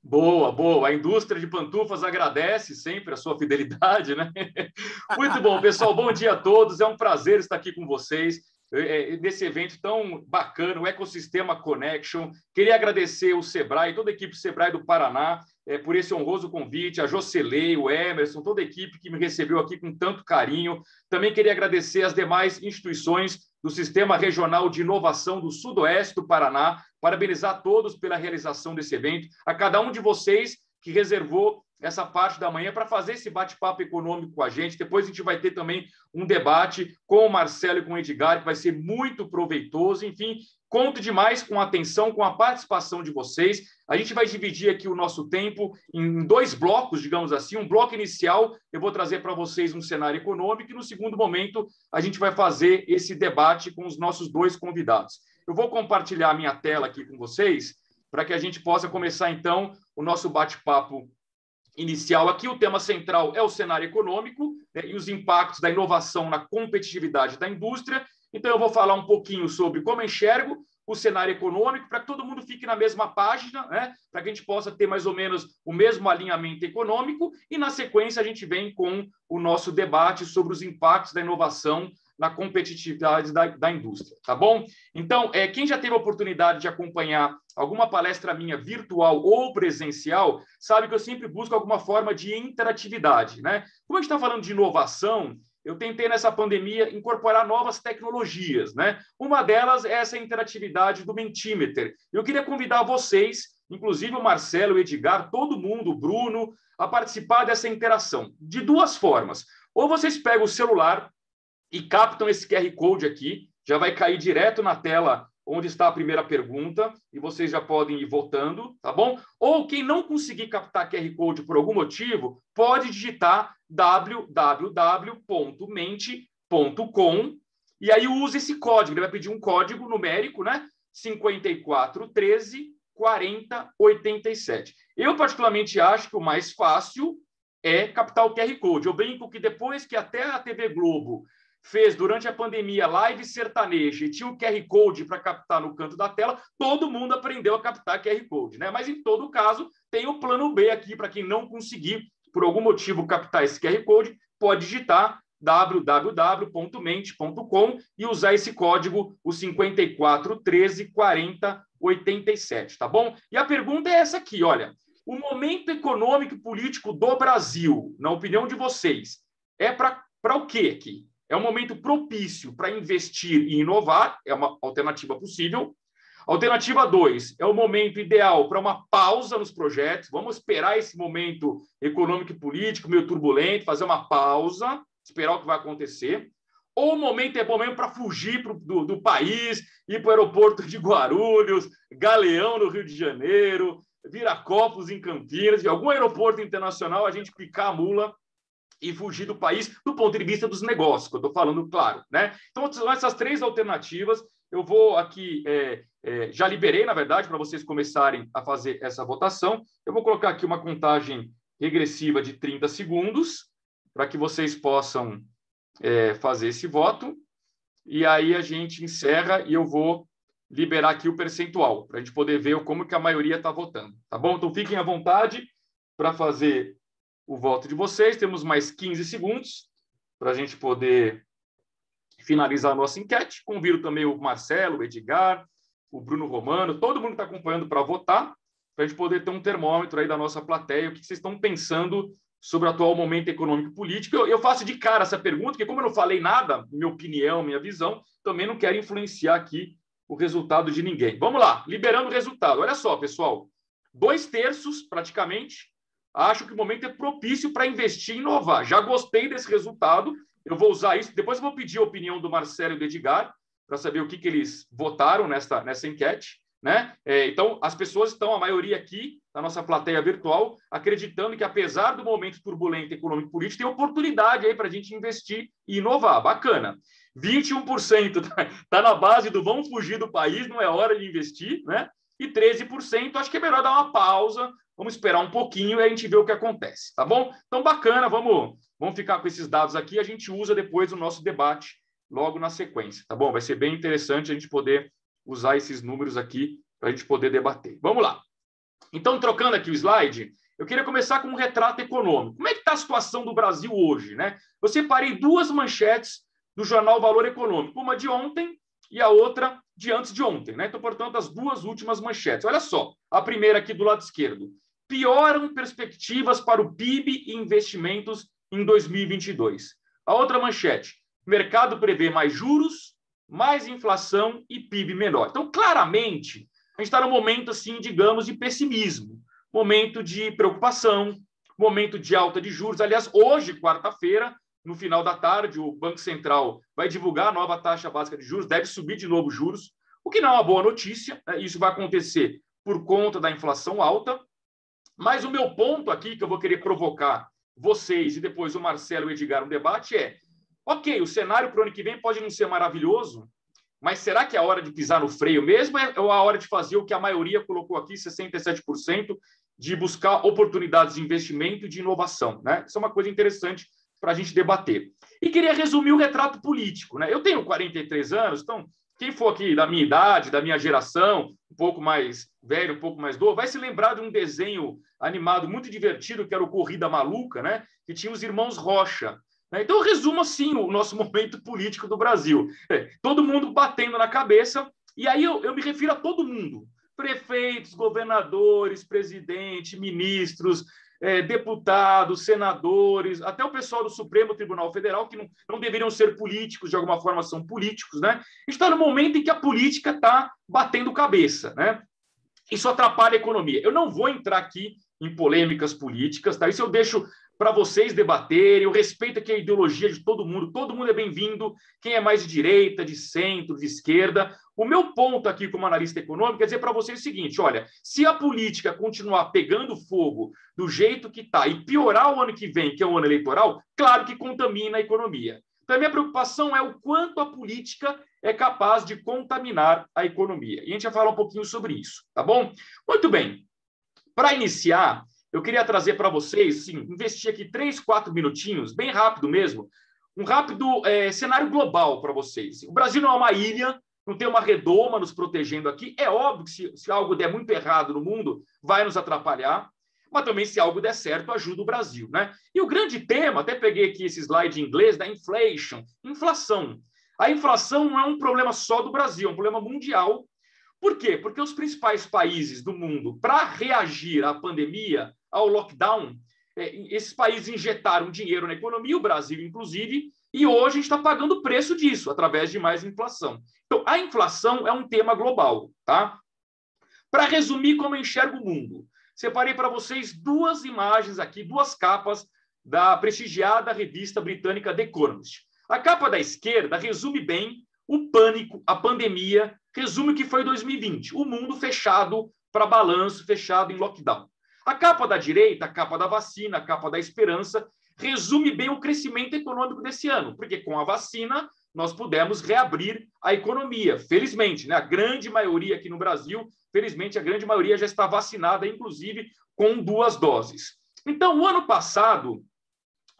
Boa, boa. A indústria de pantufas agradece sempre a sua fidelidade, né? Muito bom, pessoal. Bom dia a todos. É um prazer estar aqui com vocês eh, eh, nesse evento tão bacana, o Ecosistema Connection. Queria agradecer o Sebrae, toda a equipe do Sebrae do Paraná, eh, por esse honroso convite, a Jocelei, o Emerson, toda a equipe que me recebeu aqui com tanto carinho. Também queria agradecer as demais instituições do Sistema Regional de Inovação do Sudoeste do Paraná, parabenizar a todos pela realização desse evento, a cada um de vocês que reservou essa parte da manhã para fazer esse bate-papo econômico com a gente. Depois a gente vai ter também um debate com o Marcelo e com o Edgar, que vai ser muito proveitoso. Enfim, conto demais com a atenção, com a participação de vocês. A gente vai dividir aqui o nosso tempo em dois blocos, digamos assim. Um bloco inicial, eu vou trazer para vocês um cenário econômico, e no segundo momento, a gente vai fazer esse debate com os nossos dois convidados. Eu vou compartilhar a minha tela aqui com vocês para que a gente possa começar, então, o nosso bate-papo inicial aqui. O tema central é o cenário econômico né, e os impactos da inovação na competitividade da indústria. Então, eu vou falar um pouquinho sobre como enxergo o cenário econômico, para que todo mundo fique na mesma página, né? para que a gente possa ter mais ou menos o mesmo alinhamento econômico, e na sequência a gente vem com o nosso debate sobre os impactos da inovação na competitividade da, da indústria, tá bom? Então, é, quem já teve a oportunidade de acompanhar alguma palestra minha virtual ou presencial, sabe que eu sempre busco alguma forma de interatividade, né? Como a gente está falando de inovação, eu tentei nessa pandemia incorporar novas tecnologias, né? Uma delas é essa interatividade do Mentimeter. Eu queria convidar vocês, inclusive o Marcelo, o Edgar, todo mundo, o Bruno, a participar dessa interação de duas formas. Ou vocês pegam o celular e captam esse QR Code aqui. Já vai cair direto na tela onde está a primeira pergunta e vocês já podem ir votando, tá bom? Ou quem não conseguir captar QR Code por algum motivo, pode digitar www.mente.com e aí usa esse código, ele vai pedir um código numérico, né? 5413 4087. Eu particularmente acho que o mais fácil é captar o QR Code. Eu brinco que depois que até a TV Globo fez durante a pandemia live sertaneja e tinha o QR Code para captar no canto da tela, todo mundo aprendeu a captar QR Code, né? Mas em todo caso, tem o plano B aqui para quem não conseguir por algum motivo captar esse QR Code, pode digitar www.mente.com e usar esse código o 54134087, tá bom? E a pergunta é essa aqui, olha, o momento econômico e político do Brasil, na opinião de vocês, é para para o quê aqui? É um momento propício para investir e inovar, é uma alternativa possível. Alternativa 2 é o momento ideal para uma pausa nos projetos. Vamos esperar esse momento econômico e político meio turbulento, fazer uma pausa, esperar o que vai acontecer. Ou o momento é bom mesmo para fugir pro, do, do, país, ir para o aeroporto de Guarulhos, Galeão no Rio de Janeiro, Viracopos em Campinas, em algum aeroporto internacional a gente picar a mula e fugir do país do ponto de vista dos negócios, que eu estou falando claro. Né? Então, são essas três alternativas. Eu vou aqui, é, é, já liberei, na verdade, para vocês começarem a fazer essa votação. Eu vou colocar aqui uma contagem regressiva de 30 segundos, para que vocês possam é, fazer esse voto. E aí a gente encerra e eu vou liberar aqui o percentual, para a gente poder ver como que a maioria está votando. Tá bom? Então, fiquem à vontade para fazer o voto de vocês. Temos mais 15 segundos para a gente poder finalizar a nossa enquete. Convido também o Marcelo, o Edgar, o Bruno Romano, todo mundo que está acompanhando para votar, para a gente poder ter um termômetro aí da nossa plateia, o que vocês estão pensando sobre o atual momento econômico e político. Eu, eu, faço de cara essa pergunta, porque como eu não falei nada, minha opinião, minha visão, também não quero influenciar aqui o resultado de ninguém. Vamos lá, liberando o resultado. Olha só, pessoal, dois terços, praticamente, acho que o momento é propício para investir e inovar. Já gostei desse resultado, eu vou usar isso. Depois eu vou pedir a opinião do Marcelo e do Edgar para saber o que, que eles votaram nesta, nessa enquete. Né? É, então, as pessoas estão, a maioria aqui, da nossa plateia virtual, acreditando que, apesar do momento turbulento econômico e político, tem oportunidade aí para a gente investir e inovar. Bacana. 21% está tá na base do vamos fugir do país, não é hora de investir, né? E 13% acho que é melhor dar uma pausa, Vamos esperar um pouquinho e a gente vê o que acontece, tá bom? Então, bacana, vamos, vamos ficar com esses dados aqui. A gente usa depois o nosso debate logo na sequência, tá bom? Vai ser bem interessante a gente poder usar esses números aqui para a gente poder debater. Vamos lá. Então, trocando aqui o slide, eu queria começar com um retrato econômico. Como é que está a situação do Brasil hoje? Né? Eu separei duas manchetes do jornal Valor Econômico, uma de ontem e a outra de antes de ontem. Né? Então, portanto, as duas últimas manchetes. Olha só, a primeira aqui do lado esquerdo pioram perspectivas para o PIB e investimentos em 2022. A outra manchete: mercado prevê mais juros, mais inflação e PIB menor. Então, claramente, a gente está num momento, assim, digamos, de pessimismo, momento de preocupação, momento de alta de juros. Aliás, hoje, quarta-feira, no final da tarde, o Banco Central vai divulgar a nova taxa básica de juros, deve subir de novo os juros, o que não é uma boa notícia. Né? Isso vai acontecer por conta da inflação alta. Mas o meu ponto aqui, que eu vou querer provocar vocês e depois o Marcelo e o Edgar um debate, é: ok, o cenário para o ano que vem pode não ser maravilhoso, mas será que é a hora de pisar no freio mesmo é, ou é a hora de fazer o que a maioria colocou aqui, 67%, de buscar oportunidades de investimento e de inovação? Né? Isso é uma coisa interessante para a gente debater. E queria resumir o retrato político. Né? Eu tenho 43 anos, então quem for aqui da minha idade, da minha geração, um pouco mais velho, um pouco mais novo, vai se lembrar de um desenho animado muito divertido que era o Corrida Maluca, né? Que tinha os irmãos Rocha. Né? Então, eu resumo assim o nosso momento político do Brasil: é, todo mundo batendo na cabeça, e aí eu, eu me refiro a todo mundo, prefeitos, governadores, presidente, ministros, é, deputados, senadores, até o pessoal do Supremo Tribunal Federal, que não, não deveriam ser políticos, de alguma forma são políticos, né? está no momento em que a política está batendo cabeça. Né? Isso atrapalha a economia. Eu não vou entrar aqui em polêmicas políticas, tá? isso eu deixo para vocês debaterem. Eu respeito aqui a ideologia de todo mundo, todo mundo é bem-vindo. Quem é mais de direita, de centro, de esquerda, o meu ponto aqui como analista econômico é dizer para vocês o seguinte: olha, se a política continuar pegando fogo do jeito que está e piorar o ano que vem, que é o ano eleitoral, claro que contamina a economia. Então, a minha preocupação é o quanto a política é capaz de contaminar a economia. E a gente vai falar um pouquinho sobre isso, tá bom? Muito bem. Para iniciar, eu queria trazer para vocês, sim, investir aqui três, quatro minutinhos, bem rápido mesmo, um rápido é, cenário global para vocês. O Brasil não é uma ilha, não tem uma redoma nos protegendo aqui. É óbvio que se, se algo der muito errado no mundo, vai nos atrapalhar, mas também se algo der certo, ajuda o Brasil. Né? E o grande tema, até peguei aqui esse slide em inglês, da inflation, inflação. A inflação não é um problema só do Brasil, é um problema mundial. Por quê? Porque os principais países do mundo, para reagir à pandemia, ao lockdown, é, esses países injetaram dinheiro na economia, o Brasil, inclusive, e hoje a gente está pagando o preço disso, através de mais inflação. Então, a inflação é um tema global, tá? Para resumir como eu enxergo o mundo, separei para vocês duas imagens aqui, duas capas da prestigiada revista britânica The Economist. A capa da esquerda resume bem o pânico, a pandemia, resume o que foi 2020, o mundo fechado para balanço, fechado em lockdown. A capa da direita, a capa da vacina, a capa da esperança, resume bem o crescimento econômico desse ano, porque com a vacina nós pudemos reabrir a economia, felizmente, né? A grande maioria aqui no Brasil, felizmente, a grande maioria já está vacinada, inclusive com duas doses. Então, o ano passado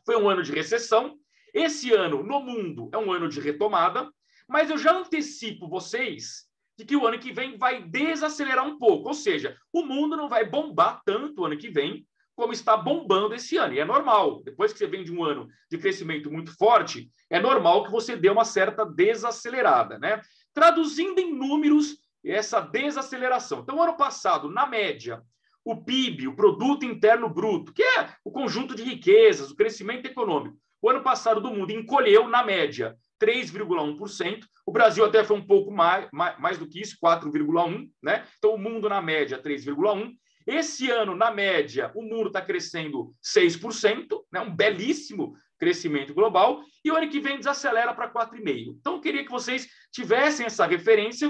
foi um ano de recessão. Esse ano, no mundo, é um ano de retomada, mas eu já antecipo vocês de que o ano que vem vai desacelerar um pouco, ou seja, o mundo não vai bombar tanto o ano que vem, como está bombando esse ano. E é normal, depois que você vem de um ano de crescimento muito forte, é normal que você dê uma certa desacelerada, né? Traduzindo em números essa desaceleração. Então, ano passado, na média, o PIB, o Produto Interno Bruto, que é o conjunto de riquezas, o crescimento econômico, o ano passado do mundo encolheu, na média, 3,1%. O Brasil até foi um pouco mais, mais, mais do que isso, 4,1%. Né? Então, o mundo, na média, 3,1%. Esse ano, na média, o mundo está crescendo 6%, né, um belíssimo crescimento global, e o ano que vem desacelera para 4,5%. Então, eu queria que vocês tivessem essa referência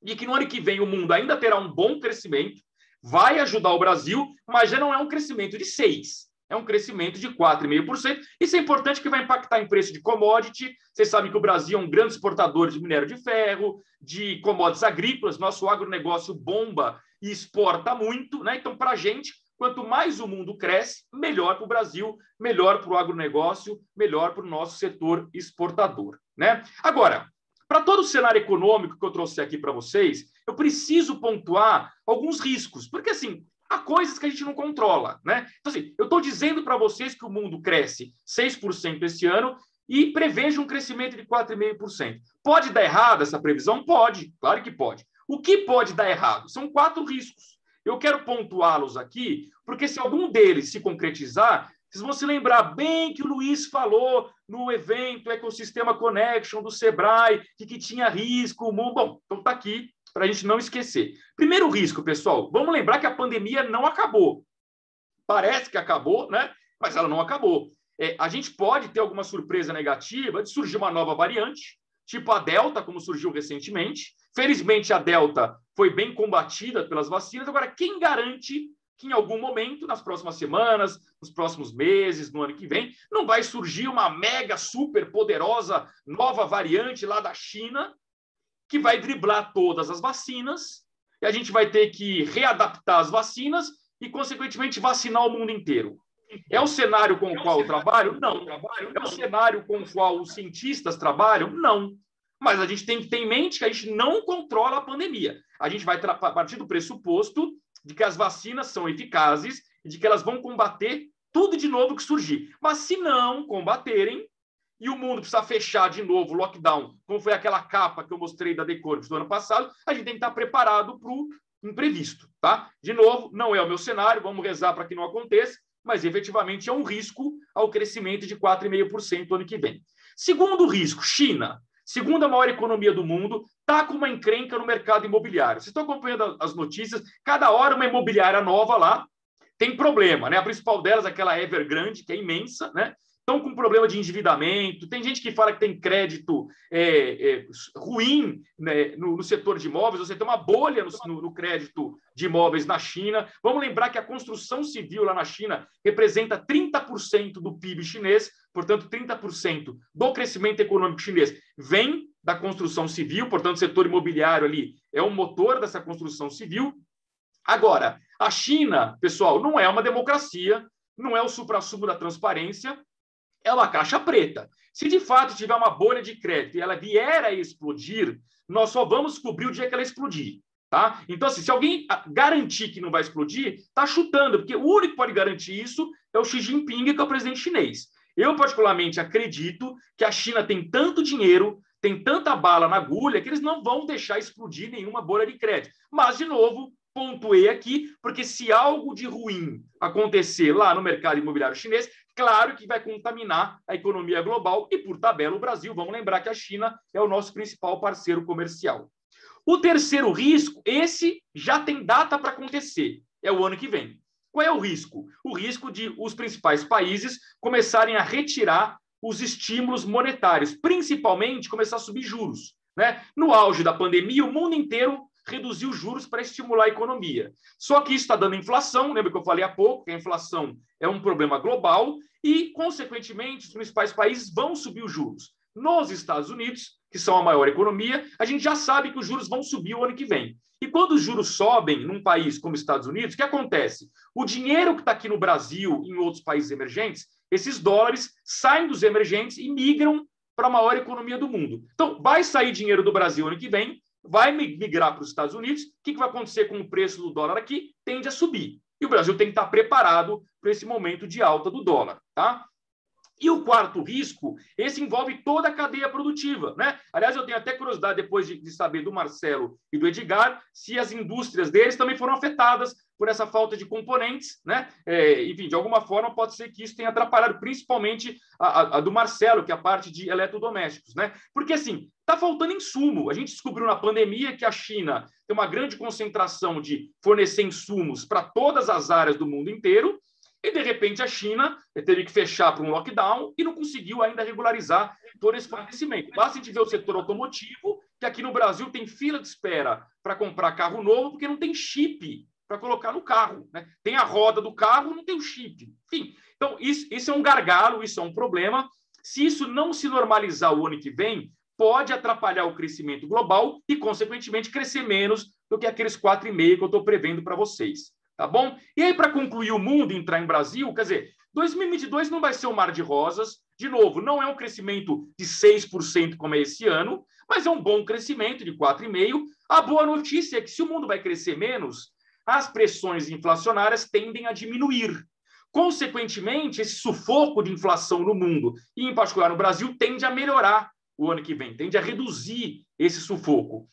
de que no ano que vem o mundo ainda terá um bom crescimento, vai ajudar o Brasil, mas já não é um crescimento de 6%. É um crescimento de 4,5%. Isso é importante que vai impactar em preço de commodity. Vocês sabem que o Brasil é um grande exportador de minério de ferro, de commodities agrícolas. Nosso agronegócio bomba e exporta muito. Né? Então, para a gente, quanto mais o mundo cresce, melhor para o Brasil, melhor para o agronegócio, melhor para o nosso setor exportador. Né? Agora, para todo o cenário econômico que eu trouxe aqui para vocês, eu preciso pontuar alguns riscos, porque assim, há coisas que a gente não controla, né? Então, assim, eu estou dizendo para vocês que o mundo cresce 6% esse ano e prevejo um crescimento de 4,5%. Pode dar errado essa previsão? Pode, claro que pode. O que pode dar errado? São quatro riscos. Eu quero pontuá-los aqui, porque se algum deles se concretizar, vocês vão se lembrar bem que o Luiz falou no evento Ecosistema Connection do Sebrae, que, que tinha risco. Bom, então está aqui para a gente não esquecer. Primeiro risco, pessoal, vamos lembrar que a pandemia não acabou. Parece que acabou, né? Mas ela não acabou. É, a gente pode ter alguma surpresa negativa de surgir uma nova variante, tipo a Delta, como surgiu recentemente. Felizmente, a Delta foi bem combatida pelas vacinas. Agora, quem garante que em algum momento, nas próximas semanas, nos próximos meses, no ano que vem, não vai surgir uma mega, super poderosa nova variante lá da China que vai driblar todas as vacinas e a gente vai ter que readaptar as vacinas e, consequentemente, vacinar o mundo inteiro. É o cenário com o é qual eu trabalho? Não. É o cenário com o qual os cientistas trabalham? Não. Mas a gente tem que ter em mente que a gente não controla a pandemia. A gente vai partir do pressuposto de que as vacinas são eficazes e de que elas vão combater tudo de novo que surgir. Mas se não combaterem, e o mundo precisa fechar de novo, lockdown, como foi aquela capa que eu mostrei da Decorps do ano passado, a gente tem que estar preparado para o imprevisto, tá? De novo, não é o meu cenário, vamos rezar para que não aconteça, mas efetivamente é um risco ao crescimento de 4,5% ano que vem. Segundo risco, China, segunda maior economia do mundo, está com uma encrenca no mercado imobiliário. Vocês estão acompanhando as notícias, cada hora uma imobiliária nova lá tem problema, né? A principal delas, aquela Evergrande, que é imensa, né? estão com problema de endividamento, tem gente que fala que tem crédito é, é, ruim né, no, no, setor de imóveis, você tem uma bolha no, no, crédito de imóveis na China. Vamos lembrar que a construção civil lá na China representa 30% do PIB chinês, portanto, 30% do crescimento econômico chinês vem da construção civil, portanto, o setor imobiliário ali é o motor dessa construção civil. Agora, a China, pessoal, não é uma democracia, não é o supra-sumo da transparência, é uma caixa preta. Se de fato tiver uma bolha de crédito e ela vier a explodir, nós só vamos cobrir o dia que ela explodir. Tá? Então, assim, se alguém ah, garantir que não vai explodir, está chutando, porque o único que pode garantir isso é o Xi Jinping, que é o presidente chinês. Eu, particularmente, acredito que a China tem tanto dinheiro, tem tanta bala na agulha, que eles não vão deixar explodir nenhuma bolha de crédito. Mas, de novo, pontuei aqui, porque se algo de ruim acontecer lá no mercado imobiliário chinês, claro que vai contaminar a economia global e, por tabela, o Brasil. Vamos lembrar que a China é o nosso principal parceiro comercial. O terceiro risco, esse já tem data para acontecer, é o ano que vem. Qual é o risco? O risco de os principais países começarem a retirar os estímulos monetários, principalmente começar a subir juros. Né? No auge da pandemia, o mundo inteiro reduzir os juros para estimular a economia. Só que isso está dando inflação, lembra que eu falei há pouco que a inflação é um problema global e, consequentemente, os principais países vão subir os juros. Nos Estados Unidos, que são a maior economia, a gente já sabe que os juros vão subir o ano que vem. E quando os juros sobem num país como os Estados Unidos, o que acontece? O dinheiro que está aqui no Brasil e em outros países emergentes, esses dólares saem dos emergentes e migram para a maior economia do mundo. Então, vai sair dinheiro do Brasil ano que vem vai migrar para os Estados Unidos. O que, que vai acontecer com o preço do dólar aqui? Tende a subir. E o Brasil tem que estar preparado para esse momento de alta do dólar, tá? E o quarto risco, esse envolve toda a cadeia produtiva, né? Aliás, eu tenho até curiosidade depois de, de saber do Marcelo e do Edgar se as indústrias deles também foram afetadas por essa falta de componentes, né? É, enfim, de alguma forma pode ser que isso tenha atrapalhado, principalmente a, a do Marcelo, que é a parte de eletrodomésticos, né? Porque assim, está faltando insumo. A gente descobriu na pandemia que a China tem uma grande concentração de fornecer insumos para todas as áreas do mundo inteiro. E, de repente, a China teve que fechar para um lockdown e não conseguiu ainda regularizar todo esse fornecimento. Basta a gente ver o setor automotivo, que aqui no Brasil tem fila de espera para comprar carro novo, porque não tem chip para colocar no carro. Né? Tem a roda do carro, não tem o chip. Enfim, então isso, isso é um gargalo, isso é um problema. Se isso não se normalizar o ano que vem, pode atrapalhar o crescimento global e, consequentemente, crescer menos do que aqueles 4,5 que eu estou prevendo para vocês. Tá bom? E aí, para concluir o mundo entrar em Brasil, quer dizer, 2022 não vai ser um mar de rosas. De novo, não é um crescimento de 6% como é esse ano, mas é um bom crescimento de 4,5%. A boa notícia é que se o mundo vai crescer menos, as pressões inflacionárias tendem a diminuir. Consequentemente, esse sufoco de inflação no mundo, e em particular no Brasil, tende a melhorar o ano que vem, tende a reduzir esse sufoco.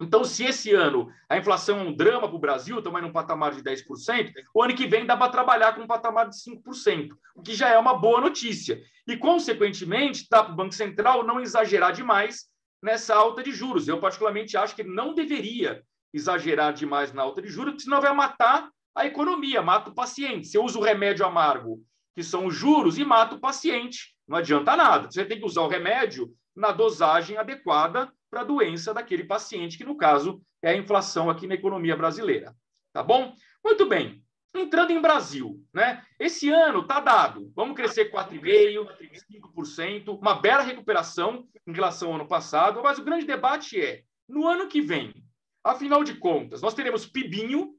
Então, se esse ano a inflação é um drama para o Brasil, estamos num patamar de 10%, o ano que vem dá para trabalhar com um patamar de 5%, o que já é uma boa notícia. E, consequentemente, dá para o Banco Central não exagerar demais nessa alta de juros. Eu, particularmente, acho que ele não deveria exagerar demais na alta de juros, porque senão vai matar a economia, mata o paciente. Se eu uso o remédio amargo, que são os juros, e mata o paciente, não adianta nada. Você tem que usar o remédio na dosagem adequada para a doença daquele paciente, que no caso é a inflação aqui na economia brasileira. Tá bom? Muito bem. Entrando em Brasil, né? Esse ano está dado. Vamos crescer 4,5%, 5%, uma bela recuperação em relação ao ano passado, mas o grande debate é: no ano que vem, Afinal de contas, nós teremos PIBinho.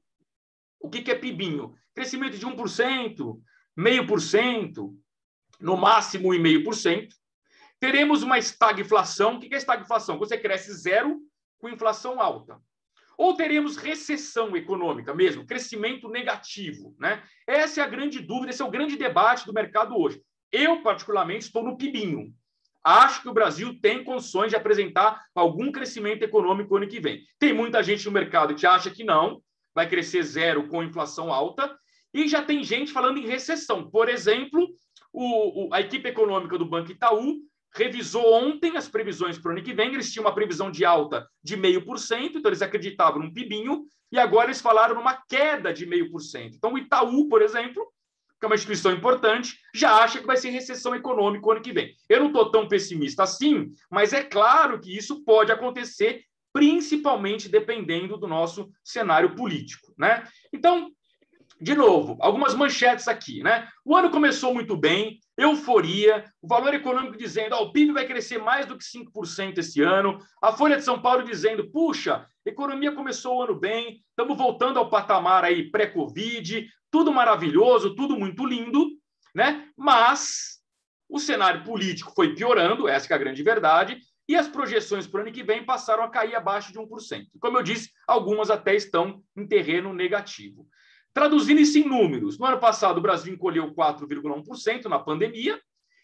O que, que é PIBinho? Crescimento de 1%, meio por cento, no máximo 1,5%. Teremos uma estagflação. O que é estagflação? Você cresce zero com inflação alta. Ou teremos recessão econômica mesmo, crescimento negativo. Né? Essa é a grande dúvida, esse é o grande debate do mercado hoje. Eu, particularmente, estou no PIBinho acho que o Brasil tem condições de apresentar algum crescimento econômico ano que vem. Tem muita gente no mercado que acha que não, vai crescer zero com inflação alta, e já tem gente falando em recessão. Por exemplo, o, o, a equipe econômica do Banco Itaú revisou ontem as previsões para o ano que vem. Eles tinham uma previsão de alta de 0,5%, então eles acreditavam num pibinho, e agora eles falaram numa queda de 0,5%. Então, o Itaú, por exemplo, que é uma instituição importante, já acha que vai ser recessão econômica ano que vem. Eu não estou tão pessimista assim, mas é claro que isso pode acontecer, principalmente dependendo do nosso cenário político. Né? Então, de novo, algumas manchetes aqui, né? O ano começou muito bem, euforia, o valor econômico dizendo, oh, o PIB vai crescer mais do que 5% esse ano, a Folha de São Paulo dizendo, puxa, economia começou o ano bem, estamos voltando ao patamar aí pré-Covid, tudo maravilhoso, tudo muito lindo, né? Mas o cenário político foi piorando, essa é a grande verdade, e as projeções para o ano que vem passaram a cair abaixo de 1%. Como eu disse, algumas até estão em terreno negativo. Traduzindo isso em números, no ano passado o Brasil encolheu 4,1% na pandemia,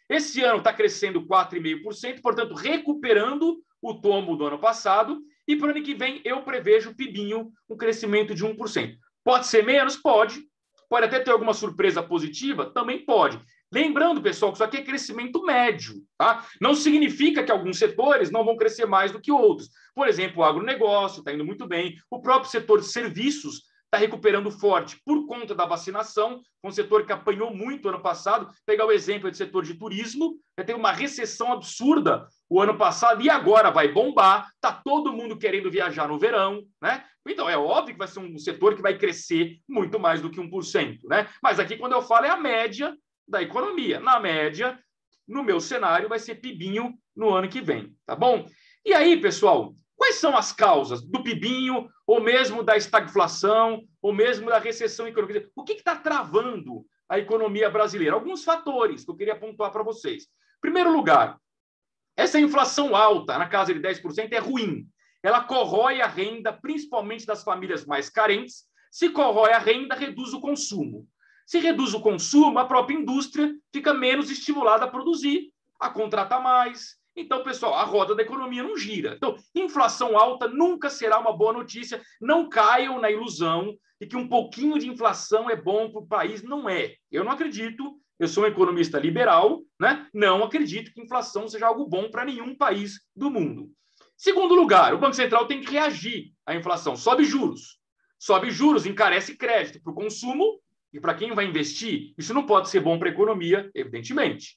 esse ano está crescendo 4,5%, portanto, recuperando o tombo do ano passado, e para o ano que vem eu prevejo, pibinho, um crescimento de 1%. Pode ser menos? Pode, Pode até ter alguma surpresa positiva? Também pode. Lembrando, pessoal, que isso aqui é crescimento médio, tá? Não significa que alguns setores não vão crescer mais do que outros. Por exemplo, o agronegócio está indo muito bem, o próprio setor de serviços está recuperando forte por conta da vacinação, um setor que apanhou muito ano passado. Pegar o exemplo do setor de turismo, já teve uma recessão absurda o ano passado e agora vai bombar. Está todo mundo querendo viajar no verão, né? Então é óbvio que vai ser um setor que vai crescer muito mais do que 1%, né? Mas aqui, quando eu falo, é a média da economia. Na média, no meu cenário, vai ser pibinho no ano que vem, tá bom? E aí, pessoal, Quais são as causas do pibinho, ou mesmo da estagflação, ou mesmo da recessão econômica? O que está travando a economia brasileira? Alguns fatores que eu queria pontuar para vocês. Em primeiro lugar, essa inflação alta, na casa de 10%, é ruim. Ela corrói a renda, principalmente das famílias mais carentes. Se corrói a renda, reduz o consumo. Se reduz o consumo, a própria indústria fica menos estimulada a produzir, a contratar mais, então, pessoal, a roda da economia não gira. Então, inflação alta nunca será uma boa notícia. Não caiam na ilusão de que um pouquinho de inflação é bom para o país. Não é. Eu não acredito. Eu sou um economista liberal, né? Não acredito que inflação seja algo bom para nenhum país do mundo. Segundo lugar, o Banco Central tem que reagir à inflação. Sobe juros. Sobe juros, encarece crédito para o consumo e para quem vai investir. Isso não pode ser bom para a economia, evidentemente.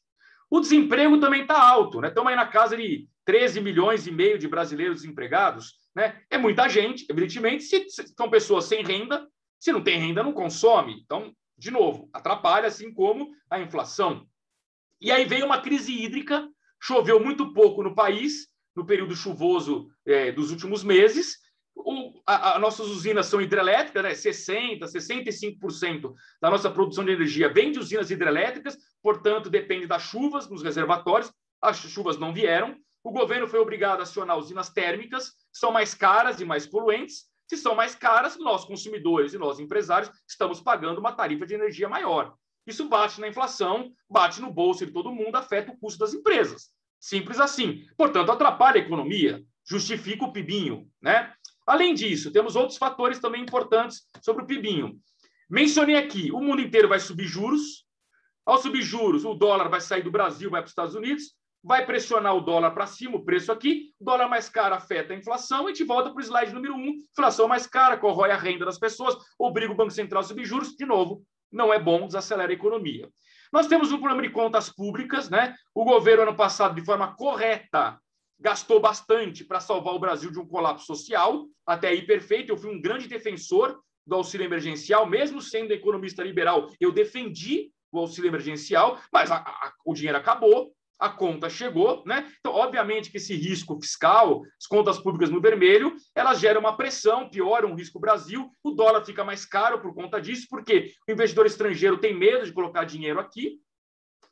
O desemprego também está alto, né? Estamos aí na casa de 13 milhões e meio de brasileiros desempregados, né? É muita gente, evidentemente, se, são pessoas sem renda, se não tem renda, não consome. Então, de novo, atrapalha, assim como a inflação. E aí veio uma crise hídrica, choveu muito pouco no país, no período chuvoso é, dos últimos meses, o, a, nossas usinas são hidrelétricas, né? 60%, 65% da nossa produção de energia vem de usinas hidrelétricas, portanto, depende das chuvas nos reservatórios. As chuvas não vieram. O governo foi obrigado a acionar usinas térmicas, que são mais caras e mais poluentes. Se são mais caras, nós, consumidores e nós, empresários, estamos pagando uma tarifa de energia maior. Isso bate na inflação, bate no bolso de todo mundo, afeta o custo das empresas. Simples assim. Portanto, atrapalha a economia, justifica o pibinho, né? Além disso, temos outros fatores também importantes sobre o PIBinho. Mencionei aqui, o mundo inteiro vai subir juros. Ao subir juros, o dólar vai sair do Brasil, vai para os Estados Unidos, vai pressionar o dólar para cima, o preço aqui. O dólar mais caro afeta a inflação. E a gente volta para o slide número um, inflação mais cara, corrói a renda das pessoas, obriga o Banco Central a subir juros. De novo, não é bom, desacelera a economia. Nós temos um problema de contas públicas, né? O governo, ano passado, de forma correta, gastou bastante para salvar o Brasil de um colapso social, até aí perfeito. Eu fui um grande defensor do auxílio emergencial, mesmo sendo economista liberal, eu defendi o auxílio emergencial, mas a, a, o dinheiro acabou, a conta chegou, né? Então, obviamente que esse risco fiscal, as contas públicas no vermelho, elas geram uma pressão, pioram o risco Brasil, o dólar fica mais caro por conta disso, porque o investidor estrangeiro tem medo de colocar dinheiro aqui,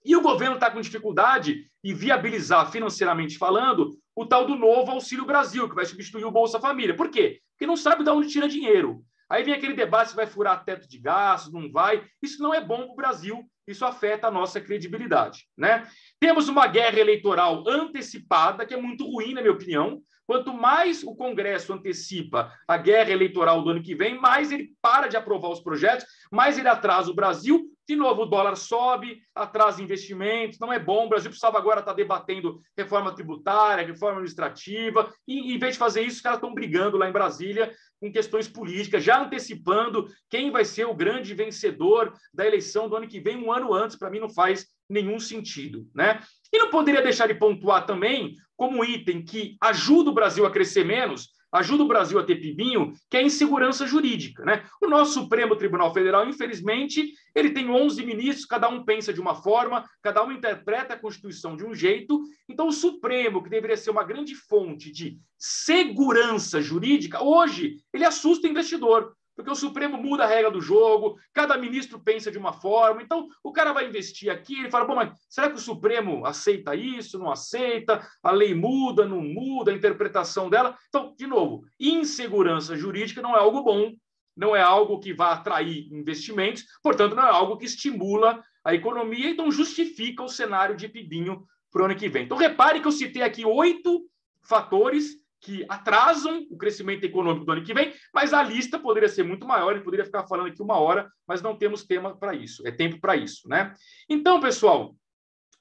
e o governo está com dificuldade em viabilizar, financeiramente falando, o tal do novo Auxílio Brasil, que vai substituir o Bolsa Família. Por quê? Porque não sabe de onde tira dinheiro. Aí vem aquele debate se vai furar teto de gastos, não vai. Isso não é bom para o Brasil, isso afeta a nossa credibilidade. Né? Temos uma guerra eleitoral antecipada, que é muito ruim, na minha opinião. Quanto mais o Congresso antecipa a guerra eleitoral do ano que vem, mais ele para de aprovar os projetos, mais ele atrasa o Brasil. De novo, o dólar sobe, atrasa investimentos, não é bom. O Brasil precisava agora estar debatendo reforma tributária, reforma administrativa, e em vez de fazer isso, os caras estão brigando lá em Brasília com questões políticas, já antecipando quem vai ser o grande vencedor da eleição do ano que vem, um ano antes. Para mim, não faz nenhum sentido. Né? E não poderia deixar de pontuar também como item que ajuda o Brasil a crescer menos, ajuda o Brasil a ter pibinho, que é a insegurança jurídica. Né? O nosso Supremo Tribunal Federal, infelizmente, ele tem 11 ministros, cada um pensa de uma forma, cada um interpreta a Constituição de um jeito. Então, o Supremo, que deveria ser uma grande fonte de segurança jurídica, hoje ele assusta o investidor. Porque o Supremo muda a regra do jogo, cada ministro pensa de uma forma. Então, o cara vai investir aqui, ele fala: bom, mas será que o Supremo aceita isso, não aceita? A lei muda, não muda, a interpretação dela. Então, de novo, insegurança jurídica não é algo bom, não é algo que vá atrair investimentos, portanto, não é algo que estimula a economia e não justifica o cenário de pibinho para o ano que vem. Então, repare que eu citei aqui oito fatores que atrasam o crescimento econômico do ano que vem, mas a lista poderia ser muito maior e poderia ficar falando aqui uma hora, mas não temos tema para isso, é tempo para isso, né? Então, pessoal,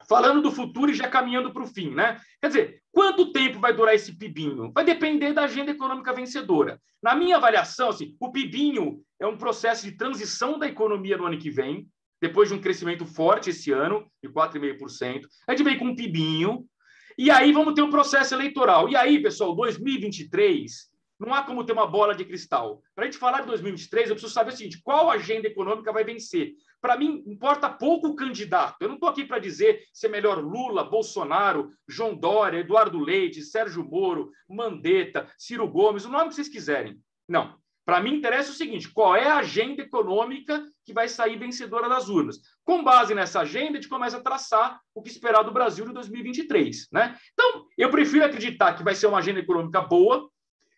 falando do futuro e já caminhando para o fim, né? Quer dizer, quanto tempo vai durar esse pibinho? Vai depender da agenda econômica vencedora. Na minha avaliação, assim, o pibinho é um processo de transição da economia no ano que vem, depois de um crescimento forte esse ano, de 4,5%. A gente vem com um pibinho, e aí vamos ter um processo eleitoral. E aí, pessoal, 2023, não há como ter uma bola de cristal. Para a gente falar de 2023, eu preciso saber o seguinte: qual agenda econômica vai vencer? Para mim, importa pouco o candidato. Eu não estou aqui para dizer se é melhor Lula, Bolsonaro, João Dória, Eduardo Leite, Sérgio Moro, Mandetta, Ciro Gomes, o nome que vocês quiserem. Não. Para mim, interessa o seguinte: qual é a agenda econômica que vai sair vencedora das urnas? Com base nessa agenda, a gente começa a traçar o que esperar do Brasil de 2023. Né? Então, eu prefiro acreditar que vai ser uma agenda econômica boa,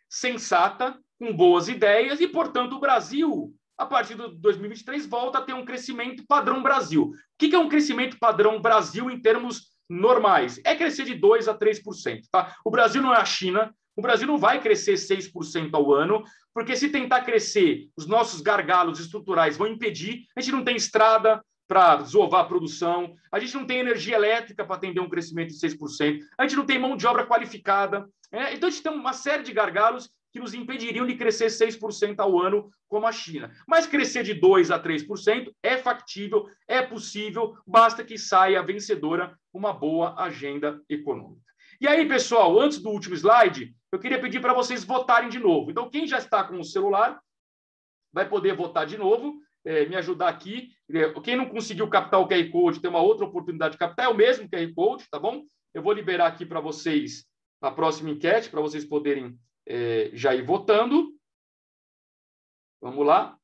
sensata, com boas ideias, e, portanto, o Brasil, a partir de 2023, volta a ter um crescimento padrão Brasil. O que é um crescimento padrão Brasil em termos normais? É crescer de 2% a 3%. Tá? O Brasil não é a China, o Brasil não vai crescer 6% ao ano, porque se tentar crescer, os nossos gargalos estruturais vão impedir. A gente não tem estrada para desovar a produção, a gente não tem energia elétrica para atender um crescimento de 6%, a gente não tem mão de obra qualificada. Né? Então, a gente tem uma série de gargalos que nos impediriam de crescer 6% ao ano, como a China. Mas crescer de 2% a 3% é factível, é possível, basta que saia vencedora uma boa agenda econômica. E aí, pessoal, antes do último slide, eu queria pedir para vocês votarem de novo. Então, quem já está com o celular vai poder votar de novo, é, me ajudar aqui. É, quem não conseguiu captar o QR Code, tem uma outra oportunidade de captar, é o mesmo QR Code, tá bom? Eu vou liberar aqui para vocês a próxima enquete, para vocês poderem é, já ir votando. Vamos lá.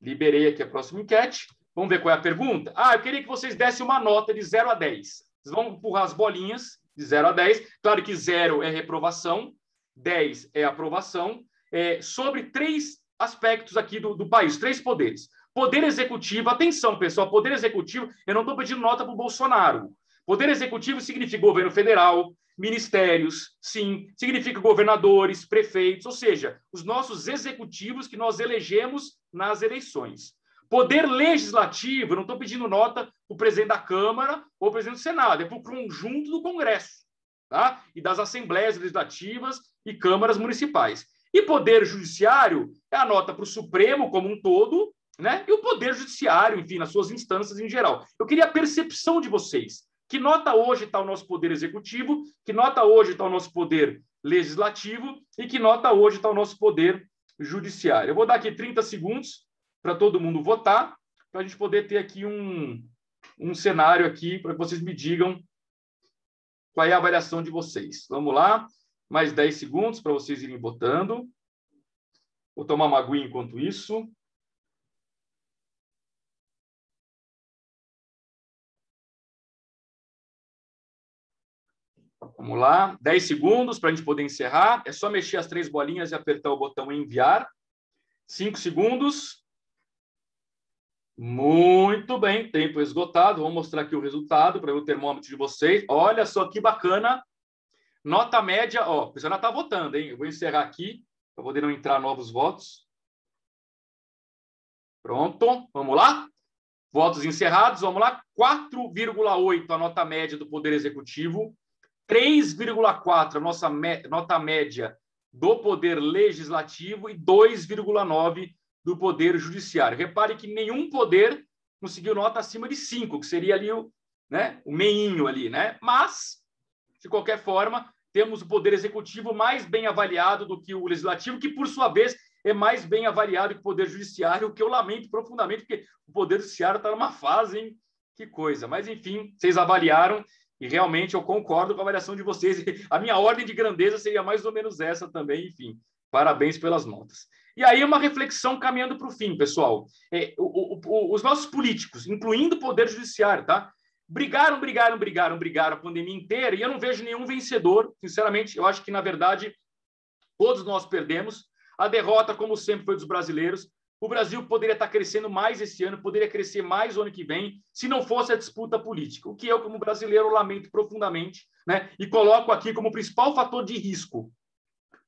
Liberei aqui a próxima enquete. Vamos ver qual é a pergunta? Ah, eu queria que vocês dessem uma nota de 0 a 10. Vocês vão empurrar as bolinhas de 0 a 10. Claro que 0 é reprovação, 10 é aprovação, é, sobre três aspectos aqui do, do país, três poderes. Poder executivo, atenção pessoal, poder executivo, eu não estou pedindo nota para o Bolsonaro. Poder executivo significa governo federal, ministérios, sim, significa governadores, prefeitos, ou seja, os nossos executivos que nós elegemos nas eleições. Poder legislativo, não estou pedindo nota para o presidente da Câmara ou o presidente do Senado, é para o conjunto do Congresso tá? e das assembleias legislativas e câmaras municipais. E poder judiciário é a nota para o Supremo como um todo, né? e o poder judiciário, enfim, nas suas instâncias em geral. Eu queria a percepção de vocês. Que nota hoje está o nosso poder executivo, que nota hoje está o nosso poder legislativo e que nota hoje está o nosso poder judiciário. Eu vou dar aqui 30 segundos para todo mundo votar, para a gente poder ter aqui um, um cenário aqui para que vocês me digam qual é a avaliação de vocês. Vamos lá, mais 10 segundos para vocês irem votando. Vou tomar uma aguinha enquanto isso. Vamos lá, 10 segundos para a gente poder encerrar. É só mexer as três bolinhas e apertar o botão enviar. 5 segundos. Muito bem, tempo esgotado. Vou mostrar aqui o resultado para o termômetro de vocês. Olha só que bacana. Nota média, ó, o pessoal já está votando, hein? Eu vou encerrar aqui para poder não entrar novos votos. Pronto, vamos lá? Votos encerrados, vamos lá. 4,8 a nota média do Poder Executivo, 3,4 a nossa nota média do Poder Legislativo e 2,9 do Poder Judiciário. Repare que nenhum poder conseguiu nota acima de 5, que seria ali o, né, o meinho ali, né? Mas, de qualquer forma, temos o Poder Executivo mais bem avaliado do que o Legislativo, que, por sua vez, é mais bem avaliado que o Poder Judiciário, o que eu lamento profundamente, porque o Poder Judiciário está numa fase, hein? Que coisa. Mas, enfim, vocês avaliaram e realmente eu concordo com a avaliação de vocês. A minha ordem de grandeza seria mais ou menos essa também, enfim. Parabéns pelas notas. E aí uma reflexão caminhando para o fim, pessoal. É, o, o, os nossos políticos, incluindo o Poder Judiciário, tá? Brigaram, brigaram, brigaram, brigaram a pandemia inteira e eu não vejo nenhum vencedor. Sinceramente, eu acho que, na verdade, todos nós perdemos. A derrota, como sempre, foi dos brasileiros. O Brasil poderia estar crescendo mais esse ano, poderia crescer mais o ano que vem, se não fosse a disputa política, o que eu, como brasileiro, lamento profundamente, né? E coloco aqui como principal fator de risco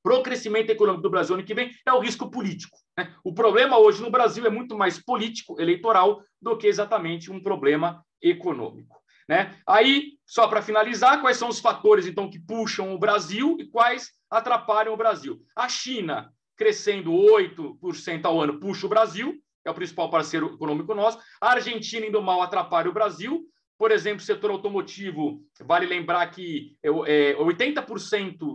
para o crescimento econômico do Brasil ano que vem é o risco político. Né? O problema hoje no Brasil é muito mais político, eleitoral, do que exatamente um problema econômico. Né? Aí, só para finalizar, quais são os fatores então que puxam o Brasil e quais atrapalham o Brasil? A China crescendo 8% ao ano puxa o Brasil, é o principal parceiro econômico nosso. A Argentina indo mal atrapalha o Brasil. Por exemplo, setor automotivo, vale lembrar que 80%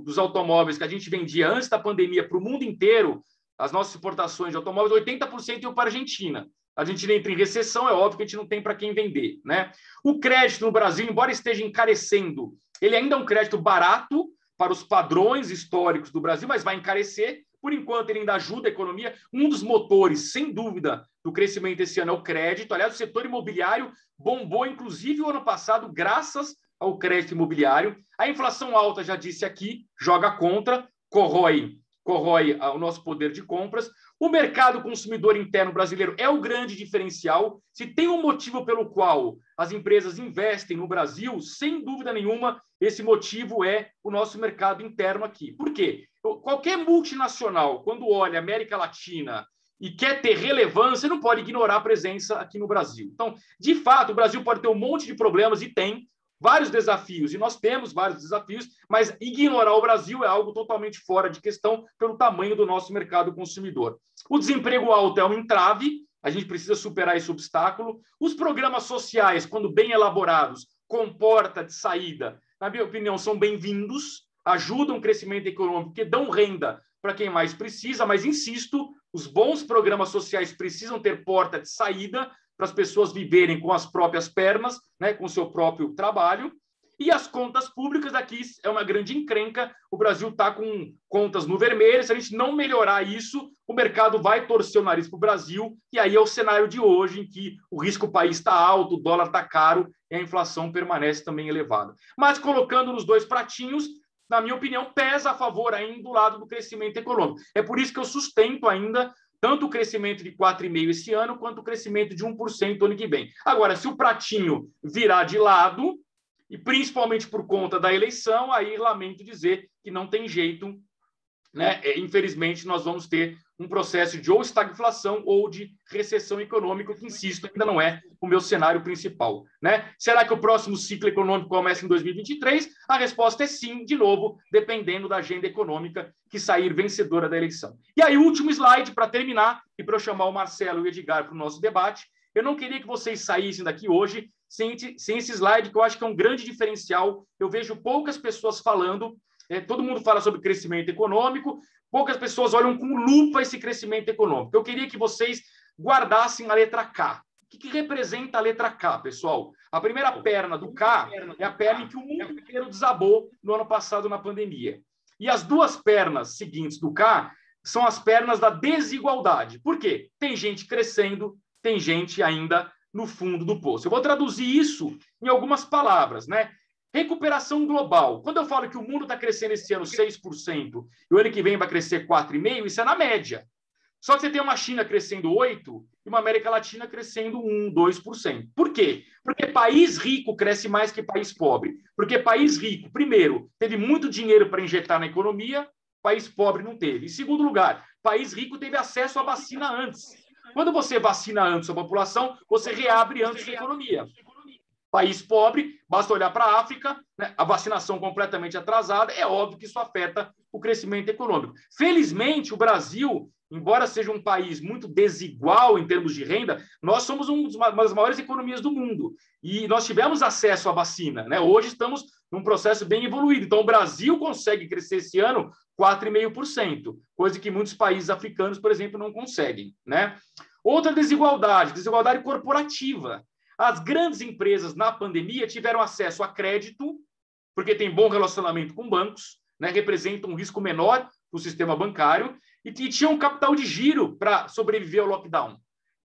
é, dos automóveis que a gente vendia antes da pandemia para o mundo inteiro, as nossas exportações de automóveis, 80% iam para a Argentina. A gente entra em recessão, é óbvio que a gente não tem para quem vender. Né? O crédito no Brasil, embora esteja encarecendo, ele ainda é um crédito barato para os padrões históricos do Brasil, mas vai encarecer por enquanto, ele ainda ajuda a economia. Um dos motores, sem dúvida, do crescimento esse ano é o crédito. Aliás, o setor imobiliário bombou, inclusive, o ano passado, graças ao crédito imobiliário. A inflação alta, já disse aqui, joga contra, corrói, corrói ah, o nosso poder de compras. O mercado consumidor interno brasileiro é o grande diferencial. Se tem um motivo pelo qual as empresas investem no Brasil, sem dúvida nenhuma, esse motivo é o nosso mercado interno aqui. Por quê? Qualquer multinacional, quando olha América Latina e quer ter relevância, não pode ignorar a presença aqui no Brasil. Então, de fato, o Brasil pode ter um monte de problemas e tem vários desafios, e nós temos vários desafios, mas ignorar o Brasil é algo totalmente fora de questão pelo tamanho do nosso mercado consumidor. O desemprego alto é um entrave, a gente precisa superar esse obstáculo. Os programas sociais, quando bem elaborados, comporta de saída na minha opinião, são bem-vindos, ajudam o crescimento econômico, que dão renda para quem mais precisa, mas insisto, os bons programas sociais precisam ter porta de saída para as pessoas viverem com as próprias pernas, né, com o seu próprio trabalho, e as contas públicas aqui é uma grande encrenca. O Brasil está com contas no vermelho. Se a gente não melhorar isso, o mercado vai torcer o nariz para o Brasil. E aí é o cenário de hoje, em que o risco país está alto, o dólar está caro e a inflação permanece também elevada. Mas colocando nos dois pratinhos, na minha opinião, pesa a favor ainda do lado do crescimento econômico. É por isso que eu sustento ainda tanto o crescimento de 4,5% esse ano, quanto o crescimento de 1% ano que vem. Agora, se o pratinho virar de lado, e principalmente por conta da eleição, aí lamento dizer que não tem jeito, né? É, infelizmente, nós vamos ter um processo de ou estagflação ou de recessão econômica, que, insisto, ainda não é o meu cenário principal. Né? Será que o próximo ciclo econômico começa em 2023? A resposta é sim, de novo, dependendo da agenda econômica que sair vencedora da eleição. E aí, último slide para terminar, e para eu chamar o Marcelo e o Edgar para o nosso debate. Eu não queria que vocês saíssem daqui hoje sem, sem esse slide, que eu acho que é um grande diferencial. Eu vejo poucas pessoas falando, é, todo mundo fala sobre crescimento econômico, poucas pessoas olham com lupa esse crescimento econômico. Eu queria que vocês guardassem a letra K. O que, que representa a letra K, pessoal? A primeira perna do K é a perna em que o mundo inteiro desabou no ano passado na pandemia. E as duas pernas seguintes do K são as pernas da desigualdade. Por quê? Tem gente crescendo, tem gente ainda no fundo do poço. Eu vou traduzir isso em algumas palavras, né? Recuperação global. Quando eu falo que o mundo está crescendo esse ano 6% e o ano que vem vai crescer 4,5%, isso é na média. Só que você tem uma China crescendo 8% e uma América Latina crescendo 1%, 2%. Por quê? Porque país rico cresce mais que país pobre. Porque país rico, primeiro, teve muito dinheiro para injetar na economia, país pobre não teve. Em segundo lugar, país rico teve acesso à vacina antes. Quando você vacina antes a população, você reabre antes a economia. País pobre, basta olhar para a África, né? a vacinação completamente atrasada, é óbvio que isso afeta o crescimento econômico. Felizmente, o Brasil embora seja um país muito desigual em termos de renda, nós somos uma das maiores economias do mundo e nós tivemos acesso à vacina. Né? Hoje estamos num processo bem evoluído. Então, o Brasil consegue crescer esse ano 4,5%, coisa que muitos países africanos, por exemplo, não conseguem. Né? Outra desigualdade, desigualdade corporativa. As grandes empresas na pandemia tiveram acesso a crédito, porque tem bom relacionamento com bancos, né, representam um risco menor para o sistema bancário, e que tinham capital de giro para sobreviver ao lockdown.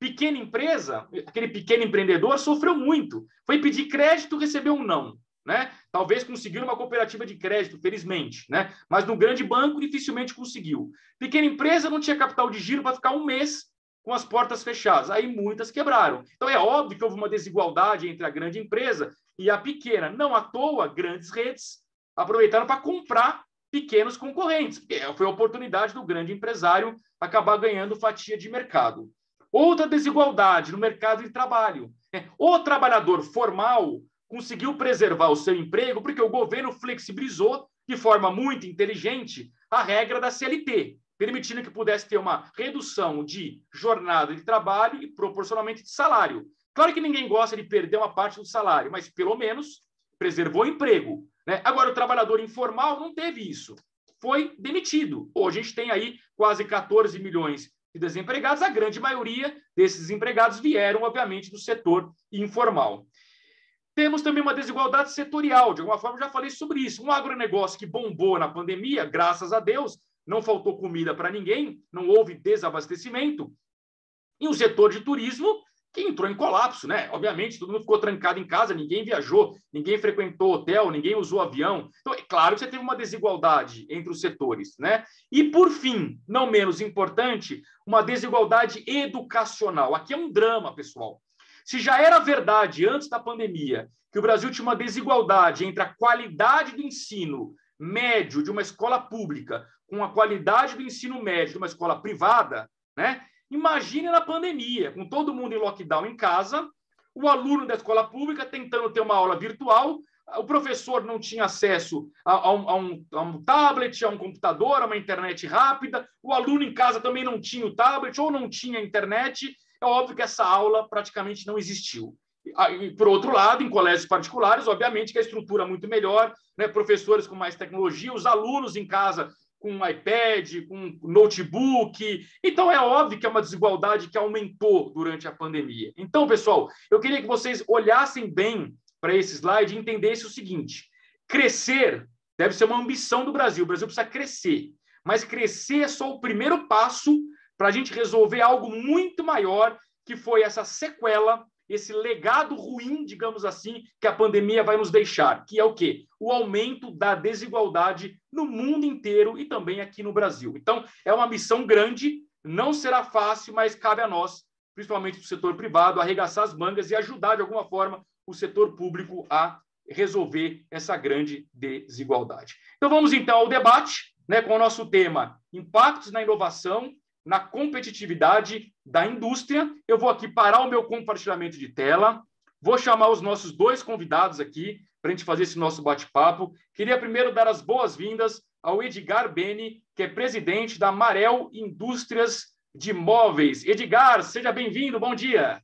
Pequena empresa, aquele pequeno empreendedor sofreu muito. Foi pedir crédito, recebeu um não. Né? Talvez conseguiu uma cooperativa de crédito, felizmente, né? mas no grande banco dificilmente conseguiu. Pequena empresa não tinha capital de giro para ficar um mês com as portas fechadas. Aí muitas quebraram. Então é óbvio que houve uma desigualdade entre a grande empresa e a pequena. Não à toa, grandes redes aproveitaram para comprar pequenos concorrentes, foi a oportunidade do grande empresário acabar ganhando fatia de mercado. Outra desigualdade no mercado de trabalho. É, o trabalhador formal conseguiu preservar o seu emprego porque o governo flexibilizou de forma muito inteligente a regra da CLT permitindo que pudesse ter uma redução de jornada de trabalho e proporcionalmente de salário. Claro que ninguém gosta de perder uma parte do salário, mas pelo menos preservou o emprego. Né? Agora, o trabalhador informal não teve isso, foi demitido. Hoje a gente tem aí quase 14 milhões de desempregados, a grande maioria desses empregados vieram, obviamente, do setor informal. Temos também uma desigualdade setorial, de alguma forma eu já falei sobre isso. Um agronegócio que bombou na pandemia, graças a Deus, não faltou comida para ninguém, não houve desabastecimento. E o setor de turismo que entrou em colapso, né? Obviamente, todo mundo ficou trancado em casa, ninguém viajou, ninguém frequentou hotel, ninguém usou avião. Então, é claro que você teve uma desigualdade entre os setores, né? E por fim, não menos importante, uma desigualdade educacional. Aqui é um drama, pessoal. Se já era verdade antes da pandemia que o Brasil tinha uma desigualdade entre a qualidade do ensino médio de uma escola pública com a qualidade do ensino médio de uma escola privada, né? Imagine na pandemia, com todo mundo em lockdown em casa, o aluno da escola pública tentando ter uma aula virtual, o professor não tinha acesso a, a, um, a, um, a, um, tablet, a um computador, a uma internet rápida, o aluno em casa também não tinha o tablet ou não tinha internet. É óbvio que essa aula praticamente não existiu. Ah, por outro lado, em colégios particulares, obviamente que a estrutura é muito melhor, né? professores com mais tecnologia, os alunos em casa com um iPad, com um notebook. Então, é óbvio que é uma desigualdade que aumentou durante a pandemia. Então, pessoal, eu queria que vocês olhassem bem para esse slide e entendessem o seguinte: crescer deve ser uma ambição do Brasil. O Brasil precisa crescer. Mas crescer é só o primeiro passo para a gente resolver algo muito maior, que foi essa sequela, esse legado ruim, digamos assim, que a pandemia vai nos deixar, que é o quê? O aumento da desigualdade no mundo inteiro e também aqui no Brasil. Então, é uma missão grande, não será fácil, mas cabe a nós, principalmente do setor privado, arregaçar as mangas e ajudar de alguma forma o setor público a resolver essa grande desigualdade. Então, vamos então ao debate, né, com o nosso tema Impactos na Inovação, na Competitividade da Indústria. Eu vou aqui parar o meu compartilhamento de tela, vou chamar os nossos dois convidados aqui, para a gente fazer esse nosso bate-papo. Queria primeiro dar as boas-vindas ao Edgar Bene, que é presidente da Amarel Indústrias de Móveis. Edgar, seja bem-vindo, bom dia.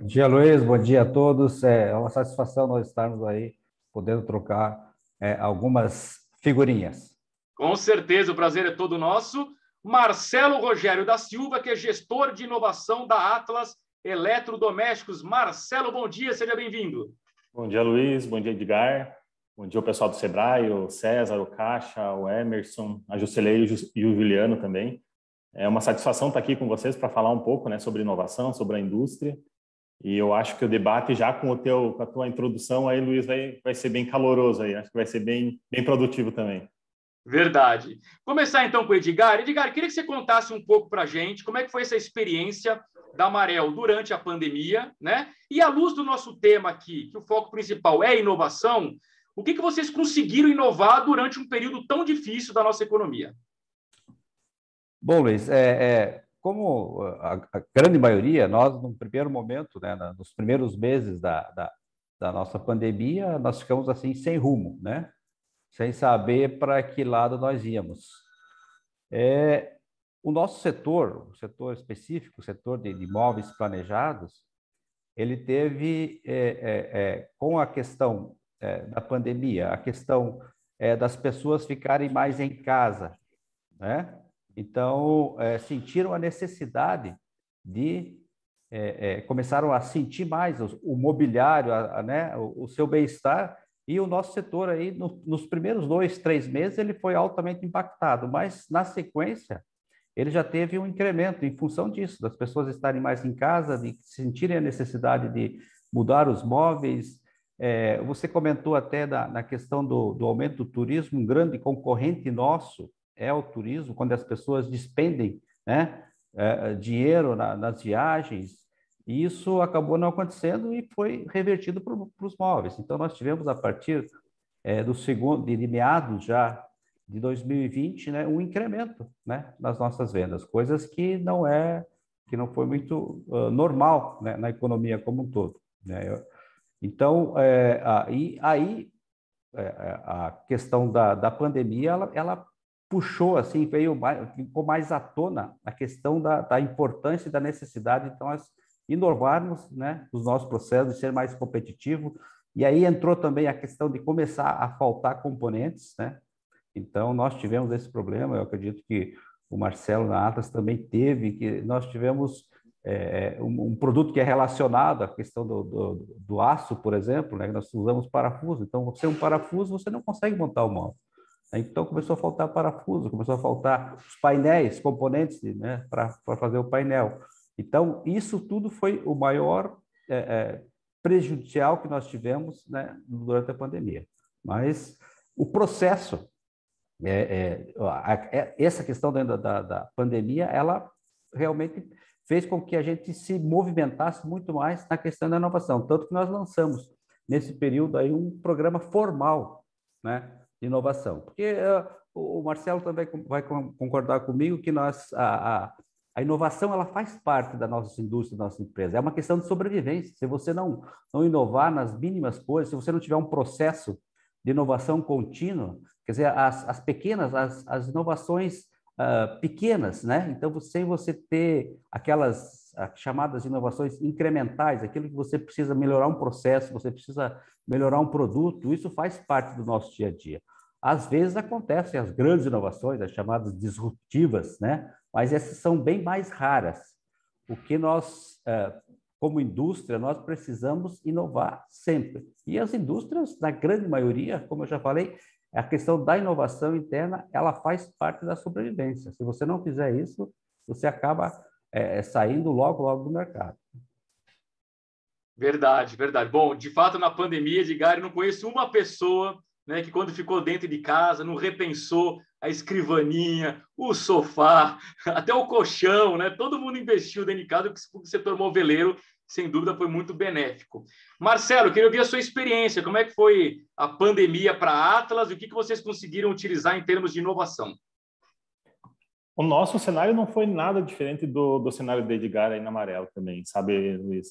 Bom dia, Luiz, bom dia a todos. É uma satisfação nós estarmos aí podendo trocar é, algumas figurinhas. Com certeza, o prazer é todo nosso. Marcelo Rogério da Silva, que é gestor de inovação da Atlas Eletrodomésticos. Marcelo, bom dia, seja bem-vindo. Bom dia, Luiz. Bom dia, Edgar. Bom dia, o pessoal do Sebrae, o César, o Caixa, o Emerson, a Juscelei e o Juliano também. É uma satisfação estar aqui com vocês para falar um pouco né, sobre inovação, sobre a indústria. E eu acho que o debate já com, o teu, com a tua introdução aí, Luiz, vai, vai ser bem caloroso aí. Acho que vai ser bem, bem produtivo também. Verdade. Começar então com o Edgar. Edgar, queria que você contasse um pouco para a gente como é que foi essa experiência da Amarel durante a pandemia, né? E à luz do nosso tema aqui, que o foco principal é inovação, o que, que vocês conseguiram inovar durante um período tão difícil da nossa economia? Bom, Luiz, é, é como a, a, grande maioria, nós, no primeiro momento, né, nos primeiros meses da, da, da nossa pandemia, nós ficamos assim, sem rumo, né? Sem saber para que lado nós íamos. É, o nosso setor, o setor específico, o setor de, imóveis planejados, ele teve, é, é, é com a questão é, da pandemia, a questão é, das pessoas ficarem mais em casa, né? Então, sentiram a necessidade de é, é, começaram a sentir mais o, o mobiliário, a, a, né, o, o seu bem-estar, e o nosso setor aí, no, nos primeiros dois, três meses, ele foi altamente impactado, mas na sequência, ele já teve um incremento em função disso, das pessoas estarem mais em casa, de sentirem a necessidade de mudar os móveis. É, você comentou até da, na questão do, do aumento do turismo, um grande concorrente nosso é o turismo, quando as pessoas despendem né, é, dinheiro na, nas viagens, e isso acabou não acontecendo e foi revertido para os móveis. Então, nós tivemos, a partir é, do segundo, de, de meados já de 2020, né, um incremento, né, nas nossas vendas, coisas que não é que não foi muito uh, normal né, na economia como um todo. Né? Eu, então, é, aí, aí é, é, a questão da, da pandemia, ela, ela puxou, assim, veio mais, ficou mais à tona a questão da, da importância e da necessidade então nós inovarmos né, os nossos processos, de ser mais competitivo. E aí entrou também a questão de começar a faltar componentes, né? Então, nós tivemos esse problema, eu acredito que o Marcelo na Atlas também teve, que nós tivemos é, é um, um, produto que é relacionado à questão do, do, do aço, por exemplo, né? nós usamos parafuso, então você é um parafuso, você não consegue montar o móvel. Né? Então começou a faltar parafuso, começou a faltar os painéis, componentes né? para fazer o painel. Então, isso tudo foi o maior é, é, prejudicial que nós tivemos né? durante a pandemia. Mas o processo é, é, é, essa questão da, da, da, pandemia, ela realmente fez com que a gente se movimentasse muito mais na questão da inovação, tanto que nós lançamos nesse período aí um programa formal, né, de inovação, porque uh, o Marcelo também vai concordar comigo que nós a, a, a, inovação ela faz parte da nossa indústria, da nossa empresa. É uma questão de sobrevivência. Se você não não inovar nas mínimas coisas, se você não tiver um processo de inovação contínua, quer dizer, as, as pequenas, as, as inovações uh, pequenas, né? Então, sem você ter aquelas ah, chamadas inovações incrementais, aquilo que você precisa melhorar um processo, você precisa melhorar um produto, isso faz parte do nosso dia a dia. Às vezes acontecem as grandes inovações, as chamadas disruptivas, né? mas essas são bem mais raras. O que nós uh, como indústria, nós precisamos inovar sempre. E as indústrias, na grande maioria, como eu já falei, a questão da inovação interna, ela faz parte da sobrevivência. Se você não fizer isso, você acaba é, é saindo logo, logo do mercado. Verdade, verdade. Bom, de fato, na pandemia, Edgar, eu não conheço uma pessoa né, que quando ficou dentro de casa não repensou a escrivaninha, o sofá, até o colchão, né? Todo mundo investiu dentro de casa, porque o setor moveleiro, sem dúvida, foi muito benéfico. Marcelo, queria ouvir a sua experiência. Como é que foi a pandemia para a Atlas? E o que, vocês conseguiram utilizar em termos de inovação? O nosso cenário não foi nada diferente do, do cenário de Edgar aí na Amarelo também, sabe, Luiz?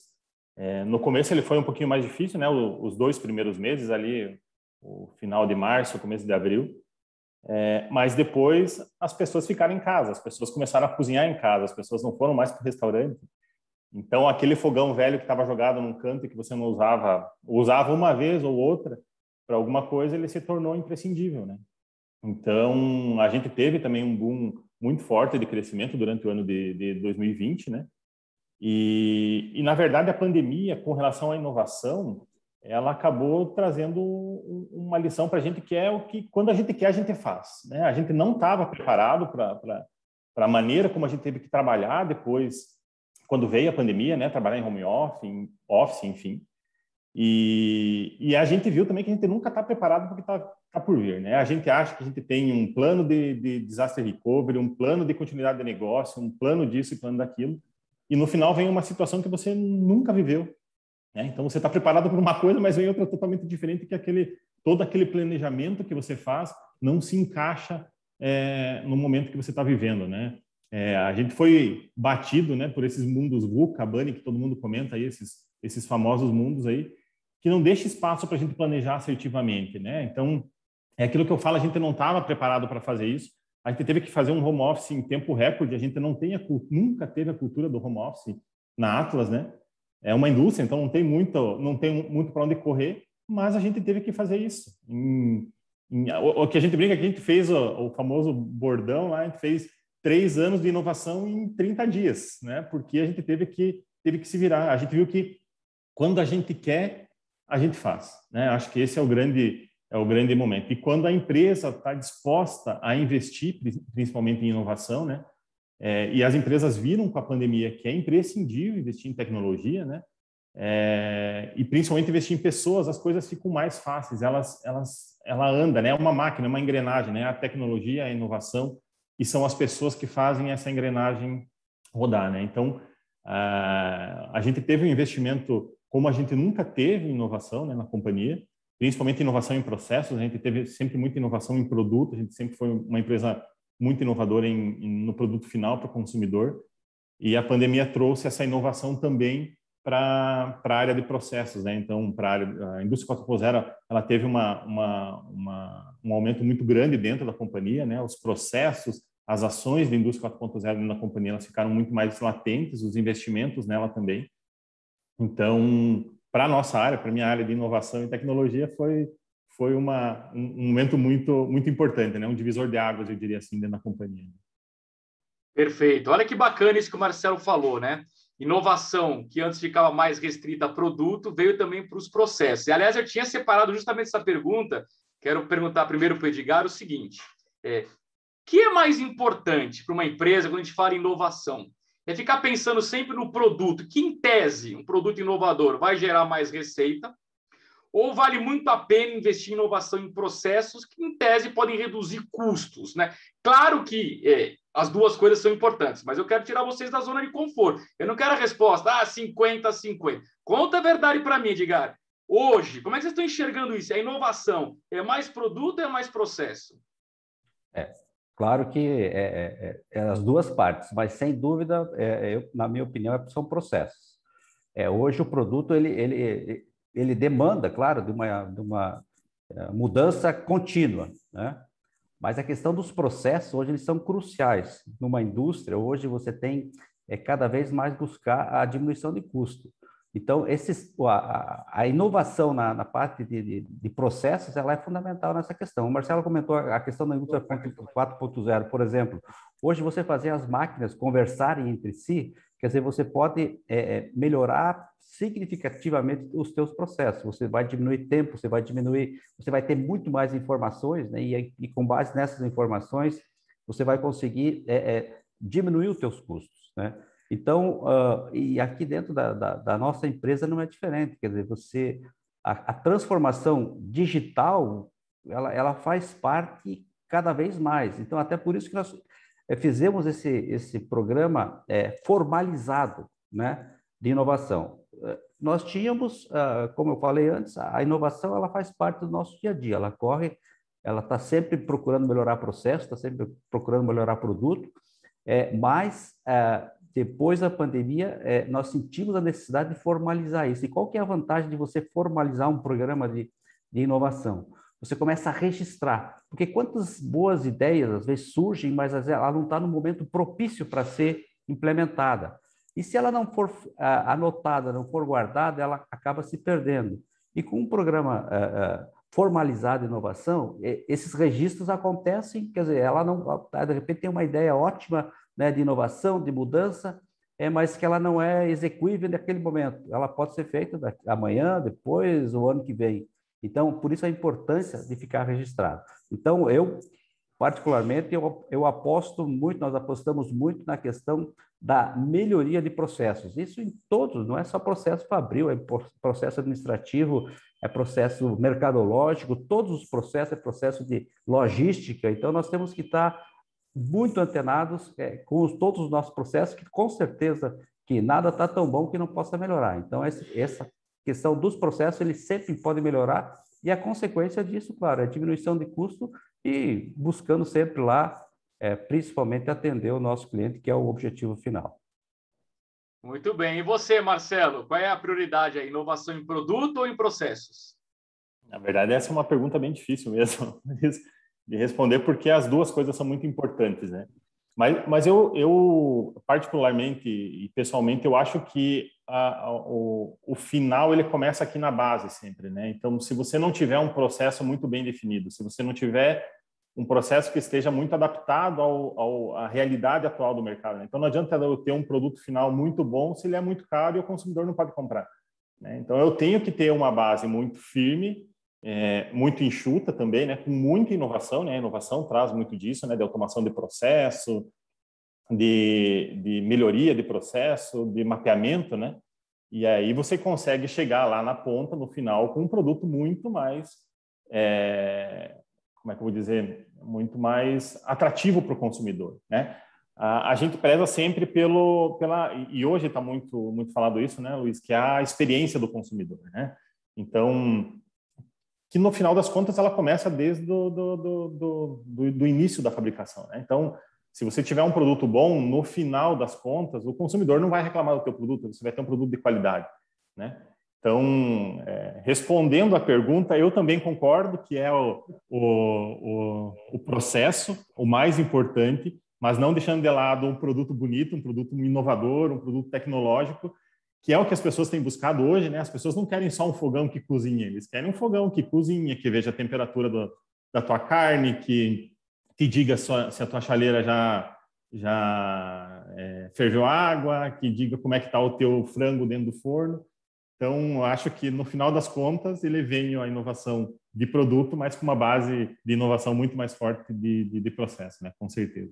É, no começo ele foi um pouquinho mais difícil, né? O, os dois primeiros meses ali, o final de março, começo de abril. É, mas depois as pessoas ficaram em casa, as pessoas começaram a cozinhar em casa, as pessoas não foram mais para o restaurante. Então, aquele fogão velho que estava jogado num canto e que você não usava, usava uma vez ou outra para alguma coisa, ele se tornou imprescindível, né? Então, a gente teve também um boom muito forte de crescimento durante o ano de, de 2020, né? E, e, na verdade, a pandemia, com relação à inovação, ela acabou trazendo uma lição para a gente que é o que quando a gente quer a gente faz. Né? A gente não estava preparado para a maneira como a gente teve que trabalhar depois quando veio a pandemia, né? Trabalhar em home office, em office, enfim. E, e, a gente viu também que a gente nunca está preparado para o que está tá por vir, né? A gente acha que a gente tem um plano de, de disaster recovery, um plano de continuidade de negócio, um plano disso e plano daquilo, e no final vem uma situação que você nunca viveu, né? Então, você está preparado para uma coisa, mas vem outra totalmente diferente que é aquele todo aquele planejamento que você faz não se encaixa é, no momento que você está vivendo, né? É, a gente foi batido, né, por esses mundos VUCA, Bunny, que todo mundo comenta aí, esses, esses famosos mundos aí, que não deixa espaço para a gente planejar assertivamente, né? Então, é aquilo que eu falo, a gente não estava preparado para fazer isso, a gente teve que fazer um home office em tempo recorde, a gente não tem a, nunca teve a cultura do home office na Atlas, né? É uma indústria, então não tem muito, não tem muito para onde correr, mas a gente teve que fazer isso. Em, em, o, o, que a gente brinca é que a gente fez o, o famoso bordão lá, a gente fez três anos de inovação em 30 dias, né? Porque a gente teve que teve que se virar. A gente viu que quando a gente quer, a gente faz, né? Acho que esse é o grande é o grande momento. E quando a empresa está disposta a investir, principalmente em inovação, né? É, e as empresas viram com a pandemia que é imprescindível investir em tecnologia, né? É, e principalmente investir em pessoas, as coisas ficam mais fáceis, elas, elas, ela anda, né? É uma máquina, é uma engrenagem, né? A tecnologia, a inovação e são as pessoas que fazem essa engrenagem rodar, né? Então, a, a gente teve um investimento como a gente nunca teve inovação né, na companhia, principalmente inovação em processos, a gente teve sempre muita inovação em produto, a gente sempre foi uma empresa muito inovadora em, em, no produto final para o consumidor. E a pandemia trouxe essa inovação também para a área de processos, né? Então, para a, área, a indústria 4.0, ela teve uma, uma, uma, um aumento muito grande dentro da companhia, né? Os processos, as ações da indústria 4.0 na companhia, elas ficaram muito mais latentes, os investimentos nela também. Então, para a nossa área, para a minha área de inovação e tecnologia, foi foi uma, um, um momento muito, muito importante, né? um divisor de águas, eu diria assim, dentro da companhia. Perfeito. Olha que bacana isso que o Marcelo falou, né? Inovação, que antes ficava mais restrita a produto, veio também para os processos. E, aliás, eu tinha separado justamente essa pergunta. Quero perguntar primeiro para o Edgar o seguinte: é, que é mais importante para uma empresa quando a gente fala em inovação? É ficar pensando sempre no produto, que em tese, um produto inovador vai gerar mais receita, ou vale muito a pena investir em inovação em processos que, em tese, podem reduzir custos? Né? Claro que é, as duas coisas são importantes, mas eu quero tirar vocês da zona de conforto. Eu não quero a resposta, ah, 50 50. Conta a verdade para mim, Edgar. Hoje, como é que vocês estão enxergando isso? É inovação? É mais produto ou é mais processo? É, claro que é, é, é, é as duas partes, mas sem dúvida, é, eu, na minha opinião, é, são processos. É, hoje o produto ele, ele, ele demanda, claro, de uma, de uma eh, mudança contínua, né? Mas a questão dos processos hoje eles são cruciais numa indústria. Hoje você tem é cada vez mais buscar a diminuição de custo. Então, esses, a, a inovação na, na parte de, de, de, processos ela é fundamental nessa questão. O Marcelo comentou a questão da indústria 4.0, por exemplo. Hoje, você fazer as máquinas conversarem entre si Quer dizer, você pode é, é melhorar significativamente os seus processos. Você vai diminuir tempo, você vai diminuir, você vai ter muito mais informações, né? e, e com base nessas informações, você vai conseguir é, é, diminuir os seus custos, né? Então, uh, e aqui dentro da, da, da, nossa empresa não é diferente. Quer dizer, você a, a transformação digital, ela, ela faz parte cada vez mais. Então, até por isso que nós é, fizemos esse, esse programa é, formalizado né, de inovação. É, nós tínhamos, ah, como eu falei antes, a inovação ela faz parte do nosso dia a dia, ela corre, ela está sempre procurando melhorar processo, está sempre procurando melhorar produto, é, mas é, depois da pandemia é, nós sentimos a necessidade de formalizar isso. E qual que é a vantagem de você formalizar um programa de, de inovação? Você começa a registrar, porque quantas boas ideias às vezes surgem, mas ela não está no momento propício para ser implementada. E se ela não for ah, anotada, não for guardada, ela acaba se perdendo. E com um programa ah, ah, formalizado de inovação, esses registros acontecem, quer dizer, ela não, tá, de repente tem uma ideia ótima né, de inovação, de mudança, é, mas que ela não é execuível naquele momento. Ela pode ser feita amanhã, depois, o ano que vem. Então, por isso a importância de ficar registrado. Então, eu, particularmente, eu, eu aposto muito, nós apostamos muito na questão da melhoria de processos. Isso em todos, não é só processo fabril, é processo administrativo, é processo mercadológico, todos os processos, é processo de logística. Então, nós temos que estar muito antenados é, com os, todos os nossos processos, que com certeza que nada está tão bom que não possa melhorar. Então, esse, essa questão dos processos, ele sempre pode melhorar, e a consequência disso, claro, é diminuição de custo e buscando sempre lá, é, principalmente, atender o nosso cliente, que é o objetivo final. Muito bem. E você, Marcelo, qual é a prioridade? A inovação em produto ou em processos? Na verdade, essa é uma pergunta bem difícil mesmo de responder, porque as duas coisas são muito importantes, né? Mas, mas eu, eu, particularmente e pessoalmente, eu acho que a, a, o, o, final ele começa aqui na base sempre, né? Então, se você não tiver um processo muito bem definido, se você não tiver um processo que esteja muito adaptado ao, ao, à realidade atual do mercado. Né? Então, não adianta eu ter um produto final muito bom se ele é muito caro e o consumidor não pode comprar. Né? Então, eu tenho que ter uma base muito firme é, muito enxuta também, né, com muita inovação, né, a inovação traz muito disso, né, de automação de processo, de, de melhoria de processo, de mapeamento, né, e aí você consegue chegar lá na ponta, no final, com um produto muito mais, é, como é que eu vou dizer, muito mais atrativo para o consumidor, né? A, a, gente preza sempre pelo, pela, e hoje está muito, muito falado isso, né, Luiz, que é a experiência do consumidor, né? Então, que no final das contas ela começa desde do, do, do, do, do início da fabricação. Né? Então, se você tiver um produto bom, no final das contas, o consumidor não vai reclamar do teu produto, você vai ter um produto de qualidade. Né? Então, é, respondendo à pergunta, eu também concordo que é o, o, o, o processo o mais importante, mas não deixando de lado um produto bonito, um produto inovador, um produto tecnológico, que é o que as pessoas têm buscado hoje, né? As pessoas não querem só um fogão que cozinha, eles querem um fogão que cozinha, que veja a temperatura do, da tua carne, que, que diga se a tua chaleira já, já é, ferveu água, que diga como é que está o teu frango dentro do forno. Então, acho que no final das contas, ele vem a inovação de produto, mas com uma base de inovação muito mais forte de, de, de processo, né? com certeza.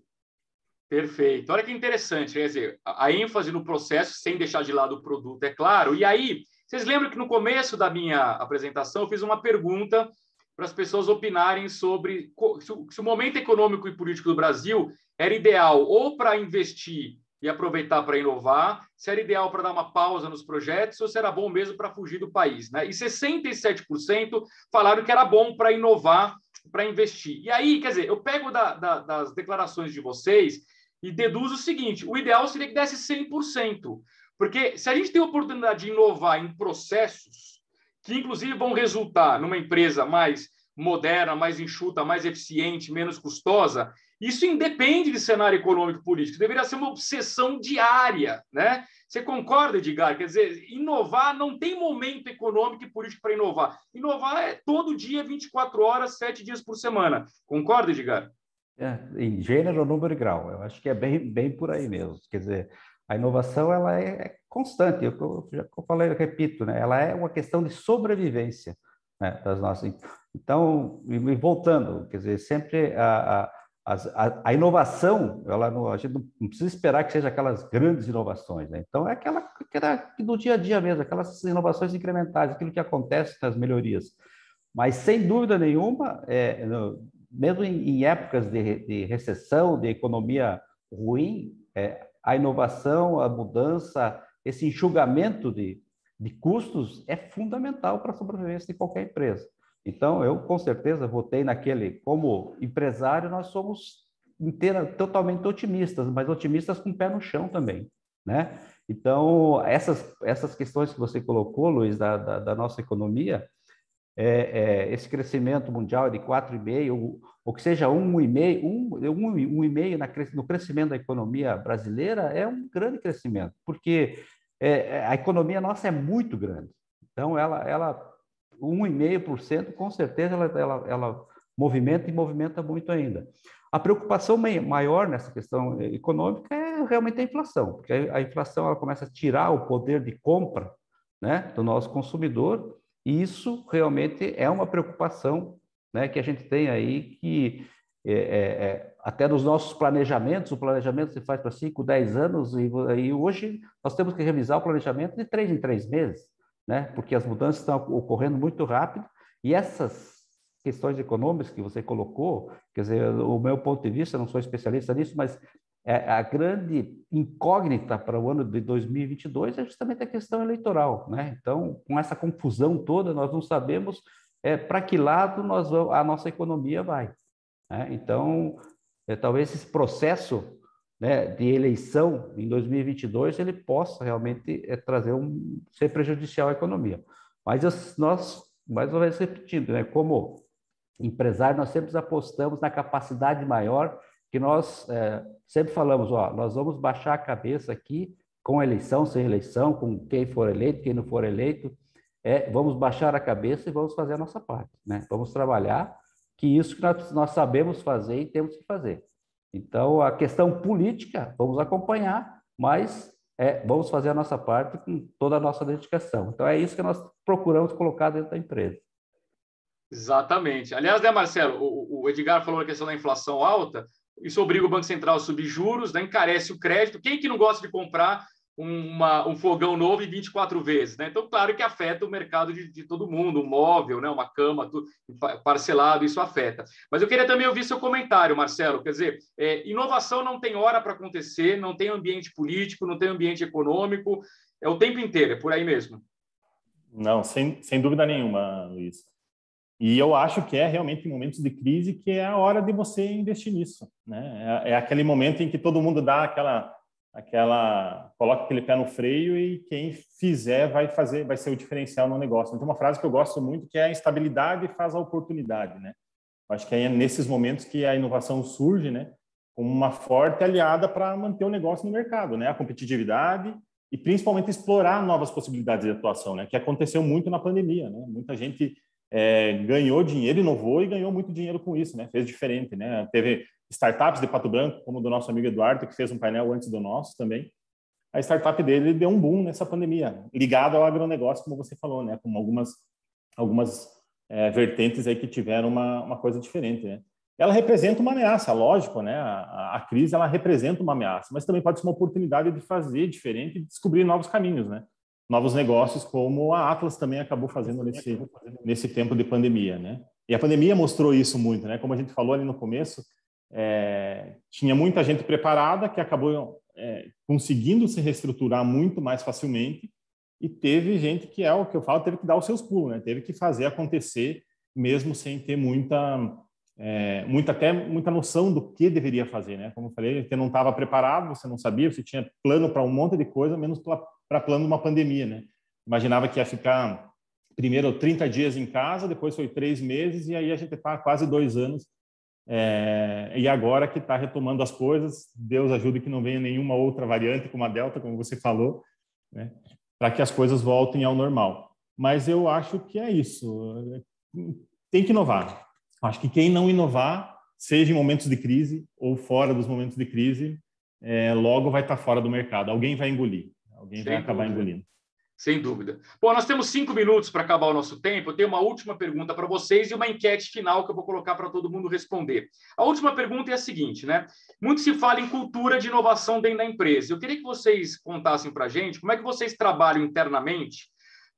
Perfeito. Olha que interessante, quer dizer, a ênfase no processo sem deixar de lado o produto, é claro. E aí, vocês lembram que no começo da minha apresentação eu fiz uma pergunta para as pessoas opinarem sobre se o momento econômico e político do Brasil era ideal ou para investir e aproveitar para inovar, se era ideal para dar uma pausa nos projetos ou se era bom mesmo para fugir do país. Né? E 67% falaram que era bom para inovar, para investir. E aí, quer dizer, eu pego da, da, das declarações de vocês e deduz o seguinte: o ideal seria que desse 100%, porque se a gente tem a oportunidade de inovar em processos que inclusive vão resultar numa empresa mais moderna, mais enxuta, mais eficiente, menos custosa, isso independe de cenário econômico e político, deveria ser uma obsessão diária, né? Você concorda, Edgar? Quer dizer, inovar não tem momento econômico e político para inovar. Inovar é todo dia, 24 horas, 7 dias por semana. Concorda, Edgar? É, em gênero, número e grau. Eu acho que é bem, bem por aí mesmo. Quer dizer, a inovação ela é, é constante. Eu, eu, eu falei, eu repito, né? Ela é uma questão de sobrevivência né? das nossas. Então, e, voltando, quer dizer, sempre a, a, a, a inovação, ela não, a gente não precisa esperar que seja aquelas grandes inovações. Né? Então, é aquela, aquela do dia a dia mesmo, aquelas inovações incrementais, aquilo que acontece nas melhorias. Mas, sem dúvida nenhuma, é, mesmo em, épocas de, de, recessão, de economia ruim, é, a inovação, a mudança, esse enxugamento de, de custos é fundamental para a sobrevivência de qualquer empresa. Então, eu com certeza votei naquele. Como empresário, nós somos inteira, totalmente otimistas, mas otimistas com o pé no chão também, né? Então, essas, essas questões que você colocou, Luiz, da, da, da nossa economia, é, é, esse crescimento mundial é de 4,5%, ou, ou que seja 1,5%, um, um, um, um e no crescimento da economia brasileira, é um grande crescimento, porque é, é a economia nossa é muito grande. Então, ela, ela 1,5%, com certeza, ela, ela, ela movimenta e movimenta muito ainda. A preocupação maior nessa questão econômica é realmente a inflação, porque a inflação ela começa a tirar o poder de compra né, do nosso consumidor e isso realmente é uma preocupação né, que a gente tem aí, que é, é, é até nos nossos planejamentos, o planejamento se faz para 5, 10 anos, e, e hoje nós temos que revisar o planejamento de 3 em 3 meses, né, porque as mudanças estão ocorrendo muito rápido, e essas questões econômicas que você colocou, quer dizer, o meu ponto de vista, não sou especialista nisso, mas é, a grande incógnita para o ano de 2022 é justamente a questão eleitoral. Né? Então, com essa confusão toda, nós não sabemos é, para que lado nós vamos, a nossa economia vai. Né? Então, é, talvez esse processo né, de eleição em 2022 ele possa realmente é, trazer um ser prejudicial à economia. Mas nós, mais uma vez repetindo, né, como empresário, nós sempre apostamos na capacidade maior que nós é, sempre falamos, ó, nós vamos baixar a cabeça aqui com eleição, sem eleição, com quem for eleito, quem não for eleito, é, vamos baixar a cabeça e vamos fazer a nossa parte, né? Vamos trabalhar, que isso que nós, nós sabemos fazer e temos que fazer. Então, a questão política, vamos acompanhar, mas é, vamos fazer a nossa parte com toda a nossa dedicação. Então, é isso que nós procuramos colocar dentro da empresa. Exatamente. Aliás, né, Marcelo, o, o Edgar falou a questão da inflação alta, isso obriga o Banco Central a subir juros, né? encarece o crédito. Quem que não gosta de comprar uma, um fogão novo em 24 vezes? Né? Então, claro que afeta o mercado de, de todo mundo, um móvel, né? uma cama, tudo, parcelado, isso afeta. Mas eu queria também ouvir seu comentário, Marcelo. Quer dizer, é, inovação não tem hora para acontecer, não tem ambiente político, não tem ambiente econômico, é o tempo inteiro, é por aí mesmo. Não, sem, sem dúvida nenhuma, Luiz. E eu acho que é realmente em momentos de crise que é a hora de você investir nisso, né? É, é aquele momento em que todo mundo dá aquela aquela coloca aquele pé no freio e quem fizer vai fazer vai ser o diferencial no negócio. Então uma frase que eu gosto muito que é a instabilidade faz a oportunidade, né? Eu acho que é nesses momentos que a inovação surge, né? Como uma forte aliada para manter o negócio no mercado, né? A competitividade e principalmente explorar novas possibilidades de atuação, né? Que aconteceu muito na pandemia, né? Muita gente é, ganhou dinheiro, inovou e ganhou muito dinheiro com isso, né? Fez diferente, né? Teve startups de Pato Branco, como do nosso amigo Eduardo, que fez um painel antes do nosso também. A startup dele deu um boom nessa pandemia, ligado ao agronegócio, como você falou, né? Com algumas, algumas é, vertentes aí que tiveram uma, uma coisa diferente, né? Ela representa uma ameaça, lógico, né? A, a crise, ela representa uma ameaça, mas também pode ser uma oportunidade de fazer diferente e descobrir novos caminhos, né? novos negócios, como a Atlas também acabou fazendo nesse, nesse tempo de pandemia, né? E a pandemia mostrou isso muito, né? Como a gente falou ali no começo, é, tinha muita gente preparada que acabou é, conseguindo se reestruturar muito mais facilmente e teve gente que é o que eu falo, teve que dar os seus pulos, né? Teve que fazer acontecer mesmo sem ter muita é, muita até muita noção do que deveria fazer, né? Como eu falei, você não estava preparado, você não sabia, você tinha plano para um monte de coisa, menos pela, para plano de uma pandemia, né? Imaginava que ia ficar primeiro 30 dias em casa, depois foi três meses e aí a gente está quase dois anos é, e agora que está retomando as coisas, Deus ajude que não venha nenhuma outra variante como a Delta, como você falou, né, para que as coisas voltem ao normal. Mas eu acho que é isso. Tem que inovar. Acho que quem não inovar, seja em momentos de crise ou fora dos momentos de crise, é, logo vai estar tá fora do mercado. Alguém vai engolir. Alguém Sem vai acabar dúvida. engolindo. Sem dúvida. Bom, nós temos cinco minutos para acabar o nosso tempo. Eu tenho uma última pergunta para vocês e uma enquete final que eu vou colocar para todo mundo responder. A última pergunta é a seguinte, né? Muito se fala em cultura de inovação dentro da empresa. Eu queria que vocês contassem para a gente como é que vocês trabalham internamente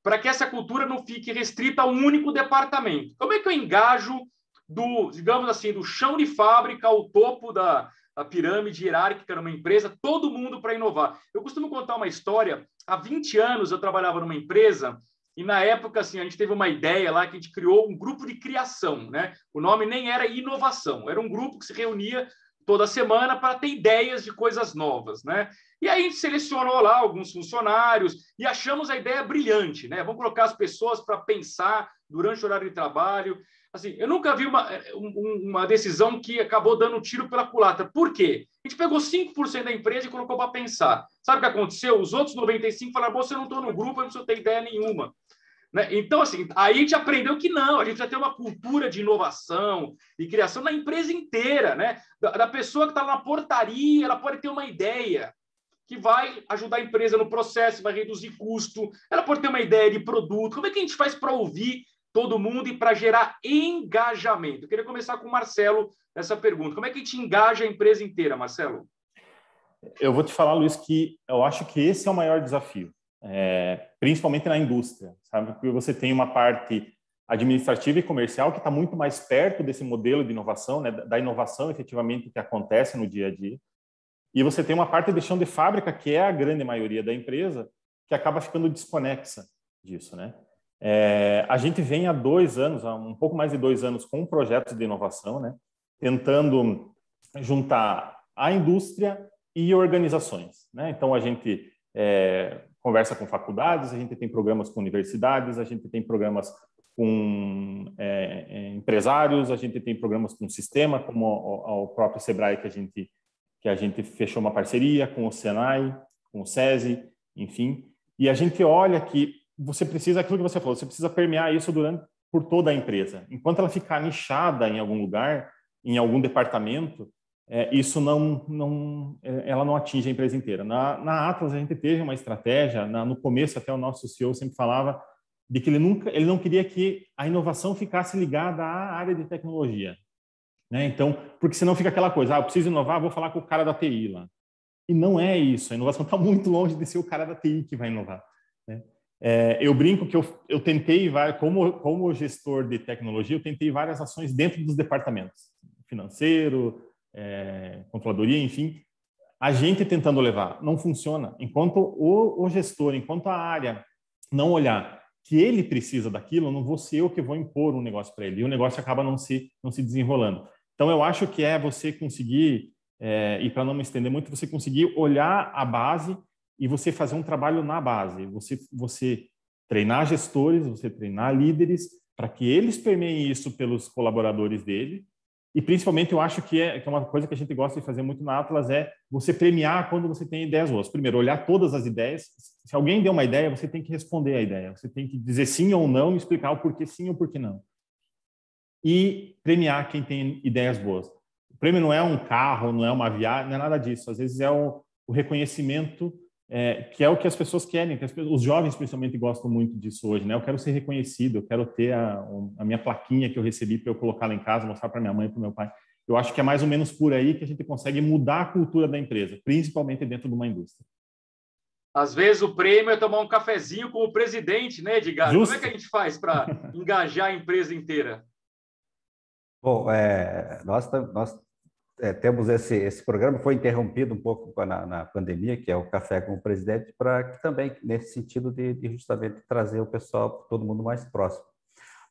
para que essa cultura não fique restrita a um único departamento. Como é que eu engajo do, digamos assim, do chão de fábrica ao topo da, a pirâmide hierárquica numa empresa, todo mundo para inovar. Eu costumo contar uma história. Há 20 anos eu trabalhava numa empresa e na época assim, a gente teve uma ideia lá que a gente criou um grupo de criação, né? O nome nem era inovação, era um grupo que se reunia toda semana para ter ideias de coisas novas, né? E aí a gente selecionou lá alguns funcionários e achamos a ideia brilhante, né? Vamos colocar as pessoas para pensar durante o horário de trabalho. Assim, eu nunca vi uma, eh, uma decisão que acabou dando um tiro pela culatra. Por quê? A gente pegou 5% da empresa e colocou para pensar. Sabe o que aconteceu? Os outros 95 falaram: você não estou no grupo, eu não tenho ideia nenhuma. Né? Então, assim, aí a gente aprendeu que não, a gente já tem uma cultura de inovação e criação na empresa inteira, né? Da, da pessoa que está na portaria, ela pode ter uma ideia que vai ajudar a empresa no processo, vai reduzir custo, ela pode ter uma ideia de produto. Como é que a gente faz para ouvir todo mundo e para gerar engajamento. Eu queria começar com o Marcelo essa pergunta. Como é que te engaja a empresa inteira, Marcelo? Eu vou te falar, Luiz, que eu acho que esse é o maior desafio, é, principalmente na indústria, sabe? Porque você tem uma parte administrativa e comercial que está muito mais perto desse modelo de inovação, né, da inovação efetivamente que acontece no dia a dia. E você tem uma parte de chão de fábrica, que é a grande maioria da empresa, que acaba ficando desconexa disso, né? É, a gente vem há dois anos, há um pouco mais de dois anos, com um projeto de inovação, né? tentando juntar a indústria e organizações. Né? Então, a gente é, conversa com faculdades, a gente tem programas com universidades, a gente tem programas com é, é empresários, a gente tem programas com sistema, como o, o, próprio Sebrae, que a, gente, que a gente fechou uma parceria com o Senai, com o SESI, enfim. E a gente olha que você precisa, aquilo que você falou, você precisa permear isso durante por toda a empresa. Enquanto ela ficar nichada em algum lugar, em algum departamento, é, isso não, não, é, ela não atinge a empresa inteira. Na, na Atlas a gente teve uma estratégia, na, no começo até o nosso CEO sempre falava de que ele nunca, ele não queria que a inovação ficasse ligada à área de tecnologia, né? Então, porque senão fica aquela coisa, ah, eu preciso inovar, vou falar com o cara da TI lá. E não é isso. A inovação está muito longe de ser o cara da TI que vai inovar. É, eu brinco que eu, eu tentei, como, como gestor de tecnologia, eu tentei várias ações dentro dos departamentos, financeiro, é, controladoria, enfim, a gente tentando levar. Não funciona. Enquanto o, o, gestor, enquanto a área não olhar que ele precisa daquilo, não vou ser eu que vou impor um negócio para ele. E o negócio acaba não se, não se desenrolando. Então, eu acho que é você conseguir, é, e para não me estender muito, você conseguir olhar a base e você fazer um trabalho na base. Você, você treinar gestores, você treinar líderes, para que eles permeiem isso pelos colaboradores dele. E principalmente eu acho que é, que é uma coisa que a gente gosta de fazer muito na Atlas é você premiar quando você tem ideias boas. Primeiro, olhar todas as ideias. Se alguém deu uma ideia, você tem que responder a ideia. Você tem que dizer sim ou não e explicar o porquê sim ou porquê não. E premiar quem tem ideias boas. O prêmio não é um carro, não é uma viagem, não é nada disso. Às vezes é o, o reconhecimento é, que é o que as pessoas querem, que as, os jovens principalmente gostam muito disso hoje, né? Eu quero ser reconhecido, eu quero ter a, a minha plaquinha que eu recebi para eu colocar lá em casa, mostrar para minha mãe, para meu pai. Eu acho que é mais ou menos por aí que a gente consegue mudar a cultura da empresa, principalmente dentro de uma indústria. Às vezes o prêmio é tomar um cafezinho com o presidente, né, Edgar? Justo. Como é que a gente faz para engajar a empresa inteira? Bom, é, nós, nós é, temos esse, esse programa, foi interrompido um pouco na, na pandemia, que é o Café com o Presidente, para que também, nesse sentido de, de justamente trazer o pessoal, todo mundo mais próximo.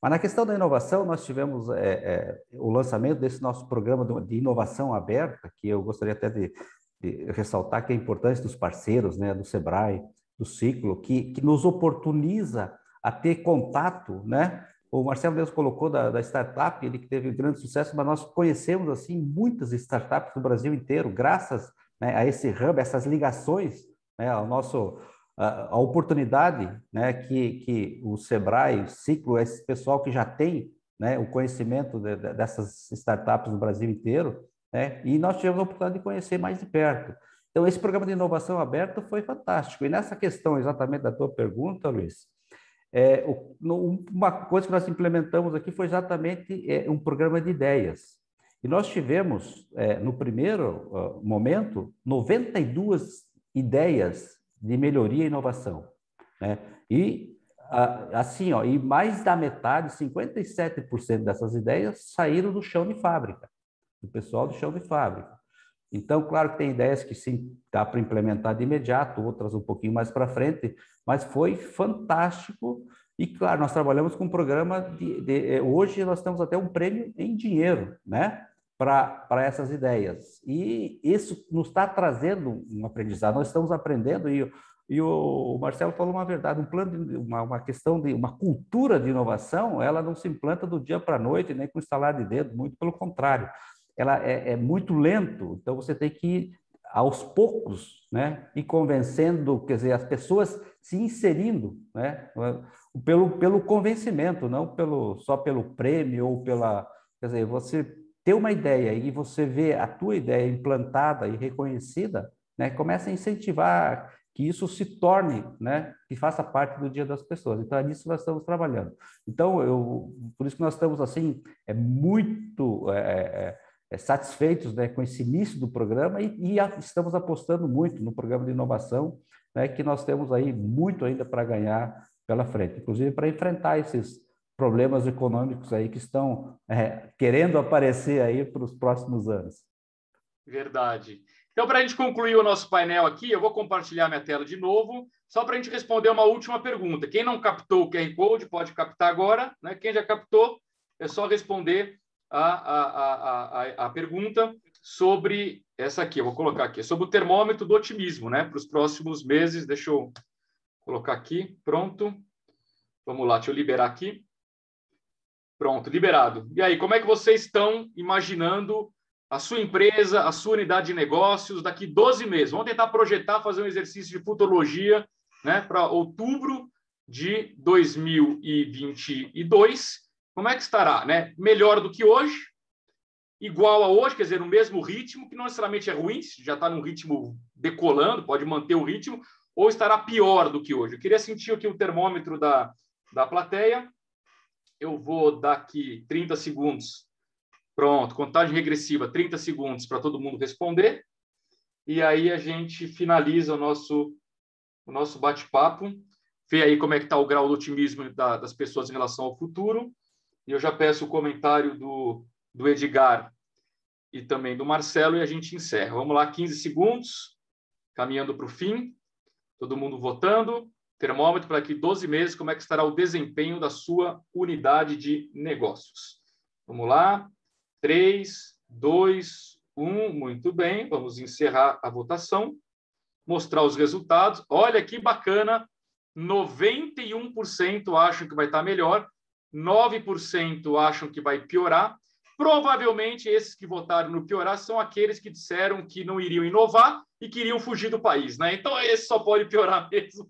Mas na questão da inovação, nós tivemos é, é, o lançamento desse nosso programa de inovação aberta, que eu gostaria até de, de ressaltar que é a importância dos parceiros, né, do SEBRAE, do Ciclo, que, que nos oportuniza a ter contato né, o Marcelo Deus colocou da, da, startup, ele que teve grande sucesso, mas nós conhecemos assim muitas startups do Brasil inteiro, graças né, a esse hub, essas ligações, né, ao nosso a, a oportunidade né, que, que o Sebrae, o Ciclo, esse pessoal que já tem né, o conhecimento de, de, dessas startups no Brasil inteiro, né, e nós tivemos a oportunidade de conhecer mais de perto. Então, esse programa de inovação aberto foi fantástico. E nessa questão exatamente da tua pergunta, Luiz, é, uma coisa que nós implementamos aqui foi exatamente é, um programa de ideias. E nós tivemos, é, no primeiro uh, momento, 92 ideias de melhoria e inovação. Né? E, assim, ó, e mais da metade, 57% dessas ideias, saíram do chão de fábrica, do pessoal do chão de fábrica. Então, claro que tem ideias que sim, dá para implementar de imediato, outras um pouquinho mais para frente, mas foi fantástico. E, claro, nós trabalhamos com um programa de, de é, hoje nós temos até um prêmio em dinheiro, né? Para essas ideias. E isso nos está trazendo um aprendizado, nós estamos aprendendo, e, e o, Marcelo falou uma verdade: um plano, de, uma, uma questão de uma cultura de inovação, ela não se implanta do dia para a noite, nem com estalar de dedo, muito pelo contrário ela é, é muito lento, então você tem que ir aos poucos, né, e convencendo, quer dizer, as pessoas se inserindo, né, pelo, pelo convencimento, não pelo só pelo prêmio ou pela, quer dizer, você ter uma ideia e você ver a tua ideia implantada e reconhecida, né, começa a incentivar que isso se torne, né, que faça parte do dia das pessoas. Então é nisso que nós estamos trabalhando. Então eu, por isso que nós estamos assim, é muito é, é, é é, satisfeitos né, com esse início do programa e, e a, estamos apostando muito no programa de inovação, né, que nós temos aí muito ainda para ganhar pela frente, inclusive para enfrentar esses problemas econômicos aí que estão é, querendo aparecer aí para os próximos anos. Verdade. Então, para a gente concluir o nosso painel aqui, eu vou compartilhar minha tela de novo, só para a gente responder uma última pergunta. Quem não captou o QR Code pode captar agora, né? quem já captou é só responder a, a, a, a, pergunta sobre essa aqui, eu vou colocar aqui, é sobre o termômetro do otimismo, né? Para os próximos meses, deixa eu colocar aqui, pronto. Vamos lá, deixa eu liberar aqui. Pronto, liberado. E aí, como é que vocês estão imaginando a sua empresa, a sua unidade de negócios daqui 12 meses? Vamos tentar projetar, fazer um exercício de futurologia né, para outubro de 2022 como é que estará? Né? Melhor do que hoje, igual a hoje, quer dizer, no mesmo ritmo, que não necessariamente é ruim, já está num ritmo decolando, pode manter o ritmo, ou estará pior do que hoje. Eu queria sentir aqui o termômetro da, da plateia. Eu vou dar aqui 30 segundos. Pronto, contagem regressiva, 30 segundos para todo mundo responder. E aí a gente finaliza o nosso, o nosso bate-papo. Vê aí como é que está o grau do otimismo da, das pessoas em relação ao futuro. E eu já peço o comentário do, do Edgar e também do Marcelo e a gente encerra. Vamos lá, 15 segundos, caminhando para o fim. Todo mundo votando. Termômetro para aqui 12 meses, como é que estará o desempenho da sua unidade de negócios? Vamos lá. 3, 2, 1. Muito bem, vamos encerrar a votação. Mostrar os resultados. Olha que bacana, 91% acham que vai estar melhor 9% acham que vai piorar. Provavelmente esses que votaram no piorar são aqueles que disseram que não iriam inovar e queriam fugir do país, né? Então esse só pode piorar mesmo.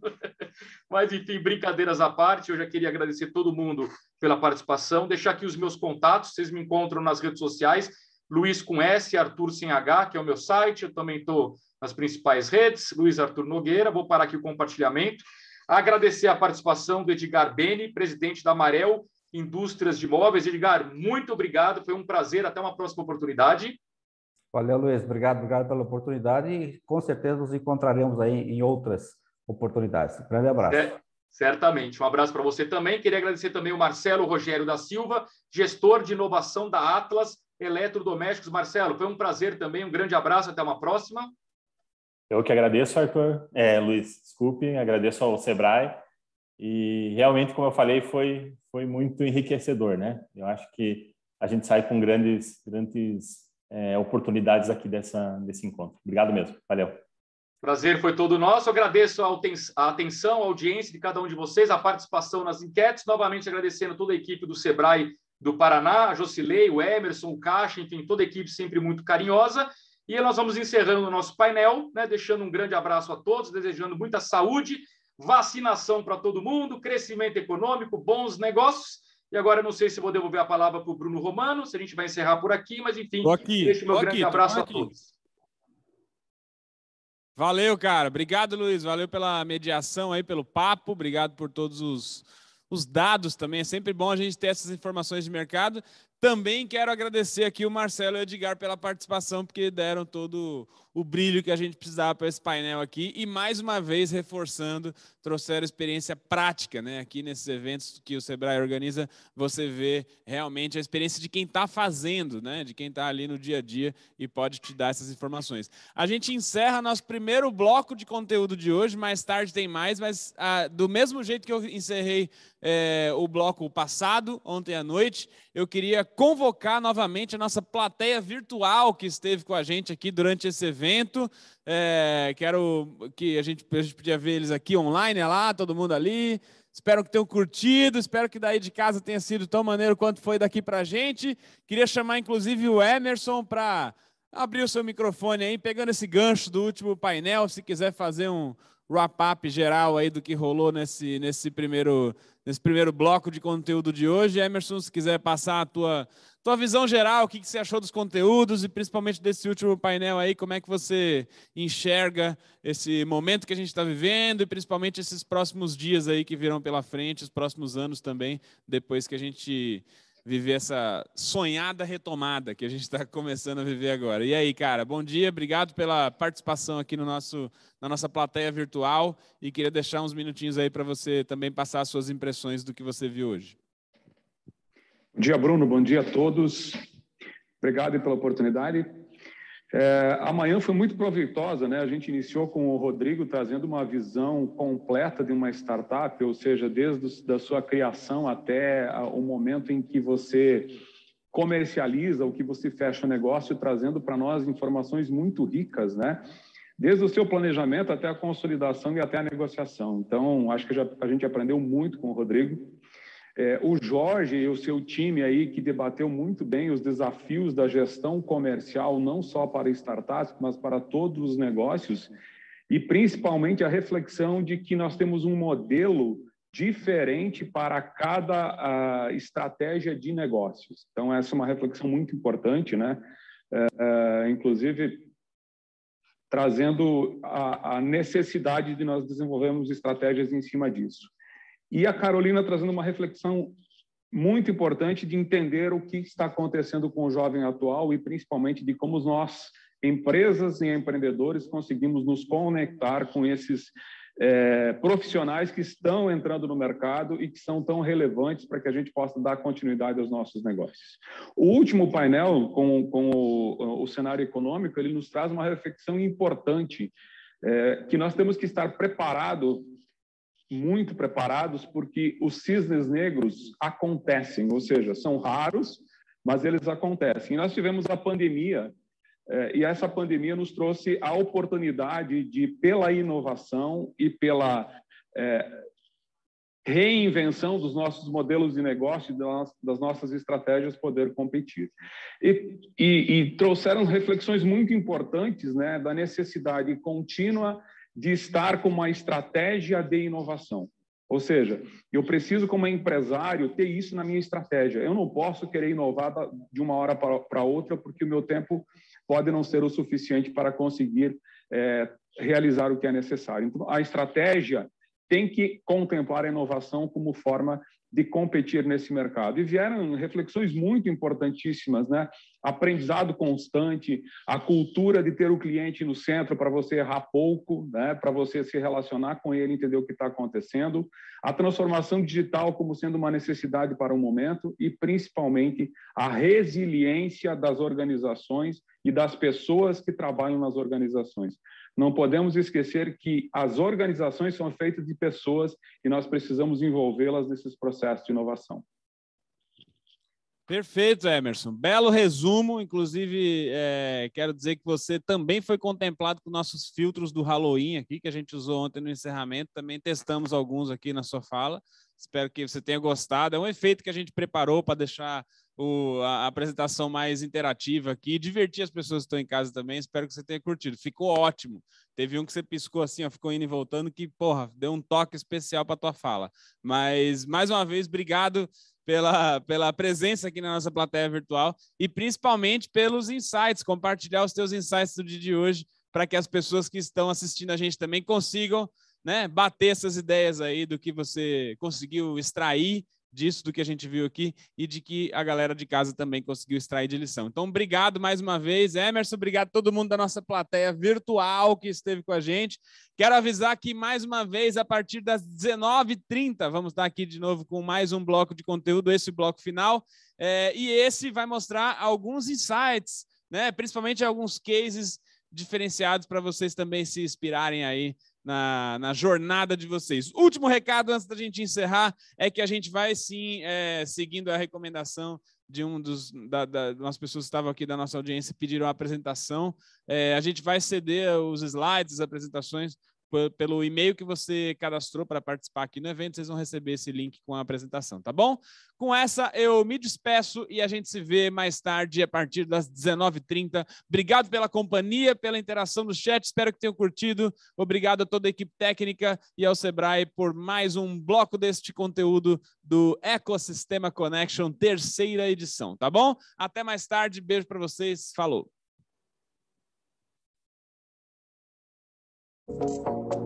Mas enfim, brincadeiras à parte, eu já queria agradecer todo mundo pela participação, deixar aqui os meus contatos, vocês me encontram nas redes sociais, Luiz com S, Arthur sem H, que é o meu site, eu também estou nas principais redes, Luiz Arthur Nogueira, vou parar aqui o compartilhamento. Agradecer a participação do Edgar Bene, presidente da Amarel, indústrias de móveis. Edgar, muito obrigado, foi um prazer, até uma próxima oportunidade. Valeu, Luiz, obrigado, obrigado pela oportunidade e com certeza nos encontraremos aí em outras oportunidades. Um grande abraço. É, certamente, um abraço para você também. Queria agradecer também o Marcelo Rogério da Silva, gestor de inovação da Atlas Eletrodomésticos. Marcelo, foi um prazer também, um grande abraço, até uma próxima. Eu que agradeço, Arthur. É, Luiz, desculpe, agradeço ao Sebrae. E realmente, como eu falei, foi, foi muito enriquecedor, né? Eu acho que a gente sai com grandes, grandes é, oportunidades aqui dessa, desse encontro. Obrigado mesmo. Valeu. Prazer foi todo nosso. agradeço a atenção, a audiência de cada um de vocês, a participação nas enquetes. Novamente agradecendo toda a equipe do Sebrae do Paraná, a Josilei, o Emerson, o Caixa, enfim, toda a equipe sempre muito carinhosa. E nós vamos encerrando o nosso painel, né, deixando um grande abraço a todos, desejando muita saúde vacinação para todo mundo, crescimento econômico, bons negócios. E agora não sei se vou devolver a palavra para o Bruno Romano, se a gente vai encerrar por aqui, mas enfim, aqui, deixo meu grande aqui, abraço aqui. a todos. Valeu, cara. Obrigado, Luiz. Valeu pela mediação aí, pelo papo. Obrigado por todos os, os dados também. É sempre bom a gente ter essas informações de mercado. Também quero agradecer aqui o Marcelo e o Edgar pela participação, porque deram todo o brilho que a gente precisava para esse painel aqui. E mais uma vez, reforçando, trouxeram experiência prática, né? Aqui nesses eventos que o Sebrae organiza, você vê realmente a experiência de quem está fazendo, né? De quem está ali no dia a dia e pode te dar essas informações. A gente encerra nosso primeiro bloco de conteúdo de hoje. Mais tarde tem mais, mas ah, do mesmo jeito que eu encerrei é, o bloco passado, ontem à noite, eu queria convocar novamente a nossa plateia virtual que esteve com a gente aqui durante esse evento evento. É, quero que a gente, a gente podia ver eles aqui online, é lá, todo mundo ali. Espero que tenham curtido, espero que daí de casa tenha sido tão maneiro quanto foi daqui para a gente. Queria chamar, inclusive, o Emerson para abrir o seu microfone aí, pegando esse gancho do último painel, se quiser fazer um wrap-up geral aí do que rolou nesse, nesse primeiro nesse primeiro bloco de conteúdo de hoje. Emerson, se quiser passar a tua, tua visão geral, o que, que você achou dos conteúdos e principalmente desse último painel aí, como é que você enxerga esse momento que a gente está vivendo e principalmente esses próximos dias aí que virão pela frente, os próximos anos também, depois que a gente viver essa sonhada retomada que a gente está começando a viver agora. E aí, cara, bom dia, obrigado pela participação aqui no nosso, na nossa plateia virtual e queria deixar uns minutinhos aí para você também passar as suas impressões do que você viu hoje. Bom dia, Bruno, bom dia a todos. Obrigado pela oportunidade. É, amanhã foi muito proveitosa, né? A gente iniciou com o Rodrigo trazendo uma visão completa de uma startup, ou seja, desde do, da sua criação até a, o momento em que você comercializa, o que você fecha o negócio, trazendo para nós informações muito ricas, né? Desde o seu planejamento até a consolidação e até a negociação. Então, acho que já, a gente aprendeu muito com o Rodrigo. É, o Jorge e o seu time aí, que debateu muito bem os desafios da gestão comercial, não só para startups, mas para todos os negócios, e principalmente a reflexão de que nós temos um modelo diferente para cada estratégia de negócios. Então, essa é uma reflexão muito importante, né? É, é, inclusive, trazendo a, a necessidade de nós desenvolvermos estratégias em cima disso e a Carolina trazendo uma reflexão muito importante de entender o que está acontecendo com o jovem atual e principalmente de como nós, empresas e empreendedores, conseguimos nos conectar com esses é, profissionais que estão entrando no mercado e que são tão relevantes para que a gente possa dar continuidade aos nossos negócios. O último painel, com, com o, o cenário econômico, ele nos traz uma reflexão importante é, que nós temos que estar preparado muito preparados, porque os cisnes negros acontecem, ou seja, são raros, mas eles acontecem. E nós tivemos a pandemia, eh, e essa pandemia nos trouxe a oportunidade de, pela inovação e pela é, reinvenção dos nossos modelos de negócio das nossas estratégias poder competir. E, e, e trouxeram reflexões muito importantes né, da necessidade contínua de estar com uma estratégia de inovação. Ou seja, eu preciso, como empresário, ter isso na minha estratégia. Eu não posso querer inovar de uma hora para outra, porque o meu tempo pode não ser o suficiente para conseguir é, realizar o que é necessário. Então, a estratégia tem que contemplar a inovação como forma de competir nesse mercado. E vieram reflexões muito importantíssimas, né? aprendizado constante, a cultura de ter o cliente no centro para você errar pouco, né? para você se relacionar com ele, entender o que está acontecendo, a transformação digital como sendo uma necessidade para o momento e, principalmente, a resiliência das organizações e das pessoas que trabalham nas organizações. Não podemos esquecer que as organizações são feitas de pessoas e nós precisamos envolvê-las nesses processos de inovação. Perfeito, Emerson. Belo resumo. Inclusive, é, quero dizer que você também foi contemplado com nossos filtros do Halloween aqui, que a gente usou ontem no encerramento. Também testamos alguns aqui na sua fala. Espero que você tenha gostado. É um efeito que a gente preparou para deixar o, a, a apresentação mais interativa aqui, divertir as pessoas que estão em casa também. Espero que você tenha curtido. Ficou ótimo. Teve um que você piscou assim, ó, ficou indo e voltando, que, porra, deu um toque especial para tua fala. Mas, mais uma vez, obrigado pela, pela presença aqui na nossa plateia virtual e principalmente pelos insights, compartilhar os teus insights do dia de hoje para que as pessoas que estão assistindo a gente também consigam né, bater essas ideias aí do que você conseguiu extrair disso, do que a gente viu aqui e de que a galera de casa também conseguiu extrair de lição. Então, obrigado mais uma vez, Emerson, obrigado a todo mundo da nossa plateia virtual que esteve com a gente. Quero avisar que, mais uma vez, a partir das 19h30, vamos estar aqui de novo com mais um bloco de conteúdo, esse bloco final, é, e esse vai mostrar alguns insights, né, principalmente alguns cases diferenciados para vocês também se inspirarem aí na, na, jornada de vocês. Último recado antes da gente encerrar é que a gente vai sim é, seguindo a recomendação de um dos da, da, das pessoas que estavam aqui da nossa audiência pediram a apresentação. É, a gente vai ceder os slides, as apresentações pelo e-mail que você cadastrou para participar aqui no evento, vocês vão receber esse link com a apresentação, tá bom? Com essa, eu me despeço e a gente se vê mais tarde, a partir das 19h30. Obrigado pela companhia, pela interação do chat, espero que tenham curtido. Obrigado a toda a equipe técnica e ao Sebrae por mais um bloco deste conteúdo do Ecosistema Connection, terceira edição, tá bom? Até mais tarde, beijo para vocês, falou! Música